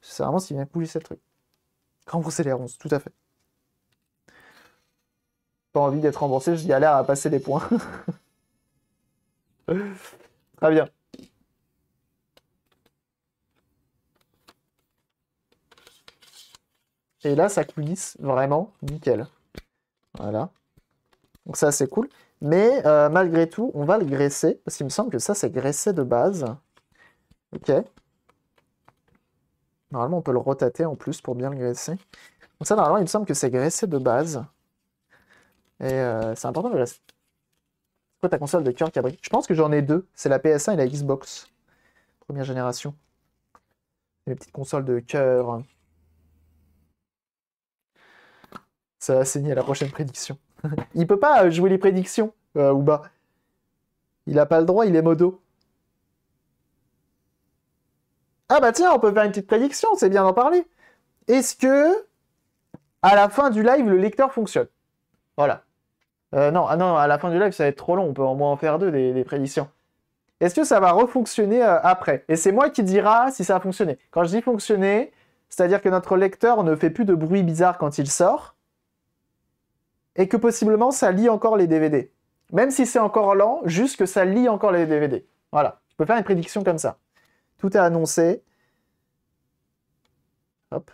C'est vraiment ce qui vient coulisser le truc. Rembourser les ronces, tout à fait. Pas envie d'être remboursé, J'y galère à passer les points. Très bien. Et là, ça coulisse vraiment nickel. Voilà. Donc ça, c'est cool. Mais euh, malgré tout, on va le graisser. Parce qu'il me semble que ça, c'est graissé de base. Ok. Normalement, on peut le rotater en plus pour bien le graisser. Donc ça, normalement, il me semble que c'est graissé de base. Et euh, c'est important de graisser. Pourquoi ta console de cœur, Cabri Je pense que j'en ai deux. C'est la PS1 et la Xbox. Première génération. Les petites consoles de cœur. Ça va saigner à la prochaine prédiction. il peut pas euh, jouer les prédictions, euh, Ou bah... Il a pas le droit, il est modo. Ah bah tiens, on peut faire une petite prédiction, c'est bien d'en parler. Est-ce que à la fin du live, le lecteur fonctionne Voilà. Euh, non, ah non, à la fin du live, ça va être trop long. On peut au moins en faire deux des, prédictions. Est-ce que ça va refonctionner euh, après Et c'est moi qui dira si ça a fonctionné. Quand je dis fonctionner, c'est-à-dire que notre lecteur ne fait plus de bruit bizarre quand il sort et que possiblement ça lit encore les DVD. Même si c'est encore lent, juste que ça lit encore les DVD. Voilà, je peux faire une prédiction comme ça. Tout est annoncé. Hop.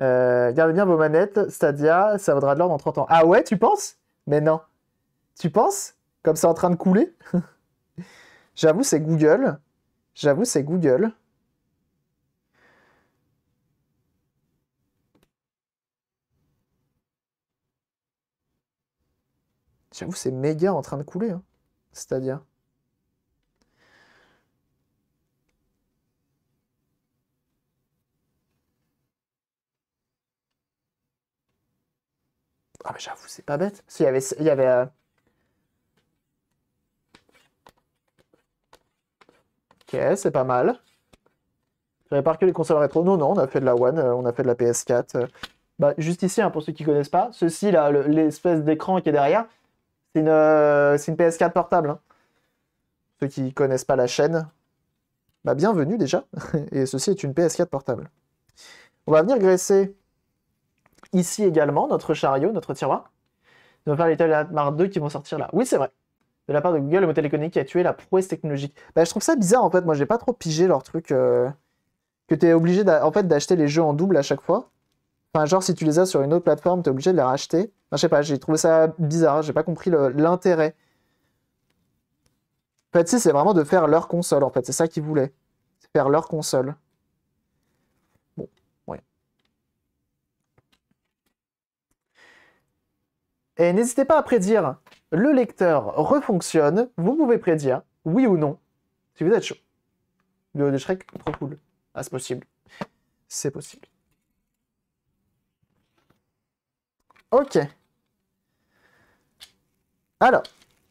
Euh, gardez bien vos manettes, Stadia, ça vaudra de l'or dans 30 ans. Ah ouais, tu penses Mais non. Tu penses Comme c'est en train de couler J'avoue, c'est Google. J'avoue, c'est Google. J'avoue, c'est méga en train de couler, hein. Stadia. Ah, mais j'avoue, c'est pas bête. S'il y avait. Il y avait euh, Ok, c'est pas mal. J'avais pas que les consoles rétro. Non, non, on a fait de la One, euh, on a fait de la PS4. Euh. Bah, juste ici, hein, pour ceux qui connaissent pas, ceci là, l'espèce d'écran qui est derrière, c'est une, une, PS4 portable. Hein. Ceux qui connaissent pas la chaîne, bah bienvenue déjà. Et ceci est une PS4 portable. On va venir graisser Ici également, notre chariot, notre tiroir. Nous allons faire les Mar 2 qui vont sortir là. Oui, c'est vrai. De la part de Google, le modèle économique qui a tué la prouesse technologique. Bah, je trouve ça bizarre en fait. Moi, j'ai pas trop pigé leur truc. Euh, que tu es obligé en fait, d'acheter les jeux en double à chaque fois. Enfin, genre, si tu les as sur une autre plateforme, tu es obligé de les racheter. Enfin, je sais pas, j'ai trouvé ça bizarre. J'ai pas compris l'intérêt. En fait, si, c'est vraiment de faire leur console en fait. C'est ça qu'ils voulaient. faire leur console. Et n'hésitez pas à prédire, le lecteur refonctionne, vous pouvez prédire, oui ou non, si vous êtes chaud. Le Shrek, trop cool. Ah, c'est possible. C'est possible. Ok. Alors,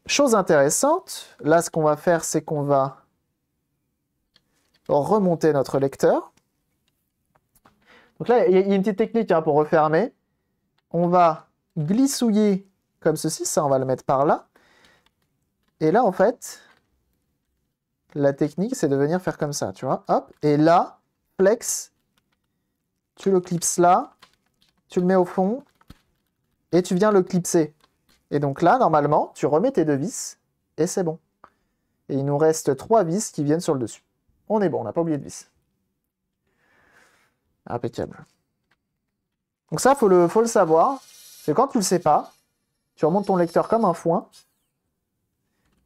chose intéressante, là ce qu'on va faire, c'est qu'on va remonter notre lecteur. Donc là, il y a une petite technique hein, pour refermer. On va glissouiller comme ceci. Ça, on va le mettre par là. Et là, en fait, la technique, c'est de venir faire comme ça, tu vois. Hop, et là, flex, tu le clipses là, tu le mets au fond, et tu viens le clipser. Et donc là, normalement, tu remets tes deux vis, et c'est bon. Et il nous reste trois vis qui viennent sur le dessus. On est bon, on n'a pas oublié de vis. Impeccable. Donc ça, faut le, faut le savoir quand tu le sais pas, tu remontes ton lecteur comme un foin.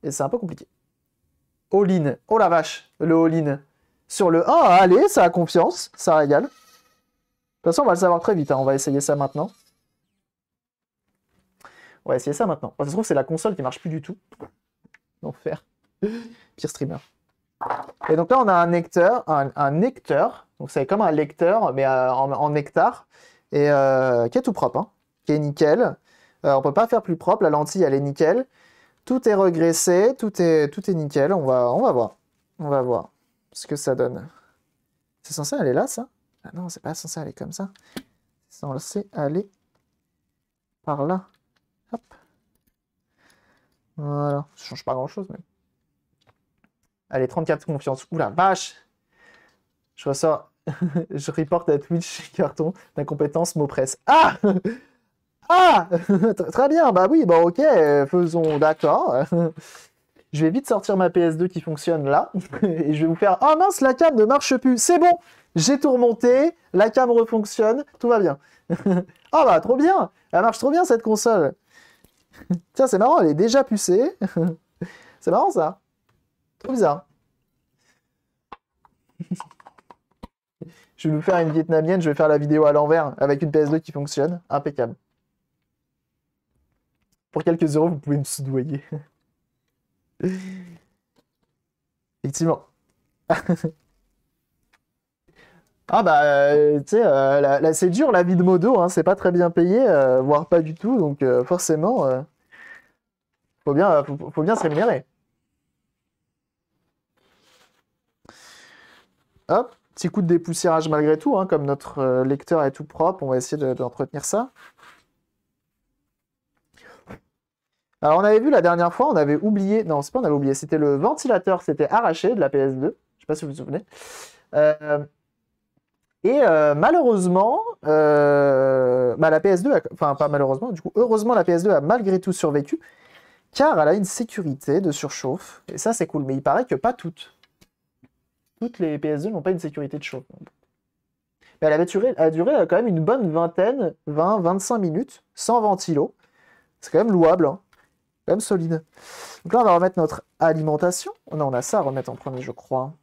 Et c'est un peu compliqué. All-in. Oh la vache, le all-in. Sur le 1, allez, ça a confiance, ça régale. De toute façon, on va le savoir très vite, hein. on va essayer ça maintenant. On va essayer ça maintenant. ça se trouve, c'est la console qui marche plus du tout. L'enfer. Pire streamer. Et donc là, on a un necteur, un, un Donc c'est comme un lecteur, mais euh, en, nectar. Et euh, qui est tout propre. Hein qui est nickel. Euh, on ne peut pas faire plus propre, la lentille elle est nickel. Tout est regressé, tout est, tout est nickel, on va, on va voir. On va voir ce que ça donne. C'est censé aller là ça Ah non, c'est pas censé aller comme ça. C'est censé aller par là. Hop. Voilà, ça change pas grand chose même. Allez, 34 de confiance. Oula, vache Je ressors, je reporte à Twitch carton d'incompétence mot presse. Ah ah Très bien, bah oui, bah ok, faisons, d'accord. je vais vite sortir ma PS2 qui fonctionne là, et je vais vous faire... Oh mince, la cam ne marche plus, c'est bon J'ai tout remonté, la cam refonctionne, tout va bien. Ah oh bah trop bien Elle marche trop bien cette console Tiens, c'est marrant, elle est déjà pucée. c'est marrant ça. Trop bizarre. je vais vous faire une vietnamienne, je vais faire la vidéo à l'envers avec une PS2 qui fonctionne. Impeccable. Pour quelques euros, vous pouvez me soudoyer. Effectivement. ah bah, euh, tu sais, euh, c'est dur la vie de modo, hein, c'est pas très bien payé, euh, voire pas du tout, donc forcément, faut, bien, faut, bien se rémunérer. Hop, petit coup de dépoussiérage malgré tout, hein, comme notre lecteur est tout propre, on va essayer d'entretenir ça. Alors, on avait vu la dernière fois, on avait oublié. Non, c'est pas on avait oublié, c'était le ventilateur c'était arraché de la PS2. Je sais pas si vous vous souvenez. Euh, et euh, malheureusement, euh, bah, la PS2, a... enfin pas malheureusement, du coup, heureusement la PS2 a malgré tout survécu, car elle a une sécurité de surchauffe. Et ça, c'est cool. Mais il paraît que pas toutes. Toutes les PS2 n'ont pas une sécurité de chauffe. Mais elle avait duré, a duré quand même une bonne vingtaine, 20, 25 minutes, sans ventilo. C'est quand même louable. Hein même solide. Donc là, on va remettre notre alimentation. on a ça à remettre en premier, je crois.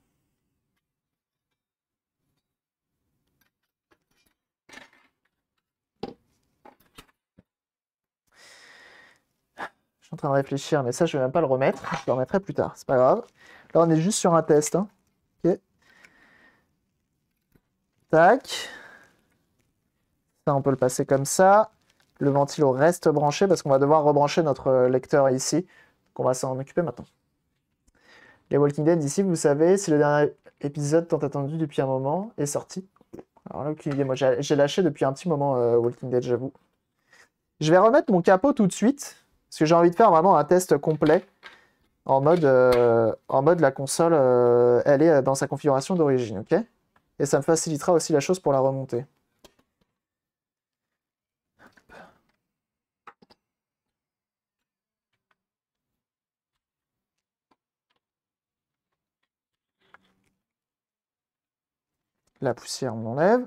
Je suis en train de réfléchir, mais ça, je vais même pas le remettre. Je le remettrai plus tard, c'est pas grave. Là, on est juste sur un test. Hein. Tac. Ça, on peut le passer comme ça le ventilo reste branché parce qu'on va devoir rebrancher notre euh, lecteur ici. qu'on va s'en occuper maintenant. Les Walking Dead ici, vous savez, c'est le dernier épisode tant attendu depuis un moment est sorti. Alors là, Moi, j'ai lâché depuis un petit moment euh, Walking Dead, j'avoue. Je vais remettre mon capot tout de suite parce que j'ai envie de faire vraiment un test complet en mode, euh, en mode la console, elle est dans sa configuration d'origine, ok Et ça me facilitera aussi la chose pour la remonter. La poussière, on l'enlève.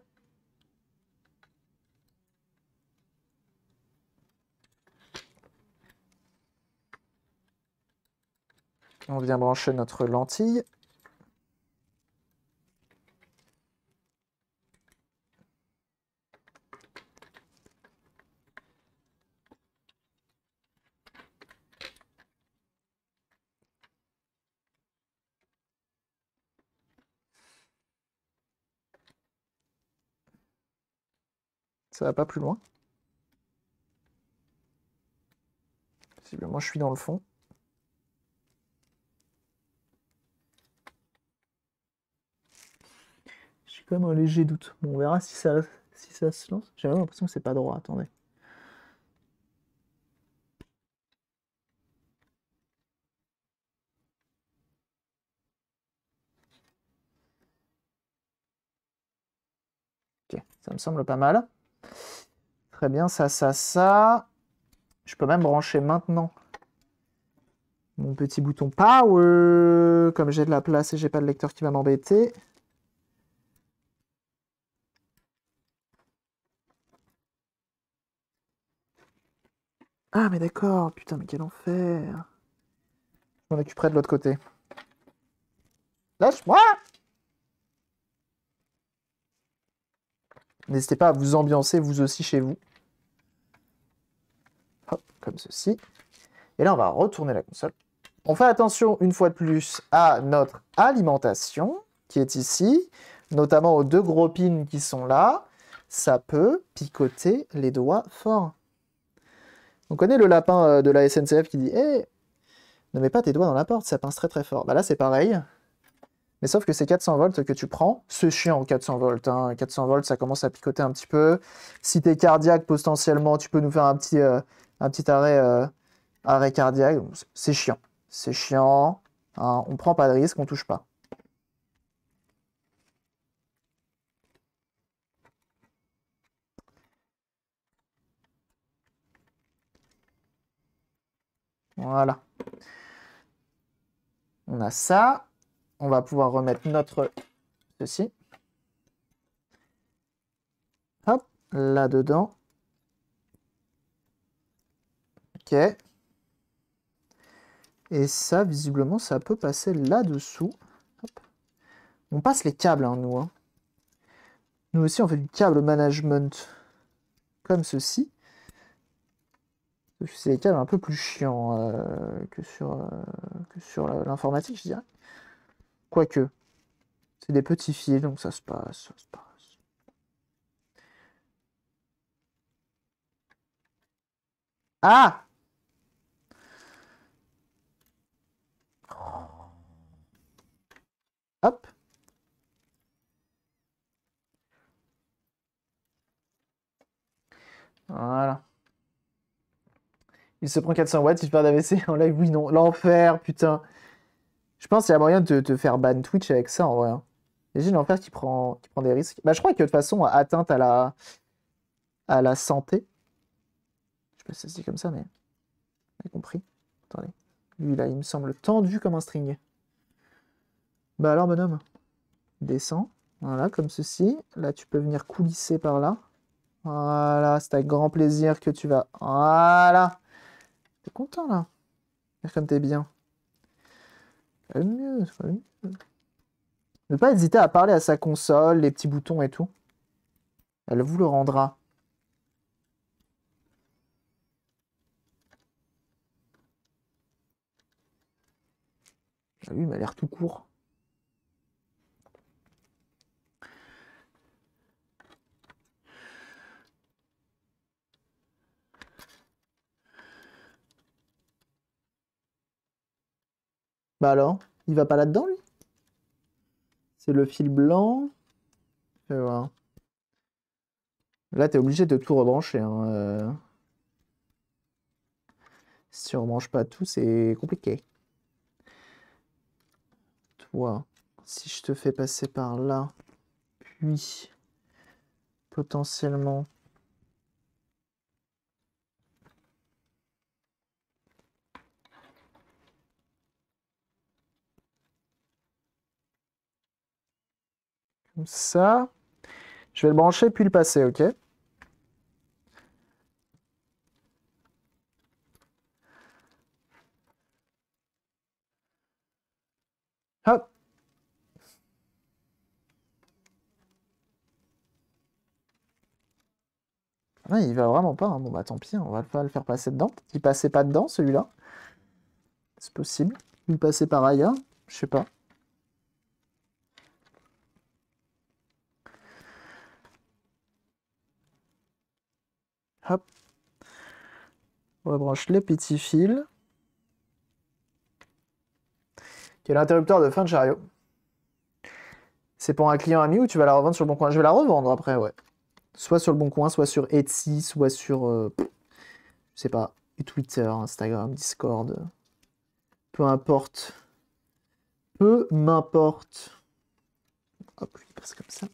On vient brancher notre lentille. Ça va pas plus loin Possiblement, je suis dans le fond. J'ai quand même un léger doute. on verra si ça, si ça se lance. J'ai vraiment l'impression que c'est pas droit. Attendez. ça me semble pas mal. Très bien, ça, ça, ça. Je peux même brancher maintenant mon petit bouton power. Comme j'ai de la place et j'ai pas de lecteur qui va m'embêter. Ah mais d'accord, putain mais quel enfer. Je m'en près de l'autre côté. Lâche-moi N'hésitez pas à vous ambiancer vous aussi chez vous. Hop, comme ceci. Et là, on va retourner la console. On fait attention une fois de plus à notre alimentation qui est ici, notamment aux deux gros pins qui sont là. Ça peut picoter les doigts fort. On connaît le lapin euh, de la SNCF qui dit hey, eh, « ne mets pas tes doigts dans la porte, ça pince très très fort ». Bah là, c'est pareil. Mais sauf que c'est 400 volts que tu prends, c'est chiant 400 volts. 400 hein. volts, ça commence à picoter un petit peu. Si tu es cardiaque, potentiellement, tu peux nous faire un petit, euh, un petit arrêt, euh, arrêt cardiaque. C'est chiant. C'est chiant. Hein. On prend pas de risque, on touche pas. Voilà. On a ça on va pouvoir remettre notre ceci. Hop, là-dedans. Ok. Et ça, visiblement, ça peut passer là-dessous. On passe les câbles, hein, nous. Hein. Nous aussi, on fait du câble management comme ceci. C'est les câbles un peu plus chiants euh, que sur, euh, que sur euh, l'informatique, je dirais. Quoique, c'est des petits fils, donc ça se passe, ça se passe. Ah Hop. Voilà. Il se prend 400 watts, il perd d'AVC en live, oui, non. L'enfer, putain. Je pense qu'il y a moyen de te faire ban Twitch avec ça en vrai. Hein. Imagine l'enfer qui prend, qui prend des risques. Bah, je crois que de toute façon, atteinte à la, à la santé. Je sais pas si ça se dit comme ça, mais. compris. Attendez. Lui, là, il me semble tendu comme un string. Bah alors, bonhomme. Descends. Voilà, comme ceci. Là, tu peux venir coulisser par là. Voilà, c'est avec grand plaisir que tu vas. Voilà. T'es content, là. Comme t'es bien. Ne pas hésiter à parler à sa console, les petits boutons et tout. Elle vous le rendra. Lui, il m'a l'air tout court. Bah alors, il va pas là-dedans, lui C'est le fil blanc. là tu Là, t'es obligé de tout rebrancher. Hein, euh. Si tu rebranches pas tout, c'est compliqué. Toi, si je te fais passer par là, puis potentiellement Comme ça. Je vais le brancher puis le passer, ok Hop ah, il va vraiment pas. Hein. Bon, bah tant pis, hein. on va pas le faire passer dedans. Il passait pas dedans, celui-là. C'est possible. Il passait par ailleurs. Je sais pas. Hop. On rebranche les petits fils. Qui est l'interrupteur de fin de chariot. C'est pour un client ami ou tu vas la revendre sur le bon coin Je vais la revendre après, ouais. Soit sur le bon coin, soit sur Etsy, soit sur. Euh, je sais pas. Twitter, Instagram, Discord. Peu importe. Peu m'importe. Hop, il passe comme ça.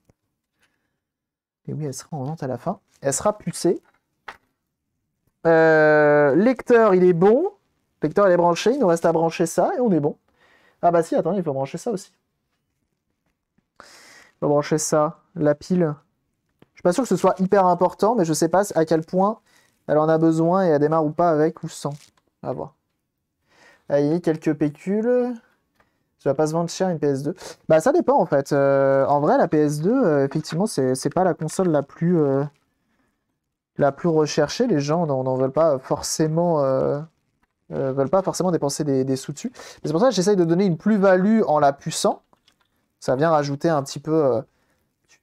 Et oui, elle sera en vente à la fin. Elle sera pulsée euh, lecteur, il est bon. Lecteur, il est branché. Il nous reste à brancher ça et on est bon. Ah bah si, attendez, il faut brancher ça aussi. Il faut brancher ça, la pile. Je suis pas sûr que ce soit hyper important, mais je sais pas à quel point elle en a besoin et elle démarre ou pas avec ou sans. À voir. Allez, quelques pécules. Ça va pas se vendre cher une PS2. Bah ça dépend en fait. Euh, en vrai, la PS2, euh, effectivement, c'est pas la console la plus la plus recherchée. Les gens n'en veulent pas forcément. Euh, euh, veulent pas forcément dépenser des, sous dessus. C'est pour ça que j'essaye de donner une plus-value en la puissant. Ça vient rajouter un petit peu, euh,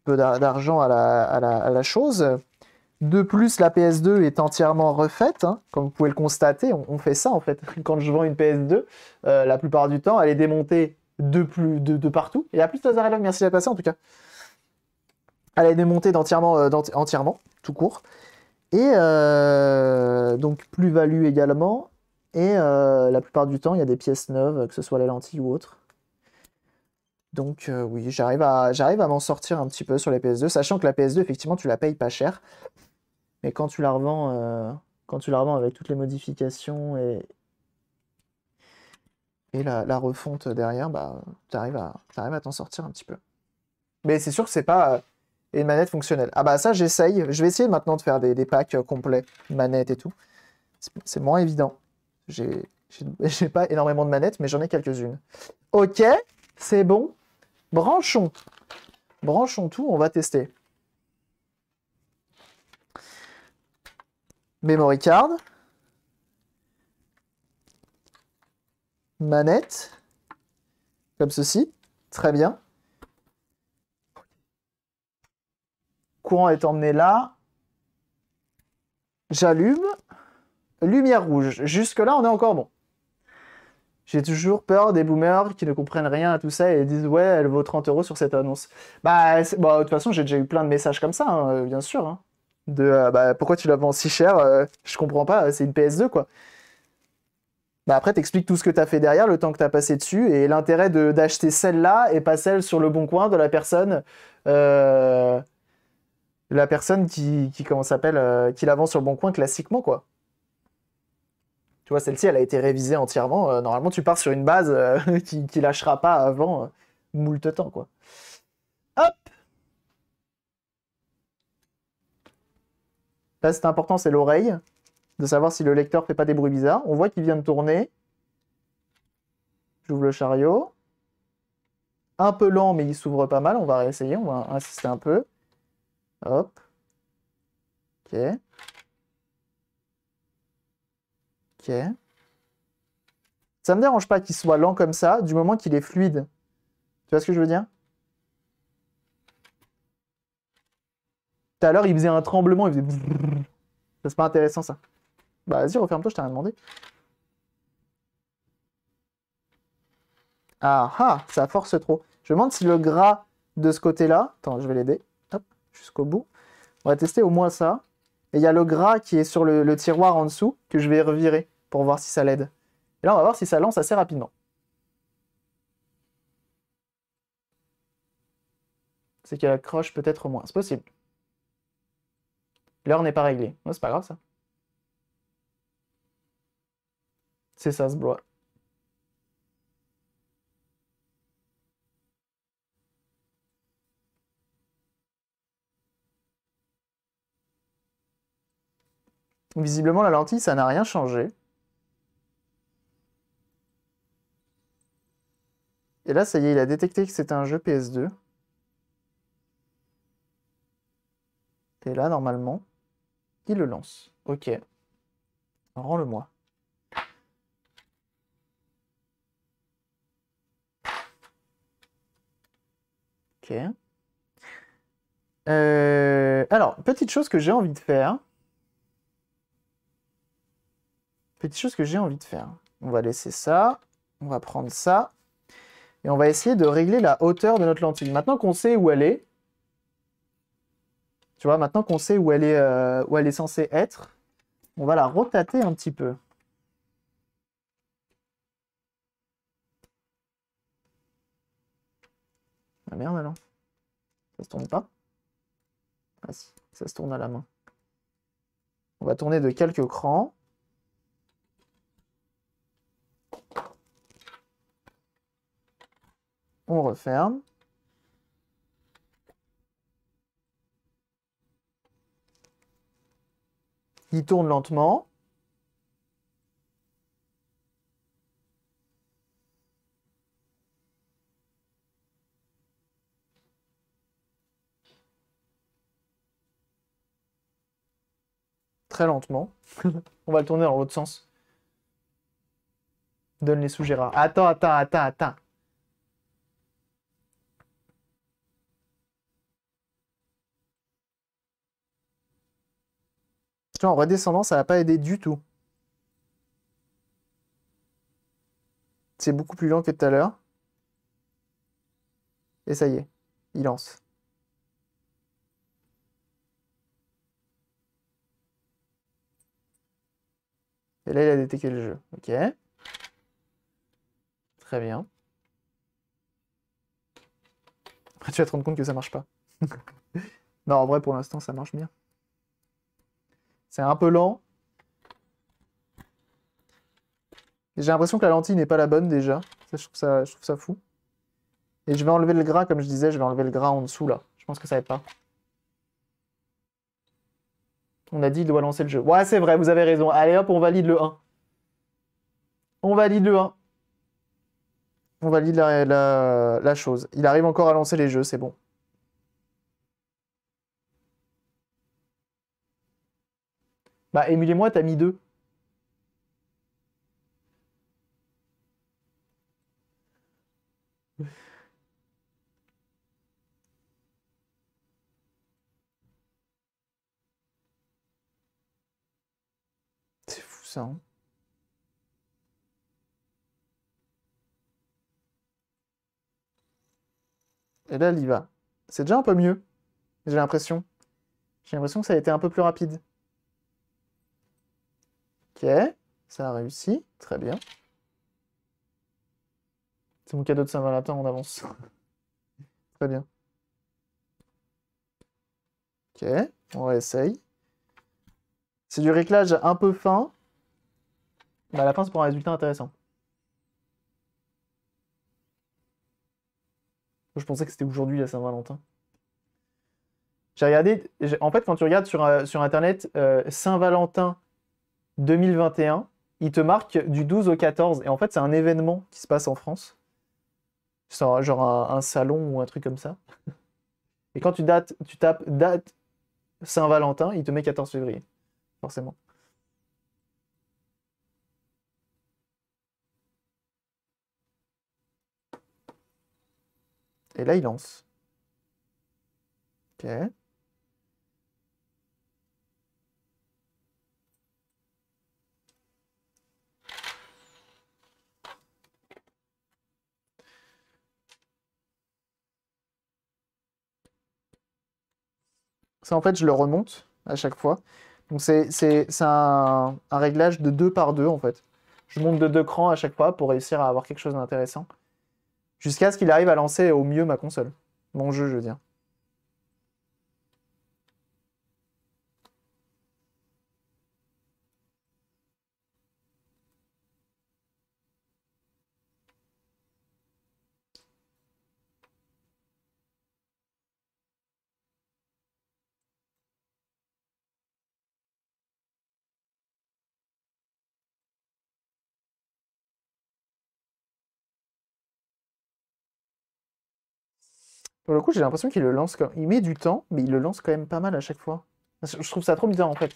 peu d'argent à la, à, la, chose. De plus, la PS2 est entièrement refaite, hein. comme vous pouvez le constater. On, fait ça en fait. Quand je vends une PS2, la plupart du temps, elle est démontée de, plus, de, partout. Et la plus là merci la passé en tout cas. Elle est démontée entièrement, tout court. Et euh, donc plus-value également. Et euh, la plupart du temps, il y a des pièces neuves, que ce soit les lentilles ou autres Donc euh, oui, j'arrive à, à m'en sortir un petit peu sur les PS2, sachant que la PS2, effectivement, tu la payes pas cher. Mais quand tu la revends, quand tu la revends avec toutes les modifications et, et la, refonte derrière, bah, tu arrives à t'en sortir un petit peu. Mais c'est sûr que c'est pas et une manette fonctionnelle. Ah bah ça, j'essaye. Je vais essayer maintenant de faire des, packs euh, complets, Manette et tout. C'est moins évident. J'ai pas énormément de manettes, mais j'en ai quelques-unes. Ok, c'est bon. Branchons. Branchons tout, on va tester. Memory card. Manette. Comme ceci. Très bien. courant est emmené là. J'allume. Lumière rouge. Jusque-là, on est encore bon. J'ai toujours peur des boomers qui ne comprennent rien à tout ça et disent ouais, elle vaut 30 euros sur cette annonce. Bah, bah, de toute façon, j'ai déjà eu plein de messages comme ça, hein, euh, bien sûr. Hein. de euh, bah, pourquoi tu la vends si cher euh, Je comprends pas, c'est une PS2 quoi. Bah après, t'expliques tout ce que t'as fait derrière, le temps que t'as passé dessus et l'intérêt d'acheter celle-là et pas celle sur le bon coin de la personne la personne qui, s'appelle, euh, qui l'avance sur le bon coin classiquement, quoi. Tu vois, celle-ci, elle a été révisée entièrement. Euh, normalement, tu pars sur une base euh, qui, qui lâchera pas avant moult temps, quoi. Hop Là, c'est important, c'est l'oreille, de savoir si le lecteur fait pas des bruits bizarres. On voit qu'il vient de tourner. J'ouvre le chariot. Un peu lent, mais il s'ouvre pas mal. On va réessayer, on va insister un peu. Hop. Ok. Ok. Ça me dérange pas qu'il soit lent comme ça, du moment qu'il est fluide. Tu vois ce que je veux dire Tout à l'heure, il faisait un tremblement, il faisait... C'est pas intéressant, ça. Bah vas-y, referme-toi, je t'ai rien demandé. Ah ah, ça force trop. Je me demande si le gras de ce côté-là... Attends, je vais l'aider jusqu'au bout. On va tester au moins ça. Et il y a le gras qui est sur le, tiroir en dessous que je vais revirer pour voir si ça l'aide. Et là, on va voir si ça lance assez rapidement. C'est qu'elle accroche peut-être moins. C'est possible. L'heure n'est pas réglée. c'est pas grave ça. C'est ça ce bois. Visiblement, la lentille, ça n'a rien changé. Et là, ça y est, il a détecté que c'était un jeu PS2. Et là, normalement, il le lance. Ok. Rends-le-moi. Ok. Euh, alors, petite chose que j'ai envie de faire, petites choses que j'ai envie de faire. On va laisser ça, on va prendre ça, et on va essayer de régler la hauteur de notre lentille. Maintenant qu'on sait où elle est, tu vois, maintenant qu'on sait où elle, est, euh, où elle est censée être, on va la rotater un petit peu. Ah merde alors, ça se tourne pas ah, ça se tourne à la main. On va tourner de quelques crans. on referme. Il tourne lentement. Très lentement. on va le tourner dans l'autre sens. Donne les sous gérards Attends, attends, attends, attends. en redescendant, ça va pas aider du tout. C'est beaucoup plus lent que tout à l'heure. Et ça y est, il lance. Et là, il a détecté le jeu. Ok. Très bien. Après, tu vas te rendre compte que ça marche pas. non, en vrai, pour l'instant, ça marche bien. C'est un peu lent. J'ai l'impression que la lentille n'est pas la bonne déjà. je, trouve ça, fou. Et je vais enlever le gras, comme je disais, je vais enlever le gras en dessous là. Je pense que ça va pas. On a dit qu'il doit lancer le jeu. Ouais, c'est vrai, vous avez raison. Allez hop, on valide le 1. On valide le 1. On valide la chose. Il arrive encore à lancer les jeux, c'est bon. Bah, émulez moi, t'as mis deux. C'est fou ça. Hein Et là, elle y va. C'est déjà un peu mieux, j'ai l'impression. J'ai l'impression que ça a été un peu plus rapide. Ok, ça a réussi, très bien. C'est mon cadeau de Saint-Valentin, on avance. très bien. Ok, on réessaye. C'est du réclage un peu fin, mais bah, à la fin c'est pour un résultat intéressant. Je pensais que c'était aujourd'hui la Saint-Valentin. J'ai regardé, en fait, quand tu regardes sur, euh, sur internet euh, Saint-Valentin 2021, il te marque du 12 au 14. Et en fait, c'est un événement qui se passe en France. genre un, un, salon ou un truc comme ça. Et quand tu, dates, tu tapes date Saint-Valentin, il te met 14 février, forcément. Et là, il lance. Ok. Ça, en fait, je le remonte à chaque fois. Donc, c'est un, réglage de deux par deux. en fait. Je monte de deux crans à chaque fois pour réussir à avoir quelque chose d'intéressant. Jusqu'à ce qu'il arrive à lancer au mieux ma console. Mon jeu, je veux dire. Pour le coup, j'ai l'impression qu'il le lance Il met du temps, mais il le lance quand même pas mal à chaque fois. Je trouve ça trop bizarre, en fait.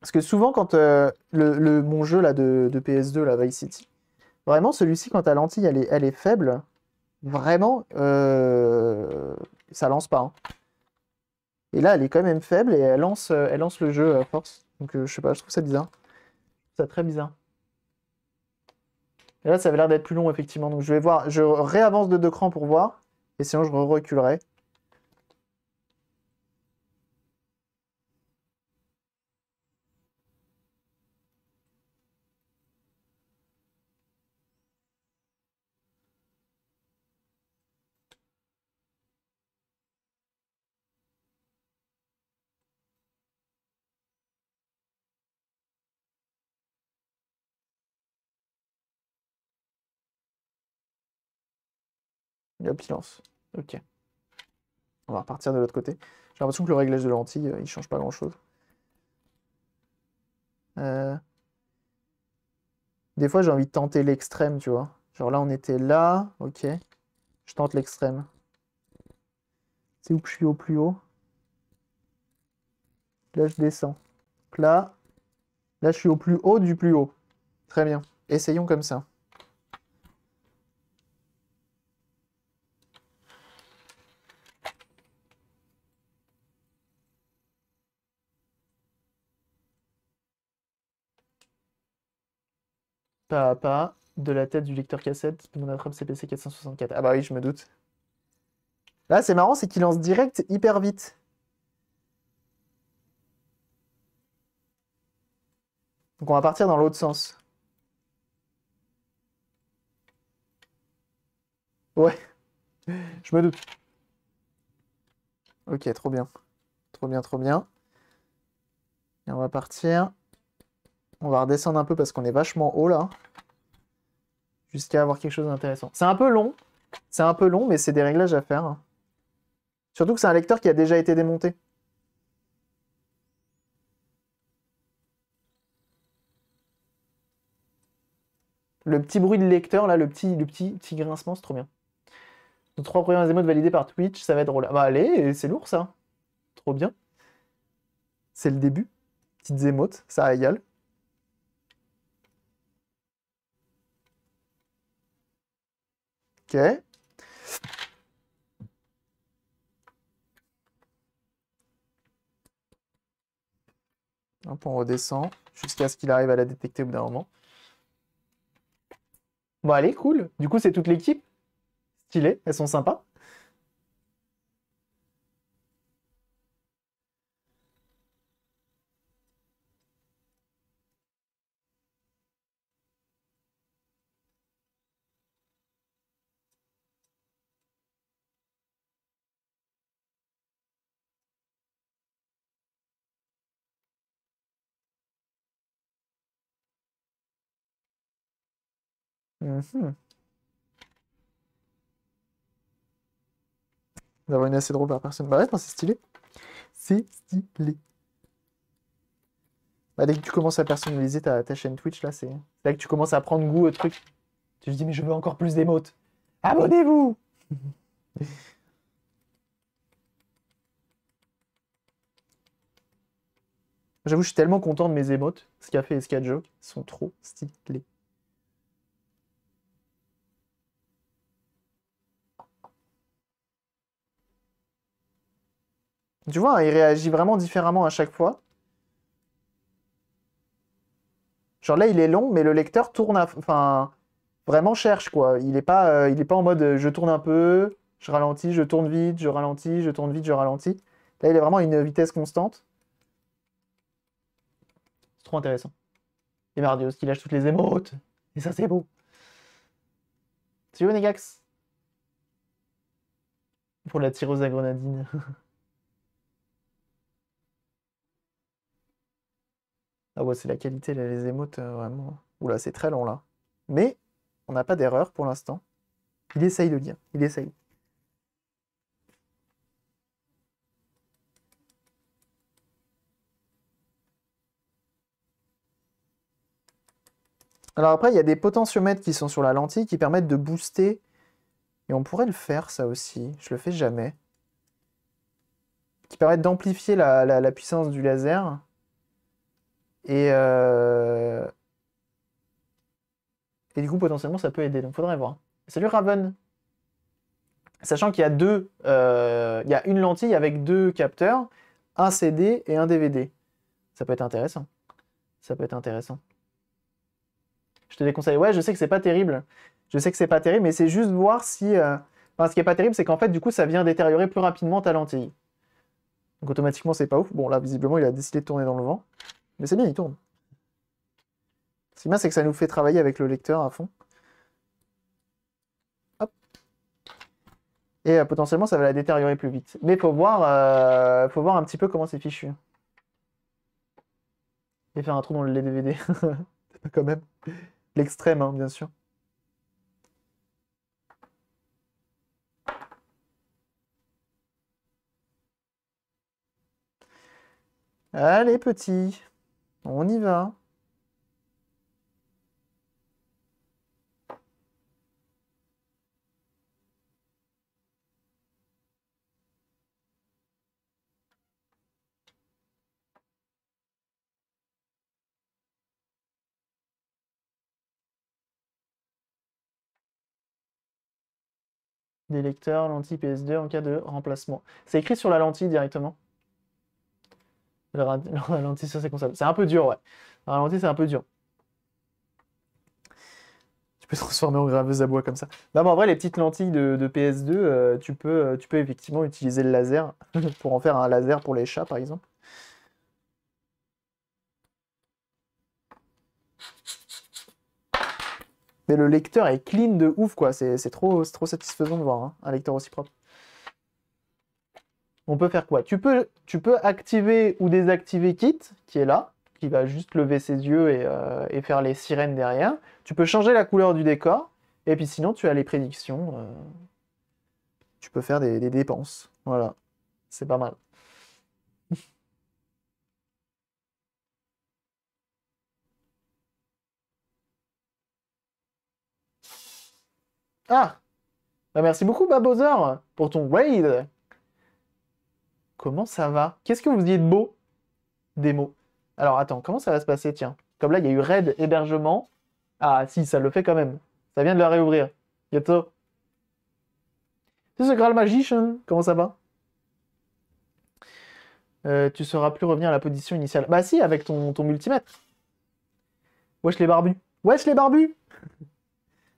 Parce que souvent, quand euh, le, mon jeu là, de, PS2, la Vice City, vraiment, celui-ci, quand ta lentille, elle est, faible, vraiment, euh, ça lance pas. Hein. Et là, elle est quand même faible et elle lance, euh, elle lance le jeu à force. Donc, je sais pas, je trouve ça bizarre. C'est ça très bizarre. Et là, ça avait l'air d'être plus long, effectivement. Donc, je vais voir. Je réavance de deux crans pour voir. Et sinon, je reculerai silence. Ok. On va repartir de l'autre côté. J'ai l'impression que le réglage de lentilles euh, il change pas grand-chose. Euh, des fois, j'ai envie de tenter l'extrême, tu vois. Genre là, on était là. Ok. Je tente l'extrême. C'est où que je suis au plus haut Là, je descends. là, là, je suis au plus haut du plus haut. Très bien. Essayons comme ça. pas à pas de la tête du lecteur cassette de mon attrape CPC 464. Ah bah oui, je me doute. Là, c'est marrant, c'est qu'il lance direct hyper vite. Donc on va partir dans l'autre sens. Ouais, je me doute. Ok, trop bien. Trop bien, trop bien. Et on va partir on va redescendre un peu parce qu'on est vachement haut là. Jusqu'à avoir quelque chose d'intéressant. C'est un peu long. C'est un peu long, mais c'est des réglages à faire. Surtout que c'est un lecteur qui a déjà été démonté. Le petit bruit de lecteur, là, le petit, le petit, grincement, c'est trop bien. Nos trois premières émotes validées par Twitch, ça va être drôle. Ah bah allez, c'est lourd ça. Trop bien. C'est le début. Petites émotes, ça a égal. OK. on redescend jusqu'à ce qu'il arrive à la détecter au bout d'un moment. Bon, allez, cool. Du coup, c'est toute l'équipe. Stylé, elles sont sympas. D'avoir mhm. une assez drôle par personne. Bah ouais, c'est stylé. C'est stylé. Bah, dès que tu commences à personnaliser ta, chaîne Twitch, là, c'est là que tu commences à prendre goût au truc. Tu te dis, mais je veux encore plus d'émotes. Abonnez-vous J'avoue, je suis tellement content de mes émotes. Ce qu'a fait et ce sont trop stylés. Tu vois, il réagit vraiment différemment à chaque fois. Genre là, il est long, mais le lecteur tourne, enfin, vraiment cherche quoi. Il n'est pas, euh, il est pas en mode euh, je tourne un peu, je ralentis, je tourne vite, je ralentis, je tourne vite, je ralentis. Là, il est vraiment à une vitesse constante. C'est trop intéressant. Et Mardios qui lâche toutes les émotes. Et ça, c'est beau. C'est Negax Pour la tireuse à grenadine. Ah ouais, c'est la qualité, les émotes, euh, vraiment. Oula, c'est très long, là. Mais on n'a pas d'erreur pour l'instant. Il essaye de lire, il essaye. Alors après, il y a des potentiomètres qui sont sur la lentille qui permettent de booster. Et on pourrait le faire, ça aussi. Je le fais jamais. Qui permettent d'amplifier la puissance du laser. Et, euh, et du coup, potentiellement, ça peut aider. Donc, faudrait voir. Salut Raven. Sachant qu'il y a deux, euh, il y a une lentille avec deux capteurs, un CD et un DVD. Ça peut être intéressant. Ça peut être intéressant. Je te déconseille. Ouais, je sais que c'est pas terrible. Je sais que c'est pas terrible, mais c'est juste voir si. Euh, ce qui est pas terrible, c'est qu'en fait, du coup, ça vient détériorer plus rapidement ta lentille. Donc automatiquement, c'est pas ouf. Bon, là, visiblement, il a décidé de tourner dans le vent. Mais c'est bien, il tourne. Ce qui est bien, c'est que ça nous fait travailler avec le lecteur à fond. Hop. Et euh, potentiellement, ça va la détériorer plus vite. Mais faut voir, euh, faut voir un petit peu comment c'est fichu. Et faire un trou dans le DVD. Quand même. L'extrême, hein, bien sûr. Allez, petit. On y va. des lecteurs lentille PS2 en cas de remplacement. C'est écrit sur la lentille directement Le, ralenti sur ces C'est un peu dur, ouais. Le c'est un peu dur. Tu peux te transformer en graveuse à bois comme ça. Bah en vrai, les petites lentilles de, PS2, euh, tu, peux, euh, tu peux effectivement utiliser le laser pour en faire un laser pour les chats, par exemple. Mais le lecteur est clean de ouf, quoi. C'est trop, trop satisfaisant de voir hein. un lecteur aussi propre on peut faire quoi tu peux, tu peux activer ou désactiver Kit, qui est là, qui va juste lever ses yeux euh, et, faire les sirènes derrière. Tu peux changer la couleur du décor, et puis sinon, tu as les prédictions. Euh. Tu peux faire des, dépenses. Voilà, c'est pas mal. ah bah, Merci beaucoup, Babozor, pour ton raid Comment ça va Qu'est-ce que vous dites de beau Des mots. Alors attends, comment ça va se passer Tiens, comme là, il y a eu raid hébergement. Ah si, ça le fait quand même. Ça vient de la réouvrir. Yato. C'est ce Graal Magician. Comment ça va Tu euh, Tu sauras plus revenir à la position initiale. Bah si, avec ton, ton multimètre. Wesh les barbus. Wesh les barbus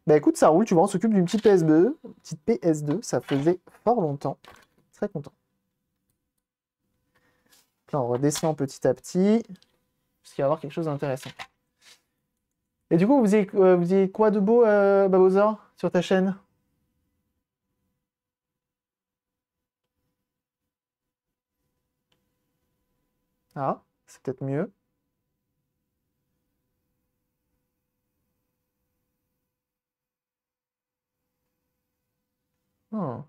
Bah écoute, ça roule, tu vois, on s'occupe d'une petite PS2, petite PS2, ça faisait fort longtemps. Très content on redescend petit à petit, parce qu'il va y avoir quelque chose d'intéressant. Et du coup, vous avez euh, vous quoi de beau, euh, sur ta chaîne Ah, c'est peut-être mieux. Ah.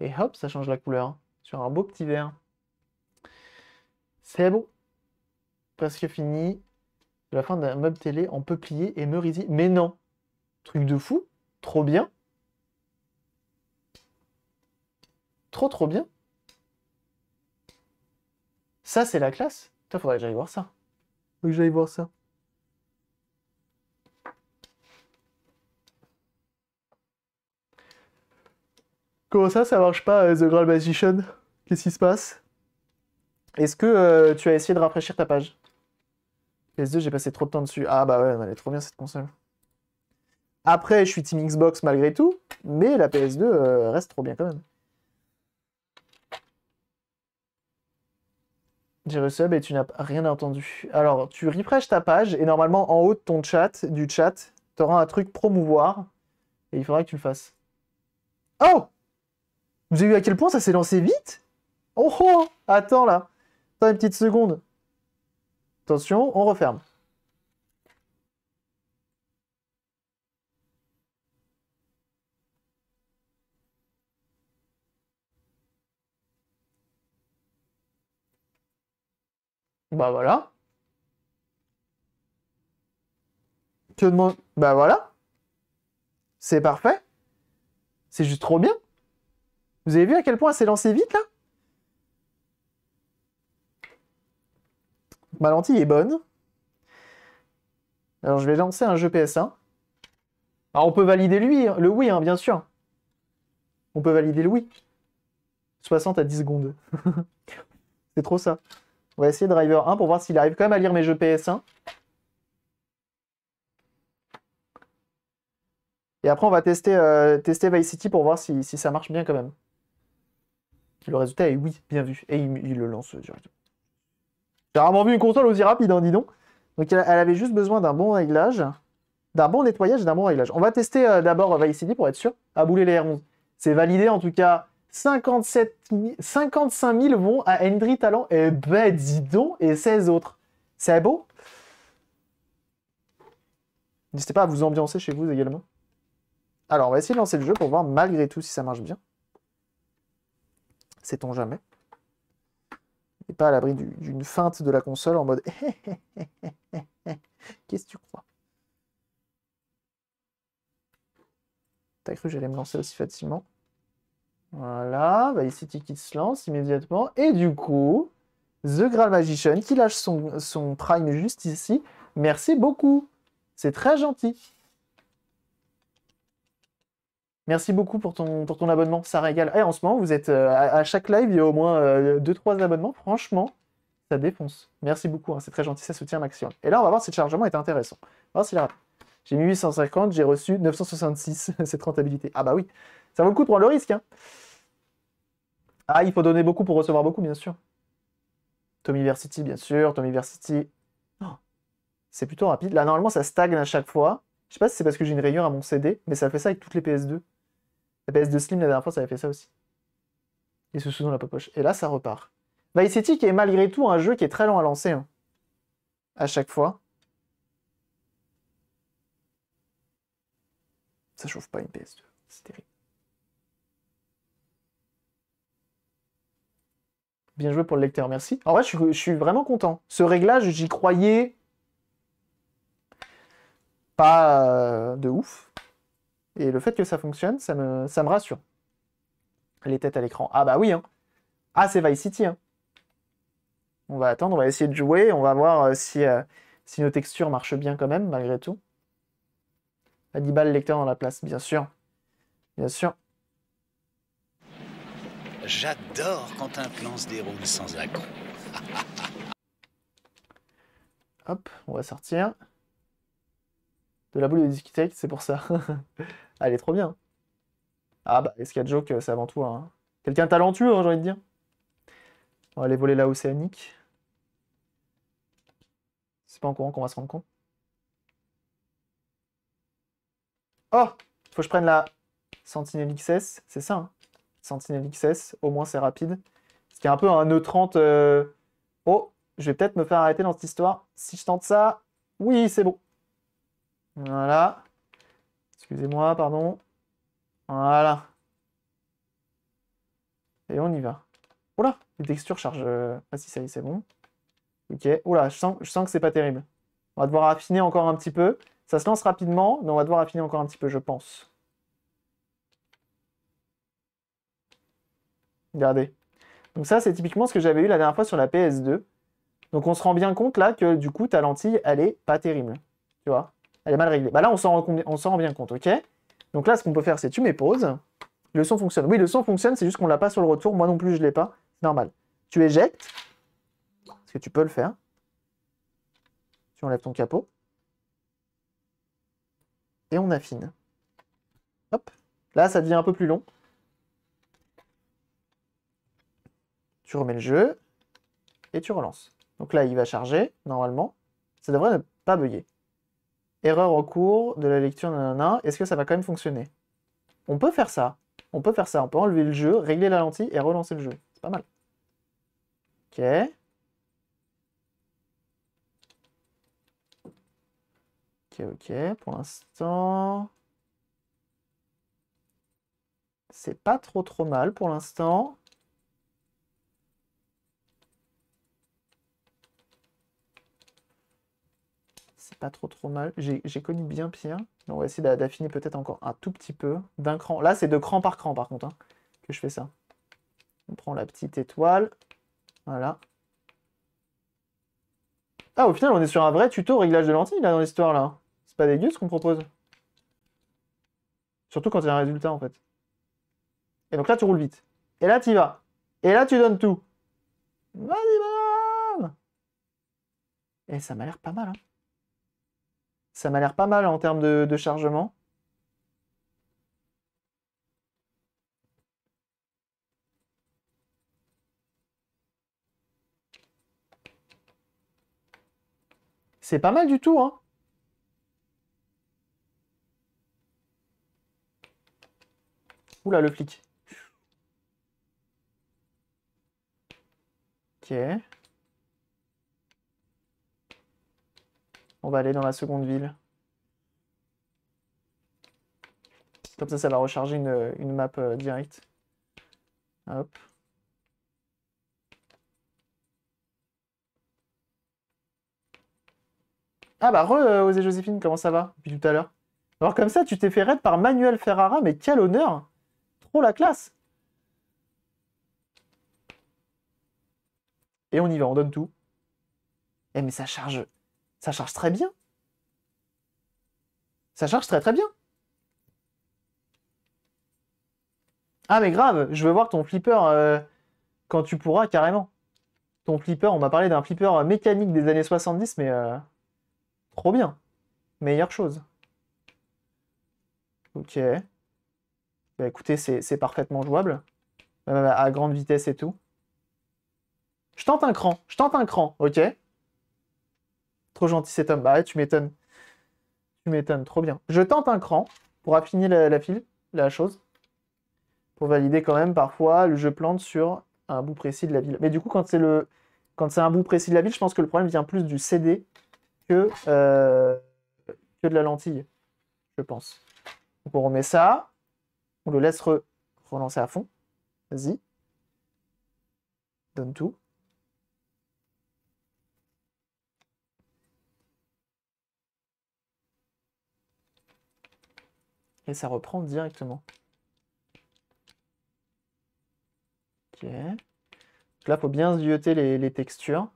Et hop, ça change la couleur sur un beau petit verre. C'est bon. Presque fini. La fin d'un meuble télé en peuplier et merisier. Mais non. Truc de fou. Trop bien. Trop, trop bien. Ça, c'est la classe. Putain, faudrait que j'aille voir ça. Faudrait que j'aille voir ça. Comment ça, ça marche pas, euh, The grand Magician Qu'est-ce qui se passe est-ce que euh, tu as essayé de rafraîchir ta page PS2, j'ai passé trop de temps dessus. Ah bah ouais, elle est trop bien cette console. Après, je suis Team Xbox malgré tout, mais la PS2 euh, reste trop bien quand même. J'ai reçu, et tu n'as rien entendu. Alors, tu refresh ta page et normalement en haut de ton chat, du chat, tu auras un truc promouvoir et il faudra que tu le fasses. Oh Vous avez vu à quel point ça s'est lancé vite Oh oh Attends là Attends une petite seconde. Attention, on referme. Bah voilà. Tu demandes. Bah voilà. C'est parfait. C'est juste trop bien. Vous avez vu à quel point c'est lancé vite là Ma lentille est bonne. Alors je vais lancer un jeu PS1. Ah, on peut valider lui, hein, le oui, hein, bien sûr. On peut valider le oui. 60 à 10 secondes. C'est trop ça. On va essayer Driver 1 pour voir s'il arrive quand même à lire mes jeux PS1. Et après, on va tester, euh, tester Vice City pour voir si, ça marche bien quand même. Le résultat est oui, bien vu. Et il, le lance euh, directement. J'ai rarement vu une console aussi rapide, hein, dis donc. Donc elle, avait juste besoin d'un bon réglage, d'un bon nettoyage et d'un bon réglage. On va tester euh, d'abord d'abord City pour être sûr, à bouler les R11. C'est validé en tout cas. 57 55 000 vont à Endry Talent. et eh ben dis donc, et 16 autres. C'est beau N'hésitez pas à vous ambiancer chez vous également. Alors, on va essayer de lancer le jeu pour voir malgré tout si ça marche bien. Sait-on jamais pas à l'abri d'une feinte de la console en mode Qu'est-ce que tu crois T'as cru que j'allais me lancer aussi facilement Voilà, bah ici qui se lance immédiatement. Et du coup, The Graal Magician qui lâche son, son prime juste ici. Merci beaucoup. C'est très gentil. Merci beaucoup pour ton, ton abonnement, ça régale. Et eh, en ce moment, vous êtes euh, à, chaque live, il y a au moins 2-3 euh, abonnements. Franchement, ça défonce. Merci beaucoup, hein, c'est très gentil, ça soutient maximum. Et là, on va voir si le chargement est intéressant. On va voir J'ai mis 850, j'ai reçu 966, cette rentabilité. Ah bah oui, ça vaut le coup de prendre le risque. Hein. Ah, il faut donner beaucoup pour recevoir beaucoup, bien sûr. Tommy Versity, bien sûr, Tommy Versity. Oh, c'est plutôt rapide. Là, normalement, ça stagne à chaque fois. Je sais pas si c'est parce que j'ai une rayure à mon CD, mais ça fait ça avec toutes les PS2. La PS2 Slim, la dernière fois, ça avait fait ça aussi. Et ce sous la popoche. Et là, ça repart. Vice City, qui est malgré tout un jeu qui est très long à lancer. Hein. À chaque fois. Ça chauffe pas une PS2. C'est terrible. Bien joué pour le lecteur, merci. En vrai, je suis vraiment content. Ce réglage, j'y croyais pas euh, de ouf. Et le fait que ça fonctionne, ça me, ça me rassure. Les têtes à l'écran. Ah bah oui, hein. Ah, c'est Vice City, hein. On va attendre, on va essayer de jouer, on va voir euh, si, euh, si nos textures marchent bien quand même, malgré tout. Adiba, le lecteur dans la place, bien sûr. Bien sûr. J'adore quand un plan se déroule sans accro. Hop, on va sortir. De la boule de discothèque, c'est pour ça. elle est trop bien. Ah bah, a hein? de jokes, c'est avant tout Quelqu'un talentueux, hein, j'ai envie de dire. On va aller voler la océanique. C'est pas en courant qu'on va se rendre compte. Oh Faut que je prenne la Sentinel XS, c'est ça. Hein? Sentinel XS, au moins c'est rapide. Ce qui est un peu un E30... Euh, oh Je vais peut-être me faire arrêter dans cette histoire. Si je tente ça... Oui, c'est bon. Voilà. Excusez-moi, pardon. Voilà. Et on y va. Oula, les textures chargent. Ah si, ça y est, c'est bon. Ok. Oula, je sens, je sens que c'est pas terrible. On va devoir affiner encore un petit peu. Ça se lance rapidement, mais on va devoir affiner encore un petit peu, je pense. Regardez. Donc ça, c'est typiquement ce que j'avais eu la dernière fois sur la PS2. Donc on se rend bien compte là que du coup, ta lentille, elle est pas terrible. Tu vois elle est mal réglée. Bah là, on s'en rend, bien compte, ok Donc là, ce qu'on peut faire, c'est tu mets pause. Le son fonctionne. Oui, le son fonctionne, c'est juste qu'on l'a pas sur le retour. Moi non plus, je l'ai pas. C'est Normal. Tu éjectes. Parce que tu peux le faire. Tu enlèves ton capot. Et on affine. Hop. Là, ça devient un peu plus long. Tu remets le jeu. Et tu relances. Donc là, il va charger, normalement. Ça devrait ne pas bugger erreur en cours de la lecture, nanana, est-ce que ça va quand même fonctionner On peut faire ça. On peut faire ça. On peut enlever le jeu, régler la lentille et relancer le jeu. C'est pas mal. Ok. Ok, ok. Pour l'instant... C'est pas trop trop mal pour l'instant. pas trop trop mal. J'ai connu bien pire. on va essayer d'affiner peut-être encore un tout petit peu. D'un cran. Là, c'est de cran par cran, par contre, hein, que je fais ça. On prend la petite étoile. Voilà. Ah, au final, on est sur un vrai tuto réglage de lentilles, là, dans l'histoire, là. C'est pas dégueu, ce qu'on propose. Surtout quand il y a un résultat, en fait. Et donc là, tu roules vite. Et là, tu y vas. Et là, tu donnes tout. Vas-y, madame Et ça m'a l'air pas mal, hein. Ça m'a l'air pas mal en termes de, chargement. C'est pas mal du tout, hein Oula, le flic. Ok. On va aller dans la seconde ville. Comme ça, ça va recharger une, map euh, direct. directe. Hop. Ah bah, re, euh, Joséphine, comment ça va Depuis tout à l'heure. Alors comme ça, tu t'es fait raid par Manuel Ferrara, mais quel honneur Trop la classe Et on y va, on donne tout. Eh mais ça charge ça charge très bien. Ça charge très très bien. Ah mais grave, je veux voir ton flipper euh, quand tu pourras carrément. Ton flipper, on m'a parlé d'un flipper euh, mécanique des années 70, mais euh, trop bien. Meilleure chose. Ok. Bah écoutez, c'est parfaitement jouable. Bah, bah, bah, à grande vitesse et tout. Je tente un cran, je tente un cran, ok Trop gentil cet homme. Bah tu m'étonnes. Tu m'étonnes, trop bien. Je tente un cran pour affiner la, file, la chose. Pour valider quand même, parfois, le jeu plante sur un bout précis de la ville. Mais du coup, quand c'est le... Quand c'est un bout précis de la ville, je pense que le problème vient plus du CD que, euh, que de la lentille, je pense. Donc on remet ça. On le laisse relancer à fond. Vas-y. Donne tout. et ça reprend directement. Ok. là, il faut bien zioter les, textures.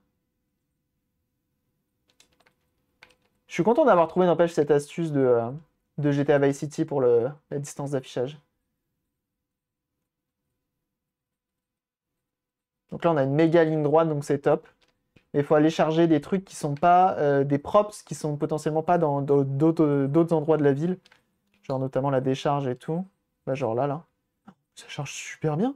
Je suis content d'avoir trouvé, n'empêche, cette astuce de, euh, GTA Vice City pour la distance d'affichage. Donc là, on a une méga ligne droite, donc c'est top. Mais il faut aller charger des trucs qui sont pas... Euh, des props qui sont potentiellement pas dans d'autres endroits de la ville notamment la décharge et tout. Bah, genre là, là. Ça charge super bien.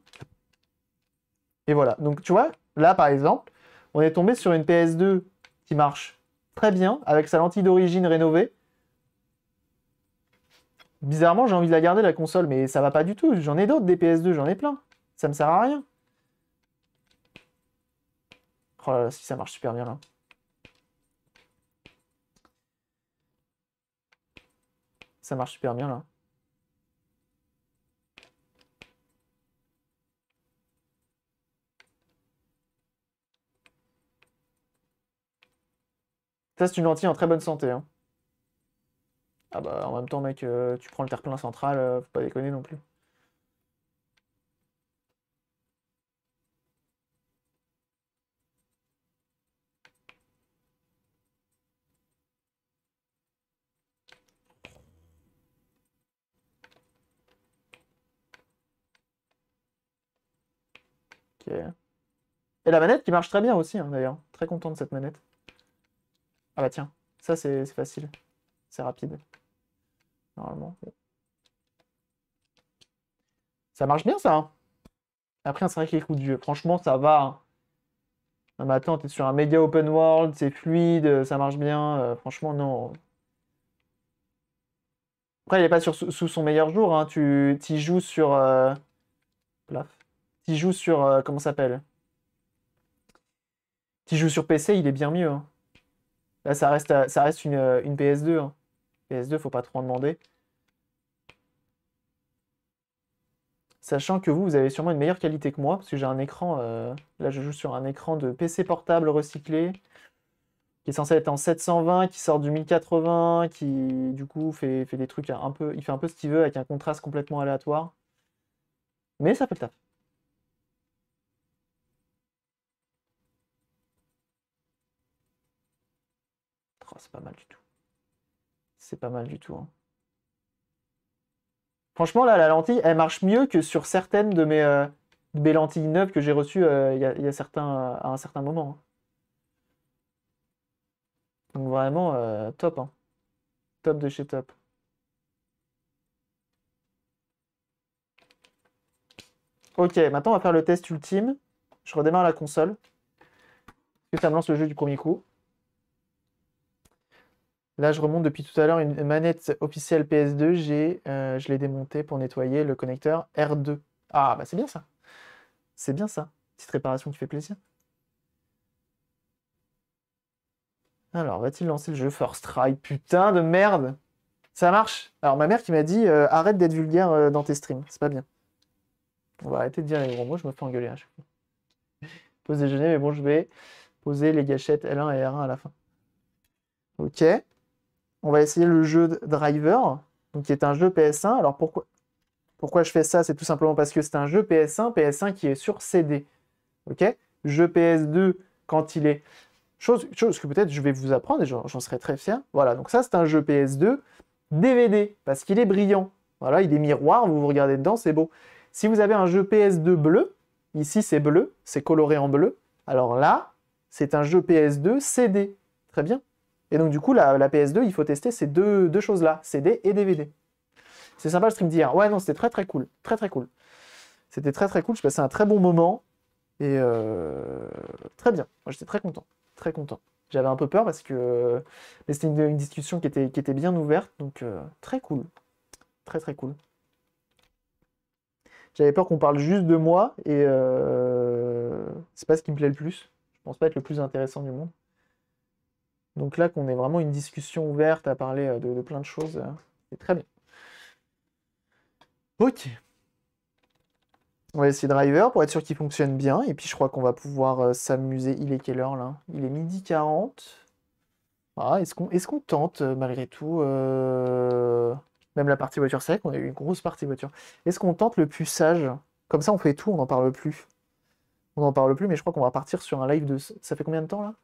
Et voilà. Donc, tu vois, là, par exemple, on est tombé sur une PS2 qui marche très bien, avec sa lentille d'origine rénovée. Bizarrement, j'ai envie de la garder, la console, mais ça va pas du tout. J'en ai d'autres, des PS2, j'en ai plein. Ça me sert à rien. Oh si ça marche super bien, là. Ça marche super bien là. Ça, c'est une lentille en très bonne santé. Hein. Ah bah, en même temps, mec, euh, tu prends le terre-plein central, euh, faut pas déconner non plus. Et la manette qui marche très bien aussi, hein, d'ailleurs. Très content de cette manette. Ah bah tiens, ça c'est facile. C'est rapide. Normalement. Ça marche bien ça. Hein. Après, c'est vrai qu'il coup de dieu Franchement, ça va. Hein. Maintenant tu es sur un média open world, c'est fluide, ça marche bien. Euh, franchement, non. Après, il n'est pas sur, sous son meilleur jour. Tu y joues sur. Euh, plaf. S'il joue sur. comment s'appelle Qui joue sur euh, PC, il est bien mieux. Hein. Là, ça reste, euh, ça reste une, PS2. Euh, PS2, hein. faut pas trop en demander. Sachant que vous, vous avez sûrement une meilleure qualité que moi, parce que j'ai un écran. là, je joue sur un écran de PC portable recyclé, qui est censé être en 720, qui sort du 1080, qui du coup fait, fait des trucs un peu. Il fait un peu ce qu'il veut avec un contraste complètement aléatoire. Mais ça peut le taf. c'est pas mal du tout. C'est pas mal du tout. Hein. Franchement, là, la lentille, elle marche mieux que sur certaines de mes, euh, lentilles neuves que j'ai reçues euh, il, y a, certains, euh, à un certain moment. Hein. Donc vraiment, top. Hein. Top de chez top. Ok, maintenant on va faire le test ultime. Je redémarre la console. Et ça me lance le jeu du premier coup Là, je remonte depuis tout à l'heure une manette officielle PS2. Euh, je l'ai démontée pour nettoyer le connecteur R2. Ah, bah c'est bien ça. C'est bien ça. Petite réparation qui fait plaisir. Alors, va-t-il lancer le jeu First Try Putain de merde Ça marche Alors, ma mère qui m'a dit euh, arrête d'être vulgaire euh, dans tes streams. C'est pas bien. On va arrêter de dire les gros mots, je me fais engueuler à chaque fois. déjeuner, mais bon, je vais poser les gâchettes L1 et R1 à la fin. Ok on va essayer le jeu Driver, qui est un jeu PS1. Alors pourquoi, pourquoi je fais ça C'est tout simplement parce que c'est un jeu PS1, PS1 qui est sur CD. Ok Jeu PS2 quand il est. Chose, chose que peut-être je vais vous apprendre et j'en serai très fier. Voilà, donc ça c'est un jeu PS2 DVD parce qu'il est brillant. Voilà, il est miroir, vous vous regardez dedans, c'est beau. Si vous avez un jeu PS2 bleu, ici c'est bleu, c'est coloré en bleu. Alors là, c'est un jeu PS2 CD. Très bien. Et donc, du coup, la, PS2, il faut tester ces deux, choses-là, CD et DVD. C'est sympa le stream d'hier. Ouais, non, c'était très très cool. Très très cool. C'était très très cool. Je passais un très bon moment. Et euh, très bien. Moi, j'étais très content. Très content. J'avais un peu peur parce que. c'était une, discussion qui était, qui était bien ouverte. Donc, euh, très cool. Très très cool. J'avais peur qu'on parle juste de moi et euh, c'est pas ce qui me plaît le plus. Je pense pas être le plus intéressant du monde. Donc là, qu'on ait vraiment une discussion ouverte à parler euh, de, plein de choses, euh, c'est très bien. Ok. On va essayer Driver pour être sûr qu'il fonctionne bien. Et puis, je crois qu'on va pouvoir euh, s'amuser. Il est quelle heure, là Il est midi 40. Ah, Est-ce qu'on est tente, malgré tout, même la partie voiture sec, on a eu une grosse partie voiture. Est-ce qu'on tente le sage Comme ça, on fait tout, on n'en parle plus. On n'en parle plus, mais je crois qu'on va partir sur un live de... Ça fait combien de temps, là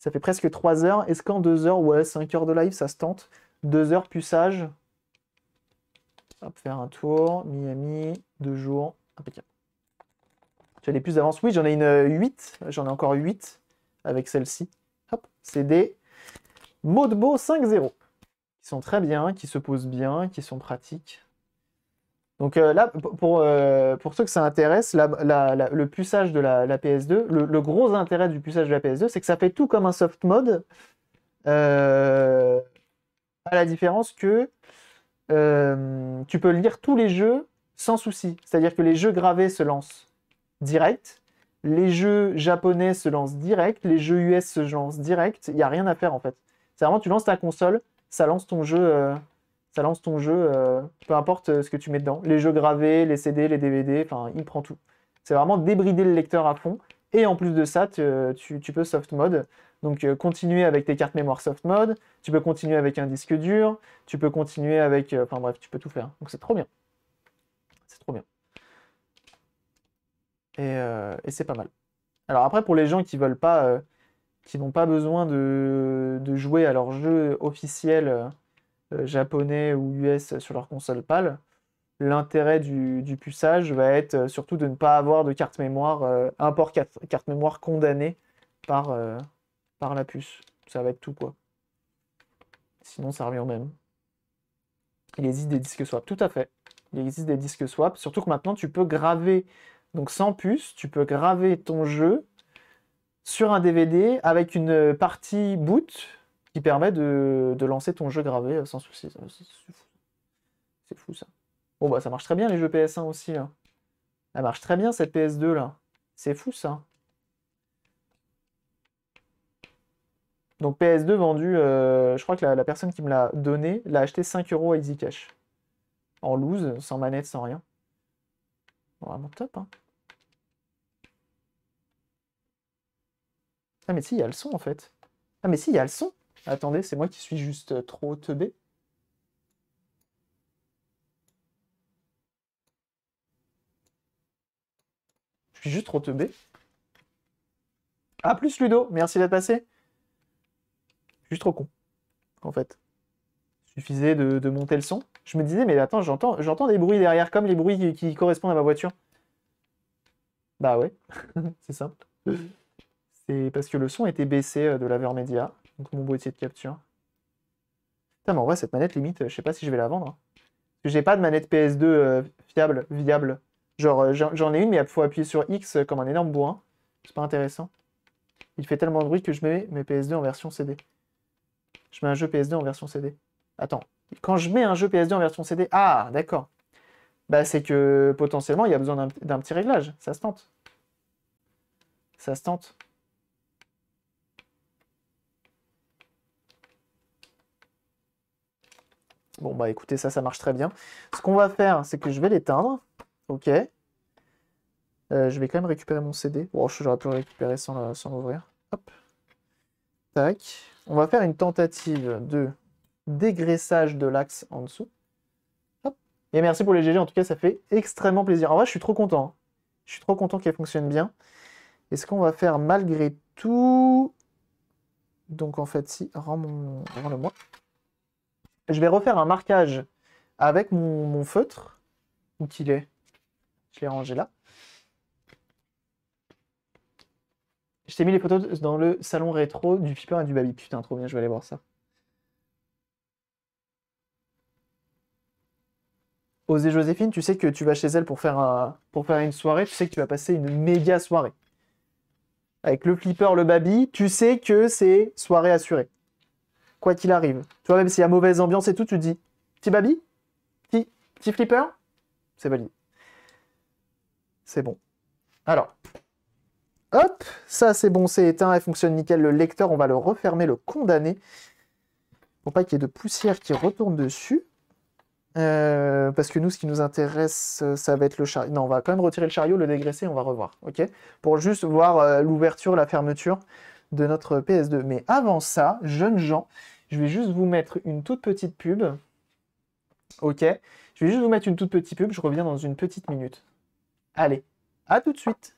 ça fait presque 3 heures. Est-ce qu'en 2 heures, ouais, 5 heures de live, ça se tente 2 heures plus Hop, faire un tour. Miami, 2 jours. Impeccable. Tu as les plus d'avance. Oui, j'en ai une 8. Euh, j'en ai encore 8 avec celle-ci. Hop, c'est des Modbo 5.0 qui sont très bien, qui se posent bien, qui sont pratiques. Donc euh, là, euh, pour, ceux que ça intéresse, le puçage de la, PS2, le, gros intérêt du puçage de la PS2, c'est que ça fait tout comme un soft mode, euh, à la différence que tu peux lire tous les jeux sans souci. C'est-à-dire que les jeux gravés se lancent direct, les jeux japonais se lancent direct, les jeux US se lancent direct, il n'y a rien à faire en fait. C'est vraiment, tu lances ta console, ça lance ton jeu ça lance ton jeu, euh, peu importe euh, ce que tu mets dedans. Les jeux gravés, les CD, les DVD, enfin, il prend tout. C'est vraiment débrider le lecteur à fond. Et en plus de ça, euh, tu, peux soft mode. Donc, continuer avec tes cartes mémoire soft mode. Tu peux continuer avec un disque dur. Tu peux continuer avec. Enfin, bref, tu peux tout faire. Donc, c'est trop bien. C'est trop bien. Et, c'est pas mal. Alors, après, pour les gens qui veulent pas. qui n'ont pas besoin de, de, jouer à leur jeu officiel euh, japonais ou US sur leur console PAL, l'intérêt du, du, puçage va être euh, surtout de ne pas avoir de carte mémoire, un euh, port carte, mémoire condamnée par, par la puce. Ça va être tout quoi. Sinon, ça revient au même. Il existe des disques swap, tout à fait. Il existe des disques swap, surtout que maintenant tu peux graver, donc sans puce, tu peux graver ton jeu sur un DVD avec une partie boot qui permet de, lancer ton jeu gravé euh, sans souci. C'est fou. ça. Bon bah ça marche très bien les jeux PS1 aussi hein. Ça marche très bien cette PS2 là. C'est fou ça. Donc PS2 vendu, euh, je crois que la, personne qui me l'a donné l'a acheté 5 euros à Easy Cash. En loose, sans manette, sans rien. Vraiment top. Hein. Ah mais si, il y a le son en fait. Ah mais si, il y a le son. Attendez, c'est moi qui suis juste trop teubé Je suis juste trop teubé. Ah, plus Ludo, merci d'être passé. Je suis trop con, en fait. suffisait de, monter le son. Je me disais, mais attends, j'entends, j'entends des bruits derrière, comme les bruits qui, correspondent à ma voiture. Bah ouais, c'est simple. C'est parce que le son était baissé euh, de média. Donc mon boîtier de capture. Putain, mais en vrai, cette manette, limite, euh, je sais pas si je vais la vendre. Hein. J'ai pas de manette PS2 euh, fiable, viable. Genre, euh, j'en ai une, mais il faut appuyer sur X comme un énorme bourrin. C'est pas intéressant. Il fait tellement de bruit que je mets mes PS2 en version CD. Je mets un jeu PS2 en version CD. Attends, quand je mets un jeu PS2 en version CD, ah, d'accord. Bah, c'est que potentiellement, il y a besoin d'un petit réglage. Ça se tente. Ça se tente. Bon, bah écoutez, ça, ça marche très bien. Ce qu'on va faire, c'est que je vais l'éteindre. Ok. Euh, je vais quand même récupérer mon CD. Bon, oh, j'aurais pu le récupérer sans l'ouvrir. Hop. Tac. On va faire une tentative de dégraissage de l'axe en dessous. Hop. Et merci pour les GG, en tout cas, ça fait extrêmement plaisir. En vrai, je suis trop content. Hein. Je suis trop content qu'elle fonctionne bien. Et ce qu'on va faire malgré tout... Donc en fait, si, rends-le-moi. Je vais refaire un marquage avec mon, feutre. Où qu'il est Je l'ai rangé là. Je t'ai mis les photos dans le salon rétro du flipper et du Baby. Putain, trop bien, je vais aller voir ça. Osée Joséphine, tu sais que tu vas chez elle pour faire, un, pour faire une soirée, tu sais que tu vas passer une méga soirée. Avec le flipper, le baby, tu sais que c'est soirée assurée quoi qu'il arrive. Tu vois, même s'il y a mauvaise ambiance et tout, tu te dis petit baby Petit, petit flipper C'est validé. C'est bon. Alors, hop, ça c'est bon, c'est éteint, elle fonctionne nickel. Le lecteur, on va le refermer, le condamner pour pas qu'il y ait de poussière qui retourne dessus. Euh, parce que nous, ce qui nous intéresse, ça va être le chariot. Non, on va quand même retirer le chariot, le dégraisser, on va revoir. ok Pour juste voir euh, l'ouverture, la fermeture de notre PS2. Mais avant ça, jeunes gens, je vais juste vous mettre une toute petite pub. Ok Je vais juste vous mettre une toute petite pub, je reviens dans une petite minute. Allez, à tout de suite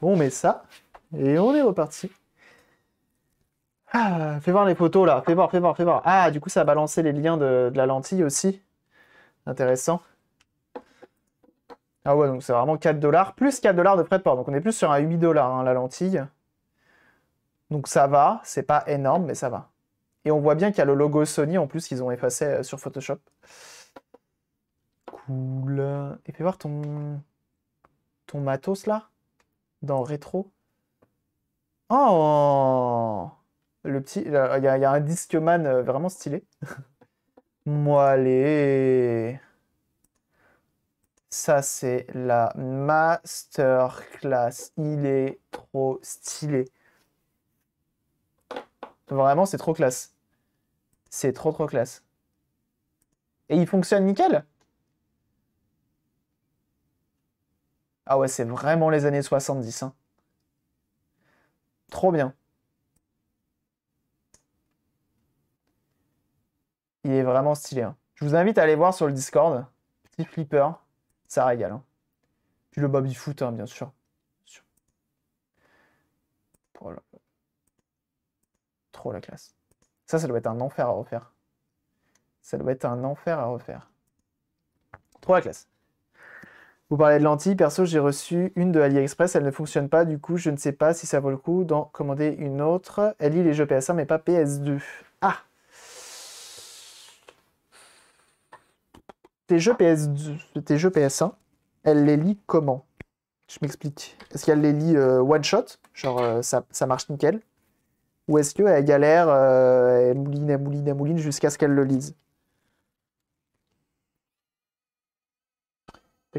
Bon, on met ça. Et on est reparti. Ah, fais voir les photos là. Fais voir, fais voir, fais voir. Ah, du coup, ça a balancé les liens de, la lentille aussi. Intéressant. Ah ouais, donc c'est vraiment 4 dollars, plus 4 dollars de prêt de port. Donc on est plus sur un 8 dollars, hein, la lentille. Donc ça va, c'est pas énorme, mais ça va. Et on voit bien qu'il y a le logo Sony en plus qu'ils ont effacé euh, sur Photoshop. Cool. Et fais voir ton ton matos là Dans rétro Oh Le petit. Il y, a un man euh, vraiment stylé. Moi, allez Ça, c'est la masterclass. Il est trop stylé. Vraiment, c'est trop classe. C'est trop, trop classe. Et il fonctionne nickel Ah ouais, c'est vraiment les années 70. Hein. Trop bien. Il est vraiment stylé. Hein. Je vous invite à aller voir sur le Discord. Petit flipper. Ça régale. Hein. Puis le bobby foot, bien sûr. Trop la classe. Ça, ça doit être un enfer à refaire. Ça doit être un enfer à refaire. Trop la classe. Vous parlez de lentilles, perso, j'ai reçu une de AliExpress, elle ne fonctionne pas, du coup, je ne sais pas si ça vaut le coup d'en commander une autre. Elle lit les jeux PS1, mais pas PS2. Ah Tes jeux, PS2, tes jeux PS1, elle les lit comment Je m'explique. Est-ce qu'elle les lit euh, one shot Genre, euh, ça, marche nickel Ou est-ce qu'elle galère, euh, elle mouline, elle mouline, elle mouline jusqu'à ce qu'elle le lise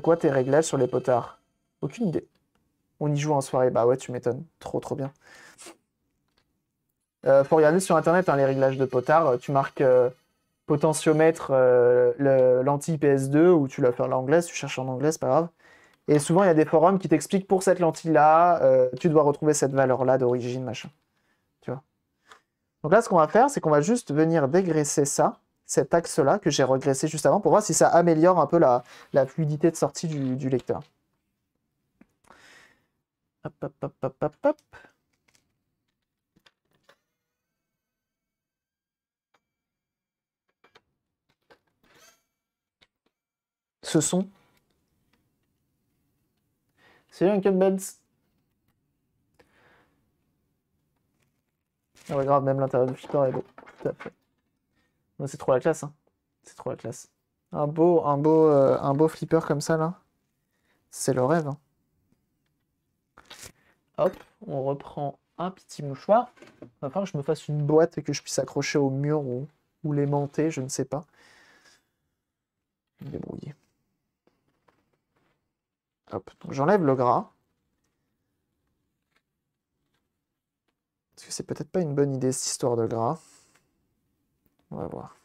quoi tes réglages sur les potards Aucune idée. On y joue en soirée. Bah ouais, tu m'étonnes. Trop, trop bien. Euh, pour faut regarder sur internet hein, les réglages de potard. Euh, tu marques euh, potentiomètre le lentille PS2 ou tu la en anglais, tu cherches en anglais, c'est pas grave. Et souvent, il y a des forums qui t'expliquent pour cette lentille-là, tu dois retrouver cette valeur-là d'origine, machin. Tu vois. Donc là, ce qu'on va faire, c'est qu'on va juste venir dégraisser ça cet axe-là que j'ai regressé juste avant pour voir si ça améliore un peu la, fluidité de sortie du, lecteur. Hop, hop, hop, hop, Ce son. c'est un beds Ah Ouais, grave, même l'intérieur du flipper est beau. Tout à fait. C'est trop la classe. Hein. C'est trop la classe. Un beau, un beau, euh, un beau flipper comme ça, là. C'est le rêve. Hein. Hop, on reprend un petit mouchoir. Il va falloir que je me fasse une boîte et que je puisse accrocher au mur ou, l'aimanter, je ne sais pas. Débrouiller. Hop, j'enlève le gras. Parce que c'est peut-être pas une bonne idée, cette histoire de gras. On va voir.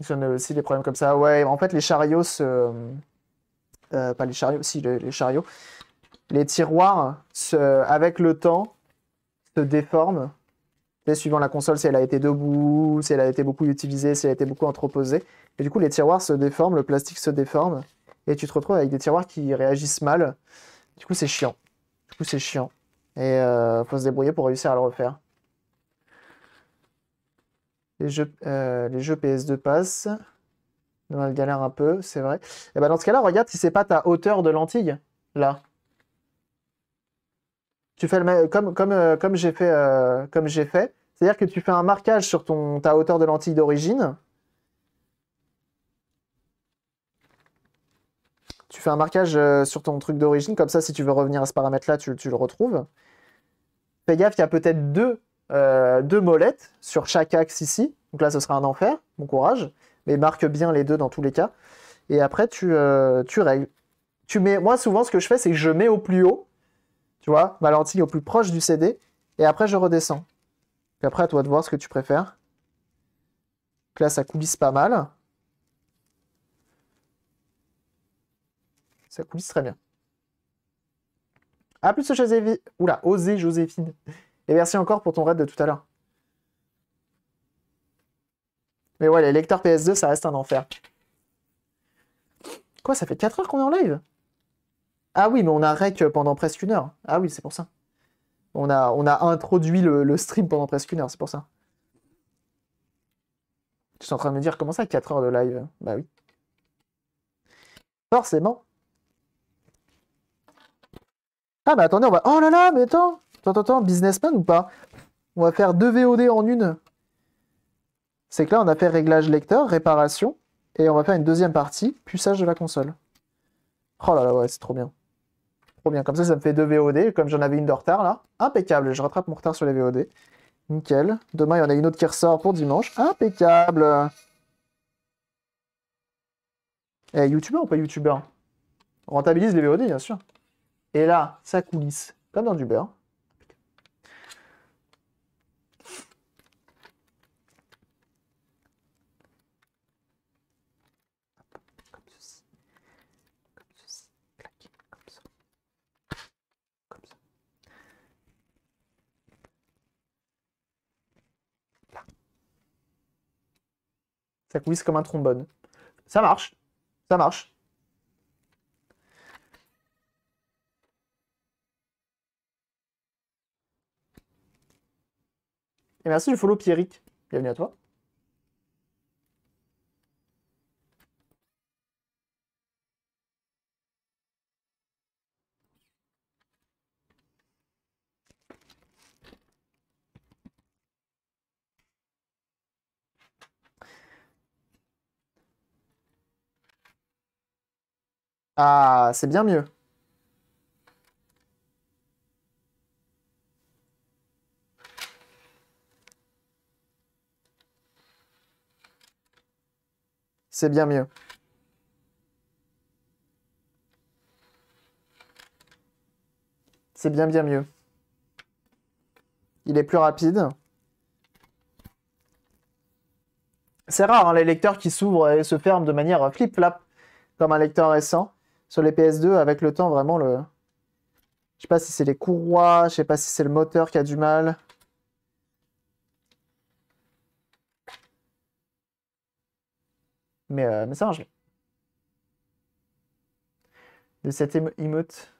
J'en a aussi des problèmes comme ça. Ouais, en fait, les chariots se... Euh, euh, pas les chariots, si, les, chariots. Les tiroirs, se... avec le temps, se déforment. Et suivant la console, si elle a été debout, si elle a été beaucoup utilisée, si elle a été beaucoup entreposée. Et du coup, les tiroirs se déforment, le plastique se déforme. Et tu te retrouves avec des tiroirs qui réagissent mal. Du coup, c'est chiant. Du coup, c'est chiant. Et euh, faut se débrouiller pour réussir à le refaire. Les jeux, euh, les jeux PS2 passent. On galère un peu, c'est vrai. Et eh bah ben, dans ce cas-là, regarde si c'est pas ta hauteur de lentille, là. Tu fais le même, comme, comme, euh, comme j'ai fait, comme j'ai fait. C'est-à-dire que tu fais un marquage sur ton, ta hauteur de lentille d'origine. Tu fais un marquage euh, sur ton truc d'origine, comme ça, si tu veux revenir à ce paramètre-là, tu, le retrouves. Fais gaffe, il y a peut-être euh, deux, molettes sur chaque axe ici. Donc là, ce sera un enfer, bon courage. Mais marque bien les deux dans tous les cas. Et après, tu, euh, tu règles. Tu mets, moi, souvent, ce que je fais, c'est que je mets au plus haut, tu vois, ma lentille au plus proche du CD, et après, je redescends. après, à toi de voir ce que tu préfères. là, ça coulisse pas mal. Ça coulisse très bien. A plus, Joséphine... Oula, osé Joséphine. Et merci encore pour ton raid de tout à l'heure. Mais ouais, les lecteurs PS2, ça reste un enfer. Quoi, ça fait 4 heures qu'on est en live Ah oui, mais on a rec pendant presque une heure. Ah oui, c'est pour ça. On a, on a introduit le, le stream pendant presque une heure, c'est pour ça. Tu es en train de me dire comment ça, 4 heures de live Bah oui. Forcément. Ah bah attendez, on va... Oh là là, mais attends Attends, attends, businessman ou pas On va faire deux VOD en une. C'est que là, on a fait réglage lecteur, réparation, et on va faire une deuxième partie, puissage de la console. Oh là là, ouais, c'est trop bien. Trop bien, comme ça, ça me fait deux VOD, comme j'en avais une de retard, là. Impeccable, je rattrape mon retard sur les VOD. Nickel. Demain, il y en a une autre qui ressort pour dimanche. Impeccable Eh, youtubeur ou pas youtubeur Rentabilise les VOD, bien sûr. Et là, ça coulisse comme dans du beurre. Ça coulisse comme un trombone. Ça marche. Ça marche. Et merci du follow Pierrick. Bienvenue à toi. Ah, c'est bien mieux. c'est bien mieux. C'est bien bien mieux. Il est plus rapide. C'est rare, hein, les lecteurs qui s'ouvrent et se ferment de manière flip-flap, comme un lecteur récent. Sur les PS2, avec le temps, vraiment, le... je sais pas si c'est les courroies, je sais pas si c'est le moteur qui a du mal. Euh, mais, ça marche De cette emote.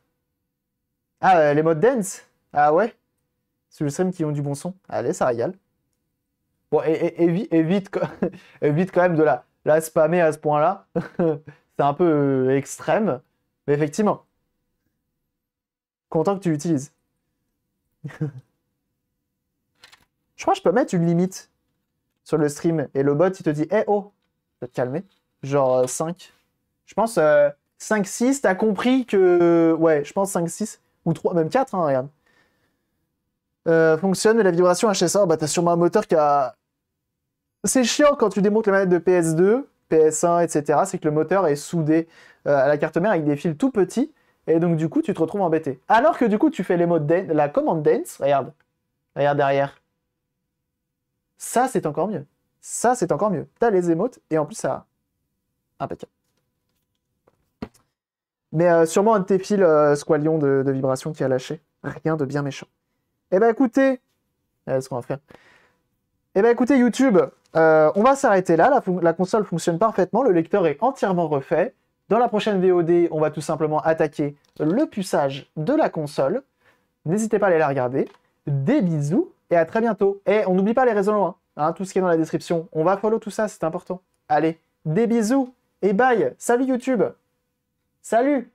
Ah, euh, les modes dance Ah ouais Sur le stream qui ont du bon son. Allez, ça régale. Bon, et, vite, évite quand même de la, la spammer à ce point-là. C'est un peu euh, extrême. Mais effectivement. Content que tu l'utilises. je crois que je peux mettre une limite sur le stream. Et le bot, il te dit Eh oh, calmer. Genre 5. Euh, je pense 5-6, euh, as compris que. Ouais, je pense 5-6. Ou 3, même 4, hein, regarde. Euh, fonctionne, la vibration HSR, bah, t'as sûrement un moteur qui a. C'est chiant quand tu démontes la manettes de PS2, PS1, etc. C'est que le moteur est soudé à la carte mère avec des fils tout petits. Et donc, du coup, tu te retrouves embêté. Alors que du coup, tu fais les modes la commande dance. Regarde. Regarde derrière. Ça, c'est encore mieux. Ça, c'est encore mieux. T'as les émotes et en plus, ça. Impeccable. Mais euh, sûrement un de tes fils euh, de, vibration qui a lâché. Rien de bien méchant. Eh ben écoutez. Euh, ce qu'on va faire. Eh ben écoutez, YouTube, euh, on va s'arrêter là. La, la, console fonctionne parfaitement. Le lecteur est entièrement refait. Dans la prochaine VOD, on va tout simplement attaquer le puçage de la console. N'hésitez pas à aller la regarder. Des bisous et à très bientôt. Et eh, on n'oublie pas les réseaux loin. Hein, tout ce qui est dans la description. On va follow tout ça, c'est important. Allez, des bisous et bye. Salut YouTube. Salut